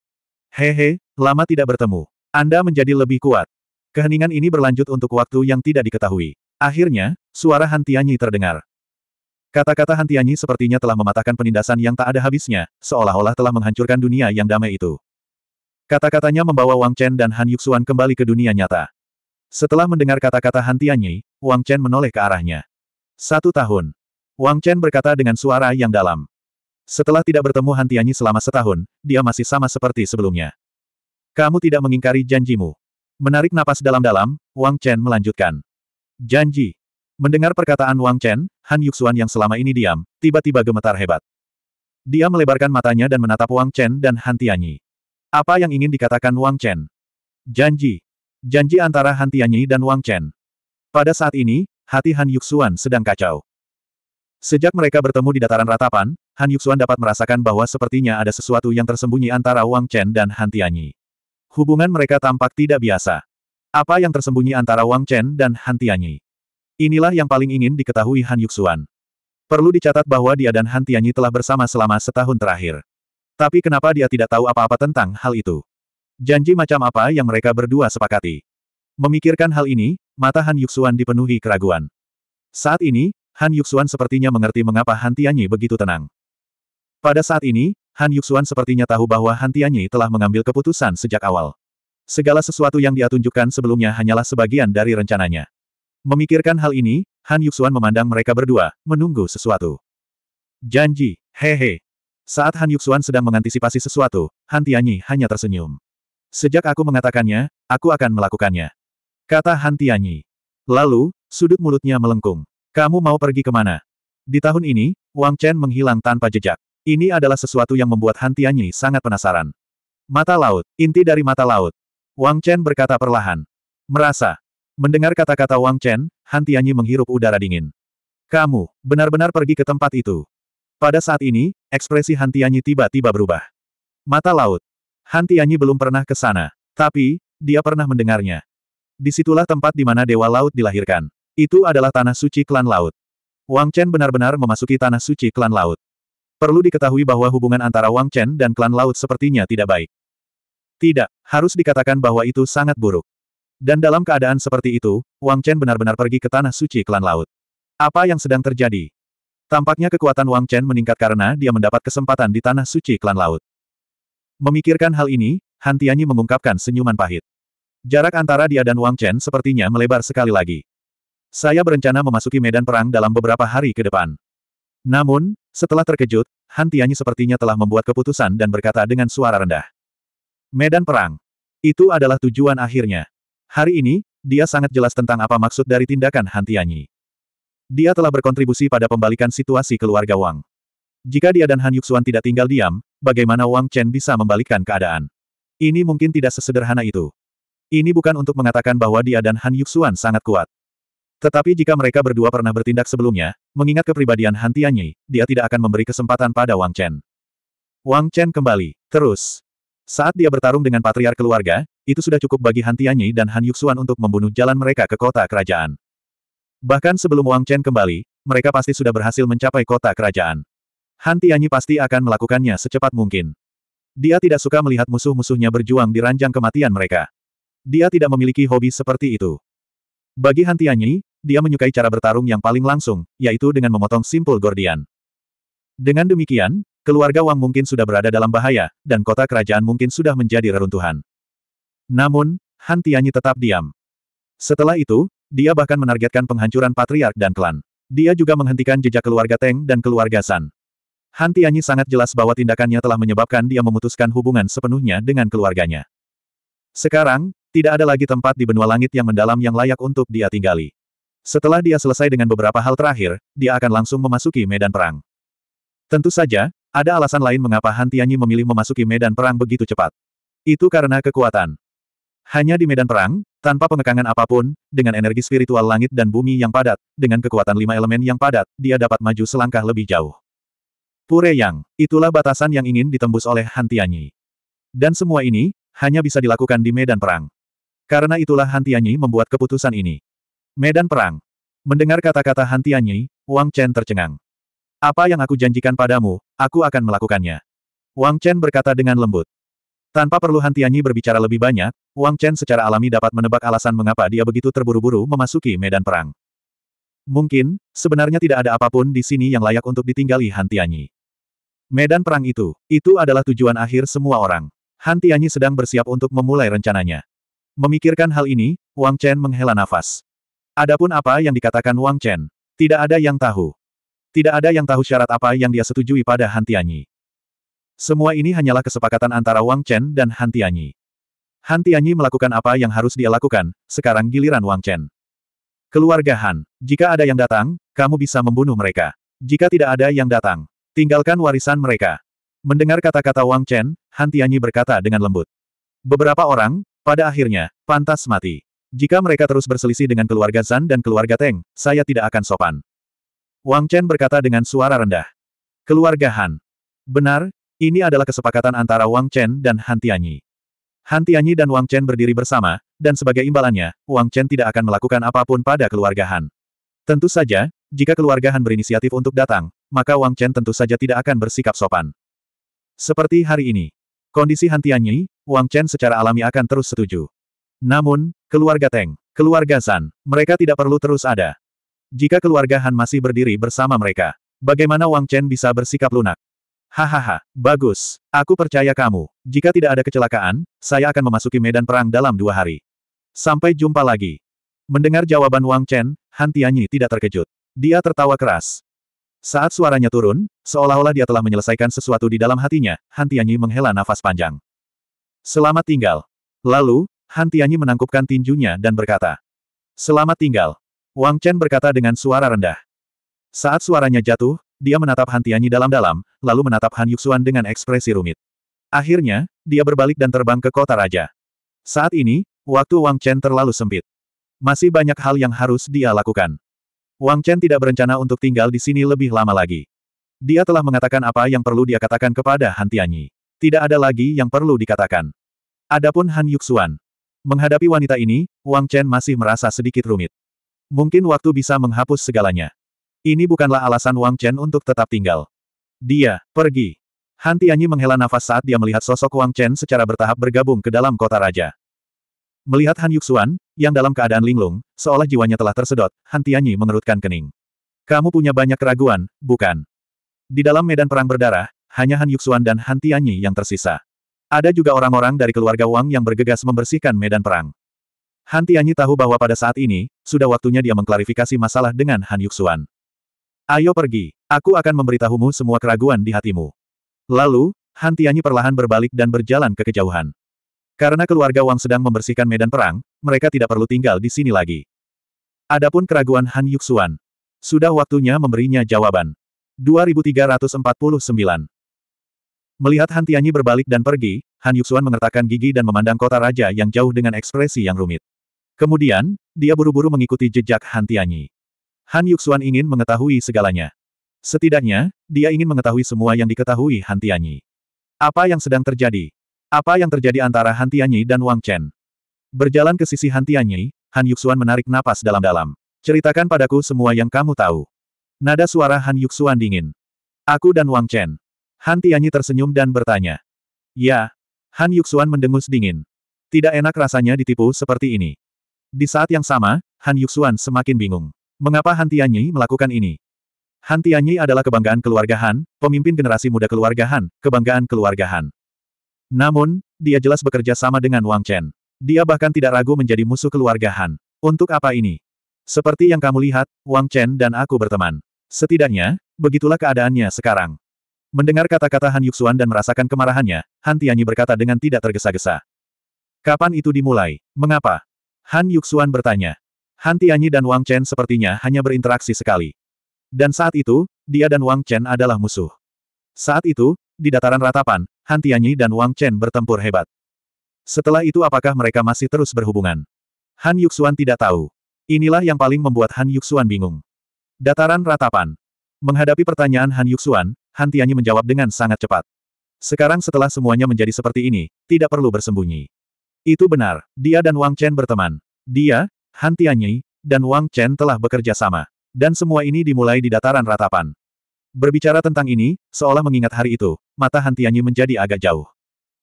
Hehe, lama tidak bertemu. Anda menjadi lebih kuat. Keheningan ini berlanjut untuk waktu yang tidak diketahui. Akhirnya, suara Han Tianyi terdengar. Kata-kata Hantianyi sepertinya telah mematahkan penindasan yang tak ada habisnya, seolah-olah telah menghancurkan dunia yang damai itu. Kata-katanya membawa Wang Chen dan Han Yuxuan kembali ke dunia nyata. Setelah mendengar kata-kata Hantianyi, Wang Chen menoleh ke arahnya. Satu tahun. Wang Chen berkata dengan suara yang dalam. Setelah tidak bertemu Hantianyi selama setahun, dia masih sama seperti sebelumnya. Kamu tidak mengingkari janjimu. Menarik napas dalam-dalam, Wang Chen melanjutkan. Janji. Mendengar perkataan Wang Chen, Han Yuxuan yang selama ini diam, tiba-tiba gemetar hebat. Dia melebarkan matanya dan menatap Wang Chen dan Han Tianyi. Apa yang ingin dikatakan Wang Chen? Janji. Janji antara Han Tianyi dan Wang Chen. Pada saat ini, hati Han Yuxuan sedang kacau. Sejak mereka bertemu di dataran ratapan, Han Yuxuan dapat merasakan bahwa sepertinya ada sesuatu yang tersembunyi antara Wang Chen dan Han Tianyi. Hubungan mereka tampak tidak biasa. Apa yang tersembunyi antara Wang Chen dan Han Tianyi? Inilah yang paling ingin diketahui Han Yuxuan. Perlu dicatat bahwa dia dan Han Tianyi telah bersama selama setahun terakhir. Tapi kenapa dia tidak tahu apa-apa tentang hal itu? Janji macam apa yang mereka berdua sepakati? Memikirkan hal ini, mata Han Yuxuan dipenuhi keraguan. Saat ini, Han Yuxuan sepertinya mengerti mengapa Han Tianyi begitu tenang. Pada saat ini, Han Yuxuan sepertinya tahu bahwa Han Tianyi telah mengambil keputusan sejak awal. Segala sesuatu yang dia tunjukkan sebelumnya hanyalah sebagian dari rencananya. Memikirkan hal ini, Han Yuxuan memandang mereka berdua, menunggu sesuatu. Janji, hehe. Saat Han Yuxuan sedang mengantisipasi sesuatu, Han Tianyi hanya tersenyum. Sejak aku mengatakannya, aku akan melakukannya. Kata Han Tianyi. Lalu, sudut mulutnya melengkung. Kamu mau pergi kemana? Di tahun ini, Wang Chen menghilang tanpa jejak. Ini adalah sesuatu yang membuat Han Tianyi sangat penasaran. Mata laut, inti dari mata laut. Wang Chen berkata perlahan. Merasa, Mendengar kata-kata Wang Chen, Han Tianyi menghirup udara dingin. Kamu, benar-benar pergi ke tempat itu. Pada saat ini, ekspresi Han Tianyi tiba-tiba berubah. Mata laut. Han Tianyi belum pernah ke sana. Tapi, dia pernah mendengarnya. Disitulah tempat di mana Dewa Laut dilahirkan. Itu adalah tanah suci klan laut. Wang Chen benar-benar memasuki tanah suci klan laut. Perlu diketahui bahwa hubungan antara Wang Chen dan klan laut sepertinya tidak baik. Tidak, harus dikatakan bahwa itu sangat buruk. Dan dalam keadaan seperti itu, Wang Chen benar-benar pergi ke tanah suci klan laut. Apa yang sedang terjadi? Tampaknya kekuatan Wang Chen meningkat karena dia mendapat kesempatan di tanah suci klan laut. Memikirkan hal ini, Han Tianyi mengungkapkan senyuman pahit. Jarak antara dia dan Wang Chen sepertinya melebar sekali lagi. Saya berencana memasuki medan perang dalam beberapa hari ke depan. Namun, setelah terkejut, Han Tianyi sepertinya telah membuat keputusan dan berkata dengan suara rendah. Medan perang. Itu adalah tujuan akhirnya. Hari ini, dia sangat jelas tentang apa maksud dari tindakan Hantianyi. Dia telah berkontribusi pada pembalikan situasi keluarga Wang. Jika dia dan Han Yuxuan tidak tinggal diam, bagaimana Wang Chen bisa membalikkan keadaan? Ini mungkin tidak sesederhana itu. Ini bukan untuk mengatakan bahwa dia dan Han Yuxuan sangat kuat. Tetapi jika mereka berdua pernah bertindak sebelumnya, mengingat kepribadian Han Tianyi, dia tidak akan memberi kesempatan pada Wang Chen. Wang Chen kembali. Terus, saat dia bertarung dengan patriar keluarga, itu sudah cukup bagi Han Tianyi dan Han Yuxuan untuk membunuh jalan mereka ke kota kerajaan. Bahkan sebelum Wang Chen kembali, mereka pasti sudah berhasil mencapai kota kerajaan. Han Tianyi pasti akan melakukannya secepat mungkin. Dia tidak suka melihat musuh-musuhnya berjuang di ranjang kematian mereka. Dia tidak memiliki hobi seperti itu. Bagi Han Tianyi, dia menyukai cara bertarung yang paling langsung, yaitu dengan memotong simpul Gordian. Dengan demikian, Keluarga Wang mungkin sudah berada dalam bahaya, dan kota kerajaan mungkin sudah menjadi reruntuhan. Namun, Han Tianyi tetap diam. Setelah itu, dia bahkan menargetkan penghancuran patriark dan klan. Dia juga menghentikan jejak keluarga Teng dan keluarga San. Han Tianyi sangat jelas bahwa tindakannya telah menyebabkan dia memutuskan hubungan sepenuhnya dengan keluarganya. Sekarang, tidak ada lagi tempat di benua langit yang mendalam yang layak untuk dia tinggali. Setelah dia selesai dengan beberapa hal terakhir, dia akan langsung memasuki medan perang. Tentu saja, ada alasan lain mengapa Han Tianyi memilih memasuki medan perang begitu cepat. Itu karena kekuatan. Hanya di medan perang, tanpa pengekangan apapun, dengan energi spiritual langit dan bumi yang padat, dengan kekuatan lima elemen yang padat, dia dapat maju selangkah lebih jauh. Pure Yang, itulah batasan yang ingin ditembus oleh Han Tianyi. Dan semua ini, hanya bisa dilakukan di medan perang. Karena itulah Han Tianyi membuat keputusan ini. Medan perang. Mendengar kata-kata Han Tianyi, Wang Chen tercengang. Apa yang aku janjikan padamu, aku akan melakukannya. Wang Chen berkata dengan lembut. Tanpa perlu Han Tianyi berbicara lebih banyak, Wang Chen secara alami dapat menebak alasan mengapa dia begitu terburu-buru memasuki medan perang. Mungkin, sebenarnya tidak ada apapun di sini yang layak untuk ditinggali Han Tianyi. Medan perang itu, itu adalah tujuan akhir semua orang. Han Tianyi sedang bersiap untuk memulai rencananya. Memikirkan hal ini, Wang Chen menghela nafas. Adapun apa yang dikatakan Wang Chen, tidak ada yang tahu. Tidak ada yang tahu syarat apa yang dia setujui pada Han Tianyi. Semua ini hanyalah kesepakatan antara Wang Chen dan Han Tianyi. Han Tianyi melakukan apa yang harus dia lakukan, sekarang giliran Wang Chen. Keluarga Han, jika ada yang datang, kamu bisa membunuh mereka. Jika tidak ada yang datang, tinggalkan warisan mereka. Mendengar kata-kata Wang Chen, Han Tianyi berkata dengan lembut. Beberapa orang, pada akhirnya, pantas mati. Jika mereka terus berselisih dengan keluarga Zan dan keluarga Teng, saya tidak akan sopan. Wang Chen berkata dengan suara rendah. Keluarga Han. Benar, ini adalah kesepakatan antara Wang Chen dan Han Tianyi. Han Tianyi dan Wang Chen berdiri bersama, dan sebagai imbalannya, Wang Chen tidak akan melakukan apapun pada keluarga Han. Tentu saja, jika keluarga Han berinisiatif untuk datang, maka Wang Chen tentu saja tidak akan bersikap sopan. Seperti hari ini. Kondisi Han Tianyi, Wang Chen secara alami akan terus setuju. Namun, keluarga Teng, keluarga San, mereka tidak perlu terus ada jika keluarga Han masih berdiri bersama mereka. Bagaimana Wang Chen bisa bersikap lunak? Hahaha, bagus. Aku percaya kamu. Jika tidak ada kecelakaan, saya akan memasuki medan perang dalam dua hari. Sampai jumpa lagi. Mendengar jawaban Wang Chen, Han Tianyi tidak terkejut. Dia tertawa keras. Saat suaranya turun, seolah-olah dia telah menyelesaikan sesuatu di dalam hatinya, Han Tianyi menghela nafas panjang. Selamat tinggal. Lalu, Han Tianyi menangkupkan tinjunya dan berkata, Selamat tinggal. Wang Chen berkata dengan suara rendah. Saat suaranya jatuh, dia menatap Han Tianyi dalam-dalam, lalu menatap Han Yuxuan dengan ekspresi rumit. Akhirnya, dia berbalik dan terbang ke kota raja. Saat ini, waktu Wang Chen terlalu sempit. Masih banyak hal yang harus dia lakukan. Wang Chen tidak berencana untuk tinggal di sini lebih lama lagi. Dia telah mengatakan apa yang perlu dia katakan kepada Han Tianyi. Tidak ada lagi yang perlu dikatakan. Adapun Han Yuxuan. Menghadapi wanita ini, Wang Chen masih merasa sedikit rumit. Mungkin waktu bisa menghapus segalanya. Ini bukanlah alasan Wang Chen untuk tetap tinggal. Dia, pergi. Han Tianyi menghela nafas saat dia melihat sosok Wang Chen secara bertahap bergabung ke dalam kota raja. Melihat Han Yuxuan, yang dalam keadaan linglung, seolah jiwanya telah tersedot, Han Tianyi mengerutkan kening. Kamu punya banyak keraguan, bukan? Di dalam medan perang berdarah, hanya Han Yuxuan dan Han Tianyi yang tersisa. Ada juga orang-orang dari keluarga Wang yang bergegas membersihkan medan perang. Han Tianyi tahu bahwa pada saat ini, sudah waktunya dia mengklarifikasi masalah dengan Han Yuxuan. Ayo pergi, aku akan memberitahumu semua keraguan di hatimu. Lalu, Han Tianyi perlahan berbalik dan berjalan ke kejauhan. Karena keluarga Wang sedang membersihkan medan perang, mereka tidak perlu tinggal di sini lagi. Adapun keraguan Han Yuxuan, sudah waktunya memberinya jawaban. 2349 Melihat Han Tianyi berbalik dan pergi, Han Yuxuan mengertakkan gigi dan memandang kota raja yang jauh dengan ekspresi yang rumit. Kemudian, dia buru-buru mengikuti jejak Han Tianyi. Han Yuxuan ingin mengetahui segalanya. Setidaknya, dia ingin mengetahui semua yang diketahui Han Tianyi. Apa yang sedang terjadi? Apa yang terjadi antara Han Tianyi dan Wang Chen? Berjalan ke sisi Han Tianyi, Han Yuxuan menarik napas dalam-dalam. Ceritakan padaku semua yang kamu tahu. Nada suara Han Yuxuan dingin. Aku dan Wang Chen. Han Tianyi tersenyum dan bertanya. Ya. Han Yuxuan mendengus dingin. Tidak enak rasanya ditipu seperti ini. Di saat yang sama, Han Yuxuan semakin bingung. Mengapa Han Tianyi melakukan ini? Han Tianyi adalah kebanggaan keluarga Han, pemimpin generasi muda keluarga Han, kebanggaan keluarga Han. Namun, dia jelas bekerja sama dengan Wang Chen. Dia bahkan tidak ragu menjadi musuh keluarga Han. Untuk apa ini? Seperti yang kamu lihat, Wang Chen dan aku berteman. Setidaknya, begitulah keadaannya sekarang. Mendengar kata-kata Han Yuxuan dan merasakan kemarahannya, Han Tianyi berkata dengan tidak tergesa-gesa. Kapan itu dimulai? Mengapa? Han Yuxuan bertanya. Han Tianyi dan Wang Chen sepertinya hanya berinteraksi sekali. Dan saat itu, dia dan Wang Chen adalah musuh. Saat itu, di dataran ratapan, Han Tianyi dan Wang Chen bertempur hebat. Setelah itu apakah mereka masih terus berhubungan? Han Yuxuan tidak tahu. Inilah yang paling membuat Han Yuxuan bingung. Dataran ratapan. Menghadapi pertanyaan Han Yuxuan, Han Tianyi menjawab dengan sangat cepat. Sekarang setelah semuanya menjadi seperti ini, tidak perlu bersembunyi. Itu benar, dia dan Wang Chen berteman. Dia, Han Tianyi, dan Wang Chen telah bekerja sama. Dan semua ini dimulai di dataran ratapan. Berbicara tentang ini, seolah mengingat hari itu, mata Han Tianyi menjadi agak jauh.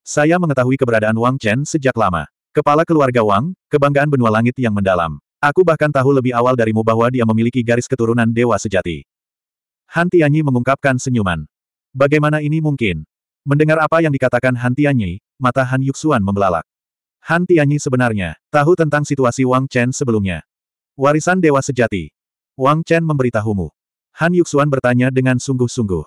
Saya mengetahui keberadaan Wang Chen sejak lama. Kepala keluarga Wang, kebanggaan benua langit yang mendalam. Aku bahkan tahu lebih awal darimu bahwa dia memiliki garis keturunan dewa sejati. Han Tianyi mengungkapkan senyuman. Bagaimana ini mungkin? Mendengar apa yang dikatakan Han Tianyi, mata Han Yuxuan membelalak. Han Tianyi sebenarnya tahu tentang situasi Wang Chen sebelumnya. Warisan dewa sejati. Wang Chen memberitahumu. Han Yuxuan bertanya dengan sungguh-sungguh.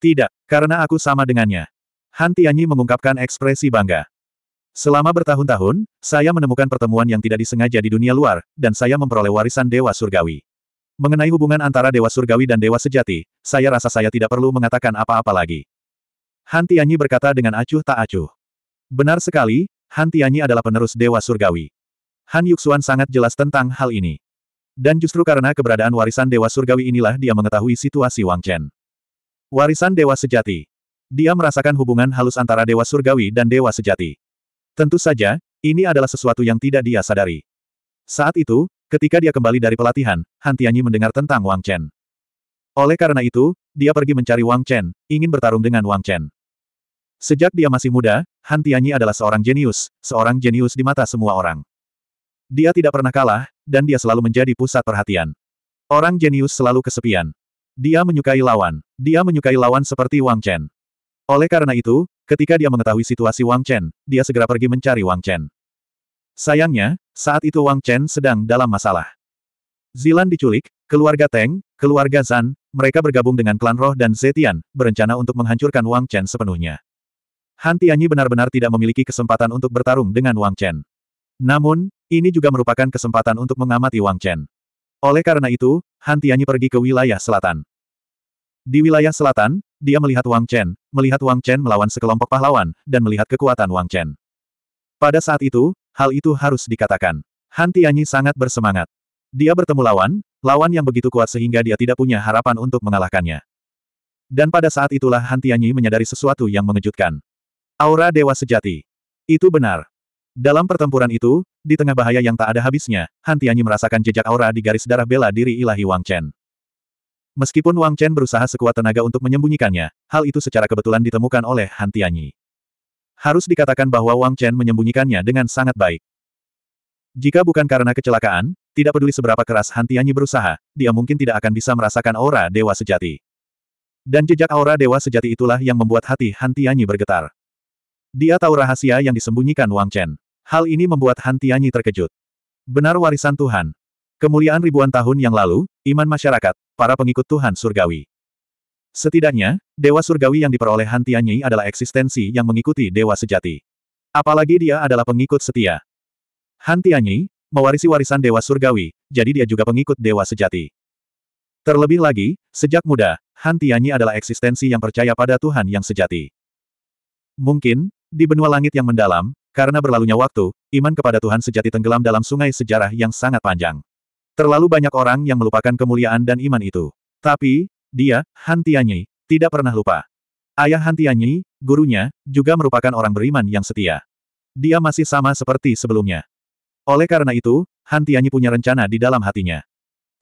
Tidak, karena aku sama dengannya. Han Tianyi mengungkapkan ekspresi bangga. Selama bertahun-tahun, saya menemukan pertemuan yang tidak disengaja di dunia luar, dan saya memperoleh warisan dewa surgawi. Mengenai hubungan antara dewa surgawi dan dewa sejati, saya rasa saya tidak perlu mengatakan apa-apa lagi. Han Tianyi berkata dengan acuh tak acuh. Benar sekali, Han Tianyi adalah penerus Dewa Surgawi. Han Yuxuan sangat jelas tentang hal ini. Dan justru karena keberadaan warisan Dewa Surgawi inilah dia mengetahui situasi Wang Chen. Warisan Dewa Sejati. Dia merasakan hubungan halus antara Dewa Surgawi dan Dewa Sejati. Tentu saja, ini adalah sesuatu yang tidak dia sadari. Saat itu, ketika dia kembali dari pelatihan, Han Tianyi mendengar tentang Wang Chen. Oleh karena itu, dia pergi mencari Wang Chen, ingin bertarung dengan Wang Chen. Sejak dia masih muda, Han Tianyi adalah seorang jenius, seorang jenius di mata semua orang. Dia tidak pernah kalah, dan dia selalu menjadi pusat perhatian. Orang jenius selalu kesepian. Dia menyukai lawan. Dia menyukai lawan seperti Wang Chen. Oleh karena itu, ketika dia mengetahui situasi Wang Chen, dia segera pergi mencari Wang Chen. Sayangnya, saat itu Wang Chen sedang dalam masalah. Zilan diculik, keluarga Teng, keluarga Zan, mereka bergabung dengan klan Roh dan Zetian, berencana untuk menghancurkan Wang Chen sepenuhnya. Han Tianyi benar-benar tidak memiliki kesempatan untuk bertarung dengan Wang Chen. Namun, ini juga merupakan kesempatan untuk mengamati Wang Chen. Oleh karena itu, Han Tianyi pergi ke wilayah selatan. Di wilayah selatan, dia melihat Wang Chen, melihat Wang Chen melawan sekelompok pahlawan, dan melihat kekuatan Wang Chen. Pada saat itu, hal itu harus dikatakan. Han Tianyi sangat bersemangat. Dia bertemu lawan, lawan yang begitu kuat sehingga dia tidak punya harapan untuk mengalahkannya. Dan pada saat itulah Han Tianyi menyadari sesuatu yang mengejutkan. Aura Dewa Sejati. Itu benar. Dalam pertempuran itu, di tengah bahaya yang tak ada habisnya, Han Tianyi merasakan jejak aura di garis darah bela diri ilahi Wang Chen. Meskipun Wang Chen berusaha sekuat tenaga untuk menyembunyikannya, hal itu secara kebetulan ditemukan oleh Han Tianyi. Harus dikatakan bahwa Wang Chen menyembunyikannya dengan sangat baik. Jika bukan karena kecelakaan, tidak peduli seberapa keras Han Tianyi berusaha, dia mungkin tidak akan bisa merasakan aura dewa sejati. Dan jejak aura dewa sejati itulah yang membuat hati Han Tianyi bergetar. Dia tahu rahasia yang disembunyikan Wang Chen. Hal ini membuat Han Tianyi terkejut. Benar warisan Tuhan. Kemuliaan ribuan tahun yang lalu, iman masyarakat, para pengikut Tuhan surgawi. Setidaknya, Dewa Surgawi yang diperoleh Han Tianyi adalah eksistensi yang mengikuti Dewa Sejati. Apalagi dia adalah pengikut setia. Han Tianyi, mewarisi warisan Dewa Surgawi, jadi dia juga pengikut Dewa Sejati. Terlebih lagi, sejak muda, Han Tianyi adalah eksistensi yang percaya pada Tuhan yang sejati. Mungkin, di benua langit yang mendalam, karena berlalunya waktu, iman kepada Tuhan sejati tenggelam dalam sungai sejarah yang sangat panjang. Terlalu banyak orang yang melupakan kemuliaan dan iman itu. Tapi, dia, Han Tianyi, tidak pernah lupa. Ayah Han Tianyi, gurunya, juga merupakan orang beriman yang setia. Dia masih sama seperti sebelumnya. Oleh karena itu, Han Tianyi punya rencana di dalam hatinya.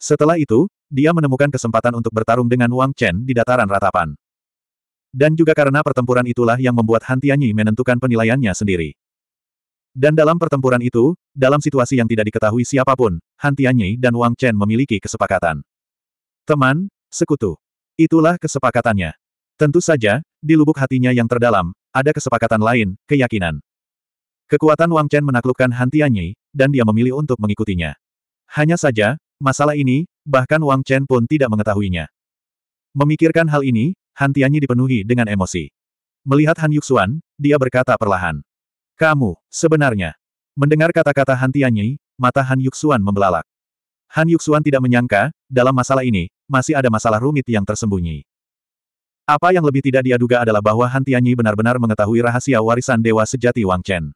Setelah itu, dia menemukan kesempatan untuk bertarung dengan Wang Chen di dataran ratapan. Dan juga karena pertempuran itulah yang membuat Han Tianyi menentukan penilaiannya sendiri. Dan dalam pertempuran itu, dalam situasi yang tidak diketahui siapapun, Han Tianyi dan Wang Chen memiliki kesepakatan. Teman, sekutu. Itulah kesepakatannya. Tentu saja, di lubuk hatinya yang terdalam, ada kesepakatan lain, keyakinan. Kekuatan Wang Chen menaklukkan Han Tianyi, dan dia memilih untuk mengikutinya. Hanya saja, masalah ini, bahkan Wang Chen pun tidak mengetahuinya. Memikirkan hal ini, Han Tianyi dipenuhi dengan emosi. Melihat Han Yuxuan, dia berkata perlahan. Kamu, sebenarnya. Mendengar kata-kata Han Tianyi, mata Han Yuxuan membelalak. Han Yuxuan tidak menyangka, dalam masalah ini, masih ada masalah rumit yang tersembunyi. Apa yang lebih tidak dia duga adalah bahwa Han Tianyi benar-benar mengetahui rahasia warisan dewa sejati Wang Chen.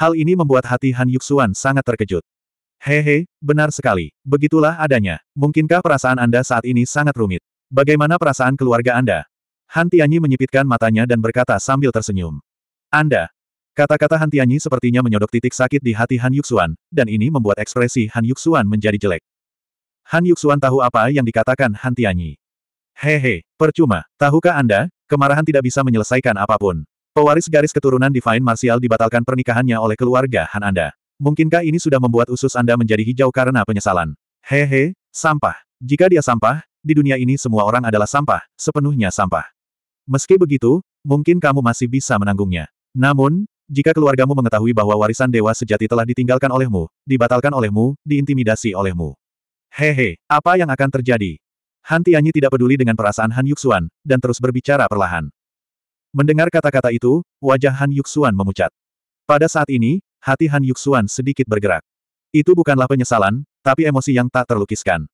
Hal ini membuat hati Han Yuxuan sangat terkejut. Hehe, benar sekali. Begitulah adanya. Mungkinkah perasaan Anda saat ini sangat rumit? Bagaimana perasaan keluarga Anda? Han Tianyi menyipitkan matanya dan berkata sambil tersenyum. Anda. Kata-kata Han Tianyi sepertinya menyodok titik sakit di hati Han Yuxuan, dan ini membuat ekspresi Han Yuxuan menjadi jelek. Han Yuxuan tahu apa yang dikatakan Han Tianyi. Hehe, percuma, tahukah Anda, kemarahan tidak bisa menyelesaikan apapun. Pewaris garis keturunan Divine Martial dibatalkan pernikahannya oleh keluarga Han Anda. Mungkinkah ini sudah membuat usus Anda menjadi hijau karena penyesalan? Hehe, sampah. Jika dia sampah, di dunia ini semua orang adalah sampah, sepenuhnya sampah. Meski begitu, mungkin kamu masih bisa menanggungnya. Namun, jika keluargamu mengetahui bahwa warisan dewa sejati telah ditinggalkan olehmu, dibatalkan olehmu, diintimidasi olehmu. Hehe, apa yang akan terjadi? Han Tianyi tidak peduli dengan perasaan Han Yuxuan, dan terus berbicara perlahan. Mendengar kata-kata itu, wajah Han Yuxuan memucat. Pada saat ini, hati Han Yuxuan sedikit bergerak. Itu bukanlah penyesalan, tapi emosi yang tak terlukiskan.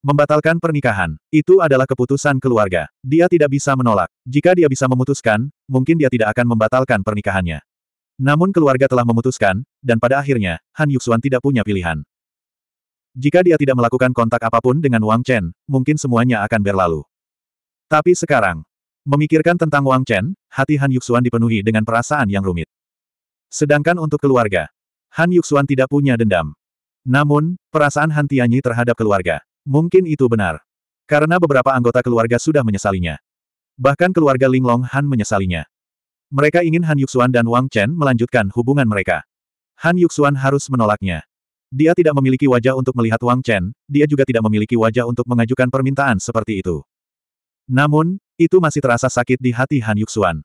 Membatalkan pernikahan, itu adalah keputusan keluarga. Dia tidak bisa menolak. Jika dia bisa memutuskan, mungkin dia tidak akan membatalkan pernikahannya. Namun keluarga telah memutuskan, dan pada akhirnya, Han Yuxuan tidak punya pilihan. Jika dia tidak melakukan kontak apapun dengan Wang Chen, mungkin semuanya akan berlalu. Tapi sekarang, memikirkan tentang Wang Chen, hati Han Yuxuan dipenuhi dengan perasaan yang rumit. Sedangkan untuk keluarga, Han Yuxuan tidak punya dendam. Namun, perasaan Han Tianyi terhadap keluarga, Mungkin itu benar. Karena beberapa anggota keluarga sudah menyesalinya. Bahkan keluarga Linglong Han menyesalinya. Mereka ingin Han Yuxuan dan Wang Chen melanjutkan hubungan mereka. Han Yuxuan harus menolaknya. Dia tidak memiliki wajah untuk melihat Wang Chen, dia juga tidak memiliki wajah untuk mengajukan permintaan seperti itu. Namun, itu masih terasa sakit di hati Han Yuxuan.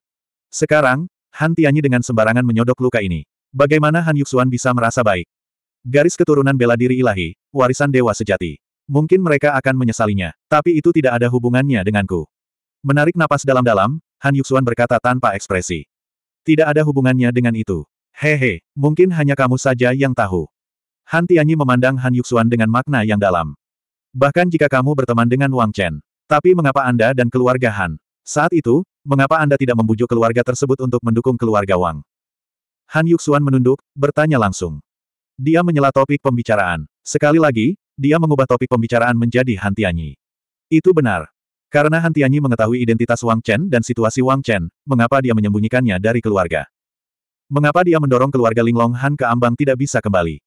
Sekarang, Han Tianyi dengan sembarangan menyodok luka ini. Bagaimana Han Yuxuan bisa merasa baik? Garis keturunan bela diri ilahi, warisan dewa sejati. Mungkin mereka akan menyesalinya, tapi itu tidak ada hubungannya denganku. Menarik napas dalam-dalam, Han Yuxuan berkata tanpa ekspresi. Tidak ada hubungannya dengan itu. Hehe, mungkin hanya kamu saja yang tahu. Han Tianyi memandang Han Yuxuan dengan makna yang dalam. Bahkan jika kamu berteman dengan Wang Chen. Tapi mengapa Anda dan keluarga Han? Saat itu, mengapa Anda tidak membujuk keluarga tersebut untuk mendukung keluarga Wang? Han Yuxuan menunduk, bertanya langsung. Dia menyela topik pembicaraan. Sekali lagi, dia mengubah topik pembicaraan menjadi Han Tianyi. Itu benar. Karena Han Tianyi mengetahui identitas Wang Chen dan situasi Wang Chen, mengapa dia menyembunyikannya dari keluarga? Mengapa dia mendorong keluarga Linglong Han ke ambang tidak bisa kembali?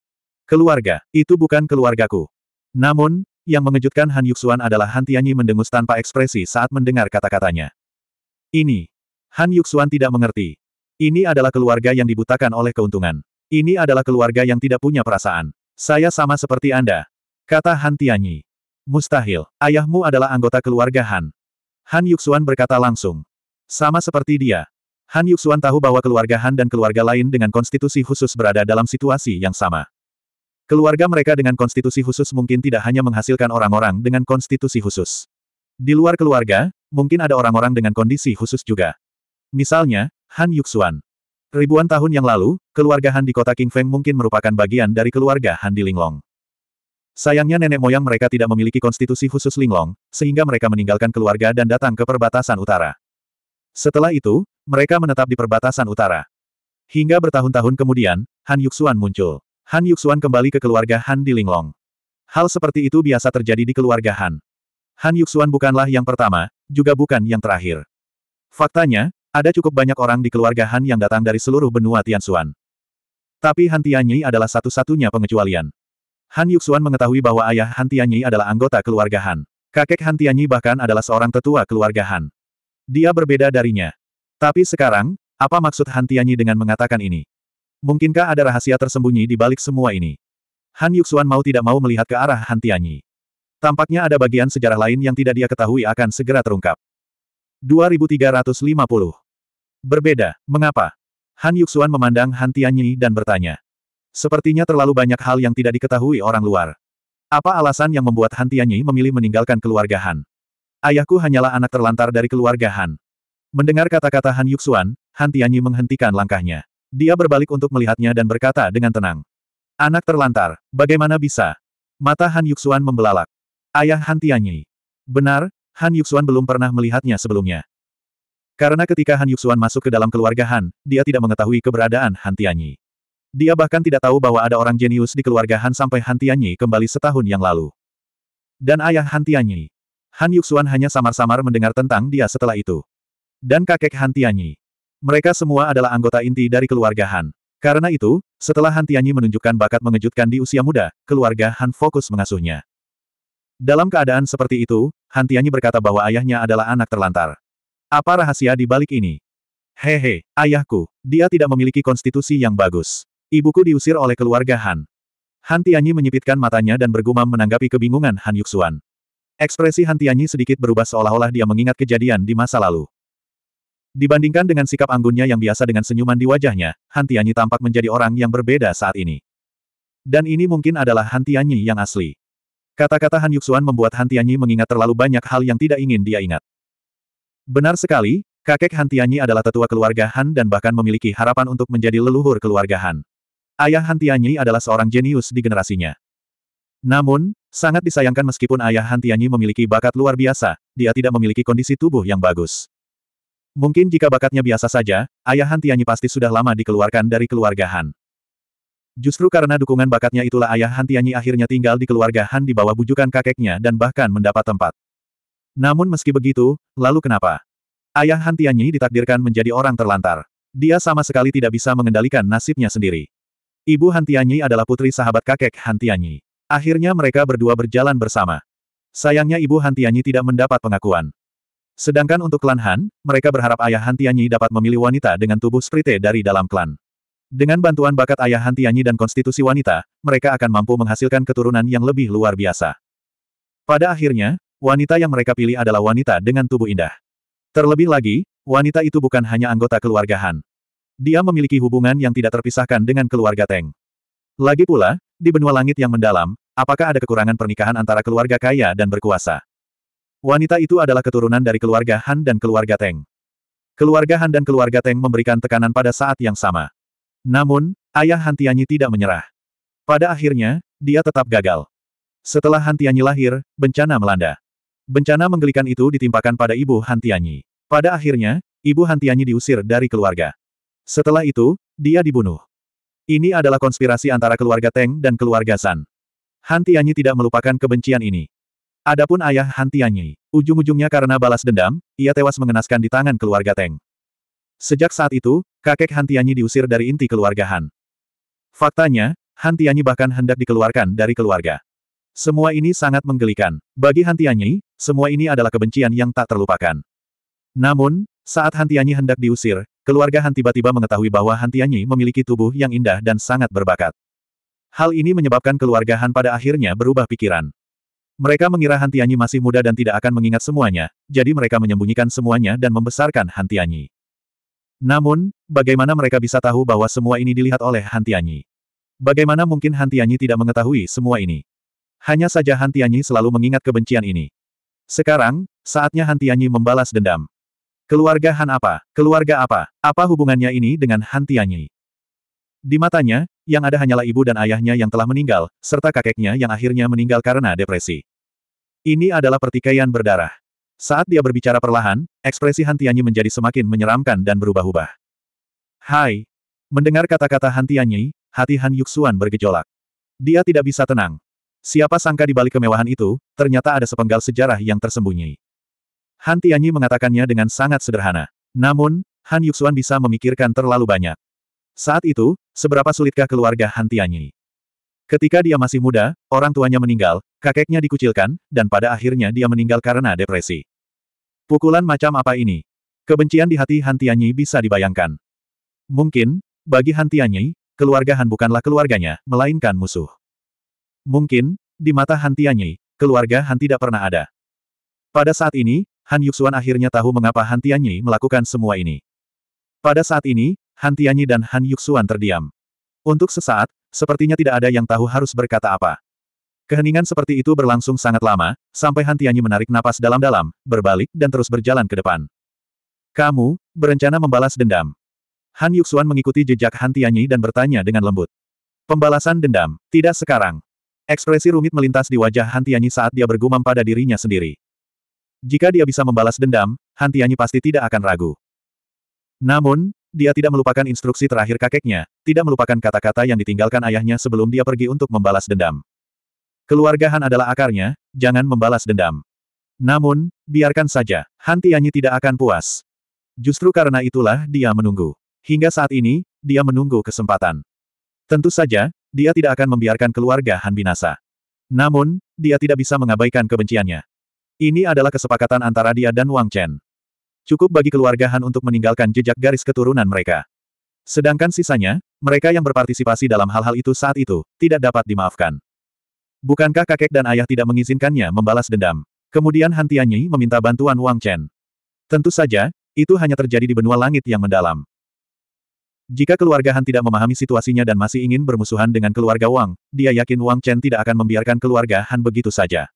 Keluarga, itu bukan keluargaku. Namun, yang mengejutkan Han Yuxuan adalah Han Tianyi mendengus tanpa ekspresi saat mendengar kata-katanya. Ini. Han Yuxuan tidak mengerti. Ini adalah keluarga yang dibutakan oleh keuntungan. Ini adalah keluarga yang tidak punya perasaan. Saya sama seperti Anda, Kata Han Tianyi. Mustahil, ayahmu adalah anggota keluarga Han. Han Yuxuan berkata langsung. Sama seperti dia. Han Yuxuan tahu bahwa keluarga Han dan keluarga lain dengan konstitusi khusus berada dalam situasi yang sama. Keluarga mereka dengan konstitusi khusus mungkin tidak hanya menghasilkan orang-orang dengan konstitusi khusus. Di luar keluarga, mungkin ada orang-orang dengan kondisi khusus juga. Misalnya, Han Yuxuan. Ribuan tahun yang lalu, keluarga Han di kota King Feng mungkin merupakan bagian dari keluarga Han di Linglong. Sayangnya nenek moyang mereka tidak memiliki konstitusi khusus linglong, sehingga mereka meninggalkan keluarga dan datang ke perbatasan utara. Setelah itu, mereka menetap di perbatasan utara. Hingga bertahun-tahun kemudian, Han Yuxuan muncul. Han Yuxuan kembali ke keluarga Han di Linglong. Hal seperti itu biasa terjadi di keluarga Han. Han Yuxuan bukanlah yang pertama, juga bukan yang terakhir. Faktanya, ada cukup banyak orang di keluarga Han yang datang dari seluruh benua Tianxuan. Tapi Han Tianyi adalah satu-satunya pengecualian. Han Yuxuan mengetahui bahwa ayah Han Tianyi adalah anggota keluarga Han. Kakek Han Tianyi bahkan adalah seorang tetua keluarga Han. Dia berbeda darinya. Tapi sekarang, apa maksud Han Tianyi dengan mengatakan ini? Mungkinkah ada rahasia tersembunyi di balik semua ini? Han Yuxuan mau tidak mau melihat ke arah Han Tianyi. Tampaknya ada bagian sejarah lain yang tidak dia ketahui akan segera terungkap. 2350. Berbeda, mengapa? Han Yuxuan memandang Han Tianyi dan bertanya. Sepertinya terlalu banyak hal yang tidak diketahui orang luar. Apa alasan yang membuat Han Tianyi memilih meninggalkan keluarga Han? Ayahku hanyalah anak terlantar dari keluarga Han. Mendengar kata-kata Han Yuxuan, Han Tianyi menghentikan langkahnya. Dia berbalik untuk melihatnya dan berkata dengan tenang. Anak terlantar, bagaimana bisa? Mata Han Yuxuan membelalak. Ayah Han Tianyi. Benar, Han Yuxuan belum pernah melihatnya sebelumnya. Karena ketika Han Yuxuan masuk ke dalam keluarga Han, dia tidak mengetahui keberadaan Han Tianyi. Dia bahkan tidak tahu bahwa ada orang jenius di keluarga Han sampai Han Tianyi kembali setahun yang lalu. Dan ayah Han Tianyi. Han Yuxuan hanya samar-samar mendengar tentang dia setelah itu. Dan kakek Han Tianyi. Mereka semua adalah anggota inti dari keluarga Han. Karena itu, setelah Han Tianyi menunjukkan bakat mengejutkan di usia muda, keluarga Han fokus mengasuhnya. Dalam keadaan seperti itu, Han Tianyi berkata bahwa ayahnya adalah anak terlantar. Apa rahasia di balik ini? Hehe, ayahku, dia tidak memiliki konstitusi yang bagus. Ibuku diusir oleh keluarga Han. Han Tianyi menyipitkan matanya dan bergumam menanggapi kebingungan Han Yuxuan. Ekspresi Han Tianyi sedikit berubah seolah-olah dia mengingat kejadian di masa lalu. Dibandingkan dengan sikap anggunnya yang biasa dengan senyuman di wajahnya, Han Tianyi tampak menjadi orang yang berbeda saat ini. Dan ini mungkin adalah Han Tianyi yang asli. Kata-kata Han Yuxuan membuat Han Tianyi mengingat terlalu banyak hal yang tidak ingin dia ingat. Benar sekali, kakek Han Tianyi adalah tetua keluarga Han dan bahkan memiliki harapan untuk menjadi leluhur keluarga Han. Ayah Han adalah seorang jenius di generasinya. Namun, sangat disayangkan meskipun ayah Han memiliki bakat luar biasa, dia tidak memiliki kondisi tubuh yang bagus. Mungkin jika bakatnya biasa saja, ayah Han pasti sudah lama dikeluarkan dari keluarga Han. Justru karena dukungan bakatnya itulah ayah Han akhirnya tinggal di keluarga Han di bawah bujukan kakeknya dan bahkan mendapat tempat. Namun meski begitu, lalu kenapa? Ayah Han ditakdirkan menjadi orang terlantar. Dia sama sekali tidak bisa mengendalikan nasibnya sendiri. Ibu Hantianyi adalah putri sahabat kakek Hantianyi. Akhirnya mereka berdua berjalan bersama. Sayangnya ibu Hantianyi tidak mendapat pengakuan. Sedangkan untuk klan Han, mereka berharap ayah Hantianyi dapat memilih wanita dengan tubuh sprite dari dalam klan. Dengan bantuan bakat ayah Hantianyi dan konstitusi wanita, mereka akan mampu menghasilkan keturunan yang lebih luar biasa. Pada akhirnya, wanita yang mereka pilih adalah wanita dengan tubuh indah. Terlebih lagi, wanita itu bukan hanya anggota keluarga Han dia memiliki hubungan yang tidak terpisahkan dengan keluarga Teng. Lagi pula, di benua langit yang mendalam, apakah ada kekurangan pernikahan antara keluarga kaya dan berkuasa? Wanita itu adalah keturunan dari keluarga Han dan keluarga Teng. Keluarga Han dan keluarga Teng memberikan tekanan pada saat yang sama. Namun, ayah Han Tianyi tidak menyerah. Pada akhirnya, dia tetap gagal. Setelah Han Tianyi lahir, bencana melanda. Bencana menggelikan itu ditimpakan pada ibu Han Tianyi. Pada akhirnya, ibu Han Tianyi diusir dari keluarga. Setelah itu, dia dibunuh. Ini adalah konspirasi antara keluarga Teng dan keluarga San. Han Tianyi tidak melupakan kebencian ini. Adapun ayah Han Tianyi, ujung-ujungnya karena balas dendam, ia tewas mengenaskan di tangan keluarga Teng. Sejak saat itu, kakek Han Tianyi diusir dari inti keluarga Han. Faktanya, Han Tianyi bahkan hendak dikeluarkan dari keluarga. Semua ini sangat menggelikan. Bagi Han Tianyi, semua ini adalah kebencian yang tak terlupakan. Namun, saat Han Tianyi hendak diusir, Keluarga Han tiba-tiba mengetahui bahwa Han Tianyi memiliki tubuh yang indah dan sangat berbakat. Hal ini menyebabkan keluarga Han pada akhirnya berubah pikiran. Mereka mengira Han Tianyi masih muda dan tidak akan mengingat semuanya, jadi mereka menyembunyikan semuanya dan membesarkan Han Tianyi. Namun, bagaimana mereka bisa tahu bahwa semua ini dilihat oleh Han Tianyi? Bagaimana mungkin Han Tianyi tidak mengetahui semua ini? Hanya saja Han Tianyi selalu mengingat kebencian ini. Sekarang, saatnya Han Tianyi membalas dendam. Keluarga Han apa? Keluarga apa? Apa hubungannya ini dengan Han Tianyi? Di matanya, yang ada hanyalah ibu dan ayahnya yang telah meninggal, serta kakeknya yang akhirnya meninggal karena depresi. Ini adalah pertikaian berdarah. Saat dia berbicara perlahan, ekspresi Han Tianyi menjadi semakin menyeramkan dan berubah-ubah. Hai! Mendengar kata-kata Han Tianyi, hati Han Yuxuan bergejolak. Dia tidak bisa tenang. Siapa sangka di balik kemewahan itu, ternyata ada sepenggal sejarah yang tersembunyi. Han Tianyi mengatakannya dengan sangat sederhana. Namun, Han Yuxuan bisa memikirkan terlalu banyak. Saat itu, seberapa sulitkah keluarga Han Tianyi? Ketika dia masih muda, orang tuanya meninggal, kakeknya dikucilkan, dan pada akhirnya dia meninggal karena depresi. Pukulan macam apa ini? Kebencian di hati Han Tianyi bisa dibayangkan. Mungkin, bagi Han Tianyi, keluarga Han bukanlah keluarganya, melainkan musuh. Mungkin, di mata Han Tianyi, keluarga Han tidak pernah ada. Pada saat ini, Han Yuxuan akhirnya tahu mengapa Han Tianyi melakukan semua ini. Pada saat ini, Han Tianyi dan Han Yuxuan terdiam. Untuk sesaat, sepertinya tidak ada yang tahu harus berkata apa. Keheningan seperti itu berlangsung sangat lama, sampai Han Tianyi menarik napas dalam-dalam, berbalik dan terus berjalan ke depan. Kamu, berencana membalas dendam. Han Yuxuan mengikuti jejak Han Tianyi dan bertanya dengan lembut. Pembalasan dendam, tidak sekarang. Ekspresi rumit melintas di wajah Han Tianyi saat dia bergumam pada dirinya sendiri. Jika dia bisa membalas dendam, Hantianyi pasti tidak akan ragu. Namun, dia tidak melupakan instruksi terakhir kakeknya, tidak melupakan kata-kata yang ditinggalkan ayahnya sebelum dia pergi untuk membalas dendam. Keluarga Han adalah akarnya, jangan membalas dendam. Namun, biarkan saja, Hantianyi tidak akan puas. Justru karena itulah dia menunggu. Hingga saat ini, dia menunggu kesempatan. Tentu saja, dia tidak akan membiarkan keluarga Han binasa. Namun, dia tidak bisa mengabaikan kebenciannya. Ini adalah kesepakatan antara dia dan Wang Chen. Cukup bagi keluarga Han untuk meninggalkan jejak garis keturunan mereka. Sedangkan sisanya, mereka yang berpartisipasi dalam hal-hal itu saat itu, tidak dapat dimaafkan. Bukankah kakek dan ayah tidak mengizinkannya membalas dendam? Kemudian Han Tianyi meminta bantuan Wang Chen. Tentu saja, itu hanya terjadi di benua langit yang mendalam. Jika keluarga Han tidak memahami situasinya dan masih ingin bermusuhan dengan keluarga Wang, dia yakin Wang Chen tidak akan membiarkan keluarga Han begitu saja.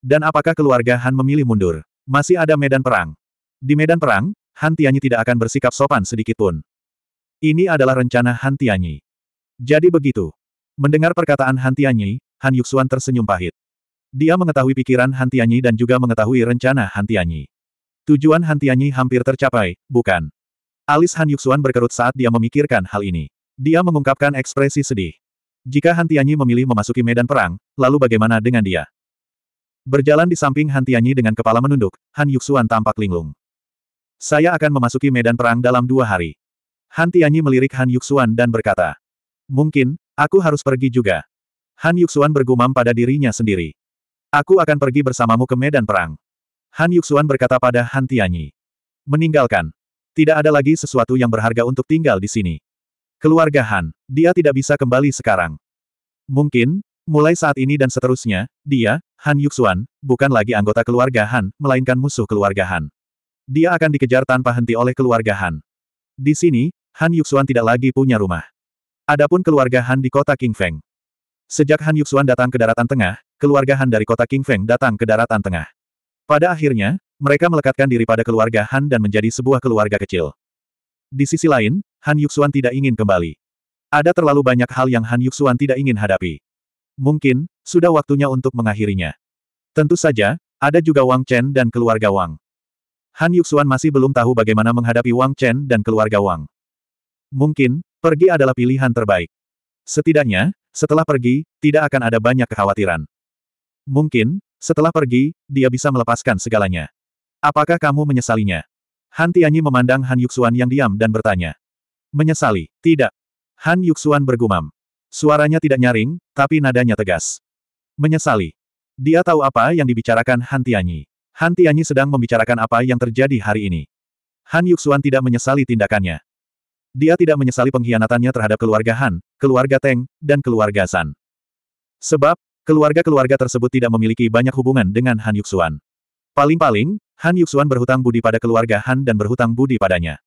Dan apakah keluarga Han memilih mundur? Masih ada medan perang. Di medan perang, Han Tianyi tidak akan bersikap sopan sedikit pun. Ini adalah rencana Han Tianyi. Jadi begitu. Mendengar perkataan Han Tianyi, Han Yuxuan tersenyum pahit. Dia mengetahui pikiran Han Tianyi dan juga mengetahui rencana Han Tianyi. Tujuan Han Tianyi hampir tercapai, bukan? Alis Han Yuxuan berkerut saat dia memikirkan hal ini. Dia mengungkapkan ekspresi sedih. Jika Han Tianyi memilih memasuki medan perang, lalu bagaimana dengan dia? Berjalan di samping Han Tianyi dengan kepala menunduk, Han Yuxuan tampak linglung. Saya akan memasuki medan perang dalam dua hari. Han Tianyi melirik Han Yuxuan dan berkata, Mungkin, aku harus pergi juga. Han Yuxuan bergumam pada dirinya sendiri. Aku akan pergi bersamamu ke medan perang. Han Yuxuan berkata pada Han Tianyi. Meninggalkan. Tidak ada lagi sesuatu yang berharga untuk tinggal di sini. Keluarga Han, dia tidak bisa kembali sekarang. Mungkin, Mulai saat ini dan seterusnya, dia, Han Yuxuan, bukan lagi anggota keluarga Han, melainkan musuh keluarga Han. Dia akan dikejar tanpa henti oleh keluarga Han. Di sini, Han Yuxuan tidak lagi punya rumah. Adapun keluarga Han di kota King Feng. Sejak Han Yuxuan datang ke daratan tengah, keluarga Han dari kota King Feng datang ke daratan tengah. Pada akhirnya, mereka melekatkan diri pada keluarga Han dan menjadi sebuah keluarga kecil. Di sisi lain, Han Yuxuan tidak ingin kembali. Ada terlalu banyak hal yang Han Yuxuan tidak ingin hadapi. Mungkin, sudah waktunya untuk mengakhirinya. Tentu saja, ada juga Wang Chen dan keluarga Wang. Han Yuxuan masih belum tahu bagaimana menghadapi Wang Chen dan keluarga Wang. Mungkin, pergi adalah pilihan terbaik. Setidaknya, setelah pergi, tidak akan ada banyak kekhawatiran. Mungkin, setelah pergi, dia bisa melepaskan segalanya. Apakah kamu menyesalinya? Han Tianyi memandang Han Yuxuan yang diam dan bertanya. Menyesali, tidak. Han Yuxuan bergumam. Suaranya tidak nyaring, tapi nadanya tegas. Menyesali. Dia tahu apa yang dibicarakan Han Tianyi. Han Tianyi sedang membicarakan apa yang terjadi hari ini. Han Yuxuan tidak menyesali tindakannya. Dia tidak menyesali pengkhianatannya terhadap keluarga Han, keluarga Teng, dan keluarga San. Sebab, keluarga-keluarga tersebut tidak memiliki banyak hubungan dengan Han Yuxuan. Paling-paling, Han Yuxuan berhutang budi pada keluarga Han dan berhutang budi padanya.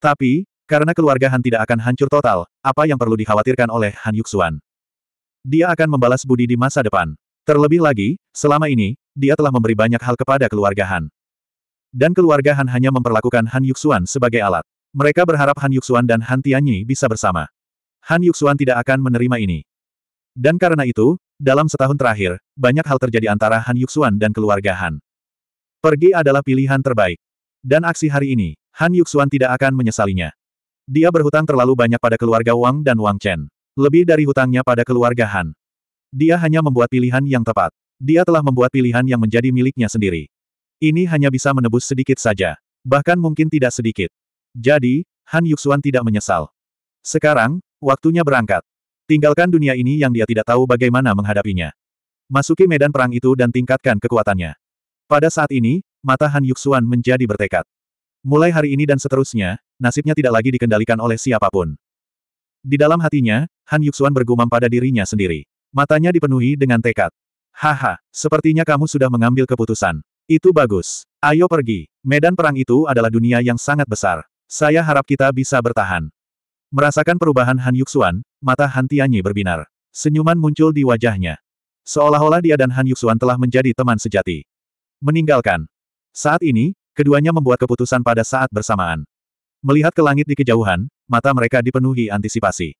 Tapi, karena keluarga Han tidak akan hancur total, apa yang perlu dikhawatirkan oleh Han Yuxuan? Dia akan membalas budi di masa depan. Terlebih lagi, selama ini, dia telah memberi banyak hal kepada keluarga Han. Dan keluarga Han hanya memperlakukan Han Yuxuan sebagai alat. Mereka berharap Han Yuxuan dan Han Tianyi bisa bersama. Han Yuxuan tidak akan menerima ini. Dan karena itu, dalam setahun terakhir, banyak hal terjadi antara Han Yuxuan dan keluarga Han. Pergi adalah pilihan terbaik. Dan aksi hari ini, Han Yuxuan tidak akan menyesalinya. Dia berhutang terlalu banyak pada keluarga Wang dan Wang Chen. Lebih dari hutangnya pada keluarga Han. Dia hanya membuat pilihan yang tepat. Dia telah membuat pilihan yang menjadi miliknya sendiri. Ini hanya bisa menebus sedikit saja. Bahkan mungkin tidak sedikit. Jadi, Han Yuxuan tidak menyesal. Sekarang, waktunya berangkat. Tinggalkan dunia ini yang dia tidak tahu bagaimana menghadapinya. Masuki medan perang itu dan tingkatkan kekuatannya. Pada saat ini, mata Han Yuxuan menjadi bertekad. Mulai hari ini dan seterusnya, nasibnya tidak lagi dikendalikan oleh siapapun. Di dalam hatinya, Han Yuxuan bergumam pada dirinya sendiri. Matanya dipenuhi dengan tekad. Haha, sepertinya kamu sudah mengambil keputusan. Itu bagus. Ayo pergi. Medan perang itu adalah dunia yang sangat besar. Saya harap kita bisa bertahan. Merasakan perubahan Han Yuxuan, mata Han Tianyi berbinar. Senyuman muncul di wajahnya. Seolah-olah dia dan Han Yuxuan telah menjadi teman sejati. Meninggalkan. Saat ini, keduanya membuat keputusan pada saat bersamaan. Melihat ke langit di kejauhan, mata mereka dipenuhi antisipasi.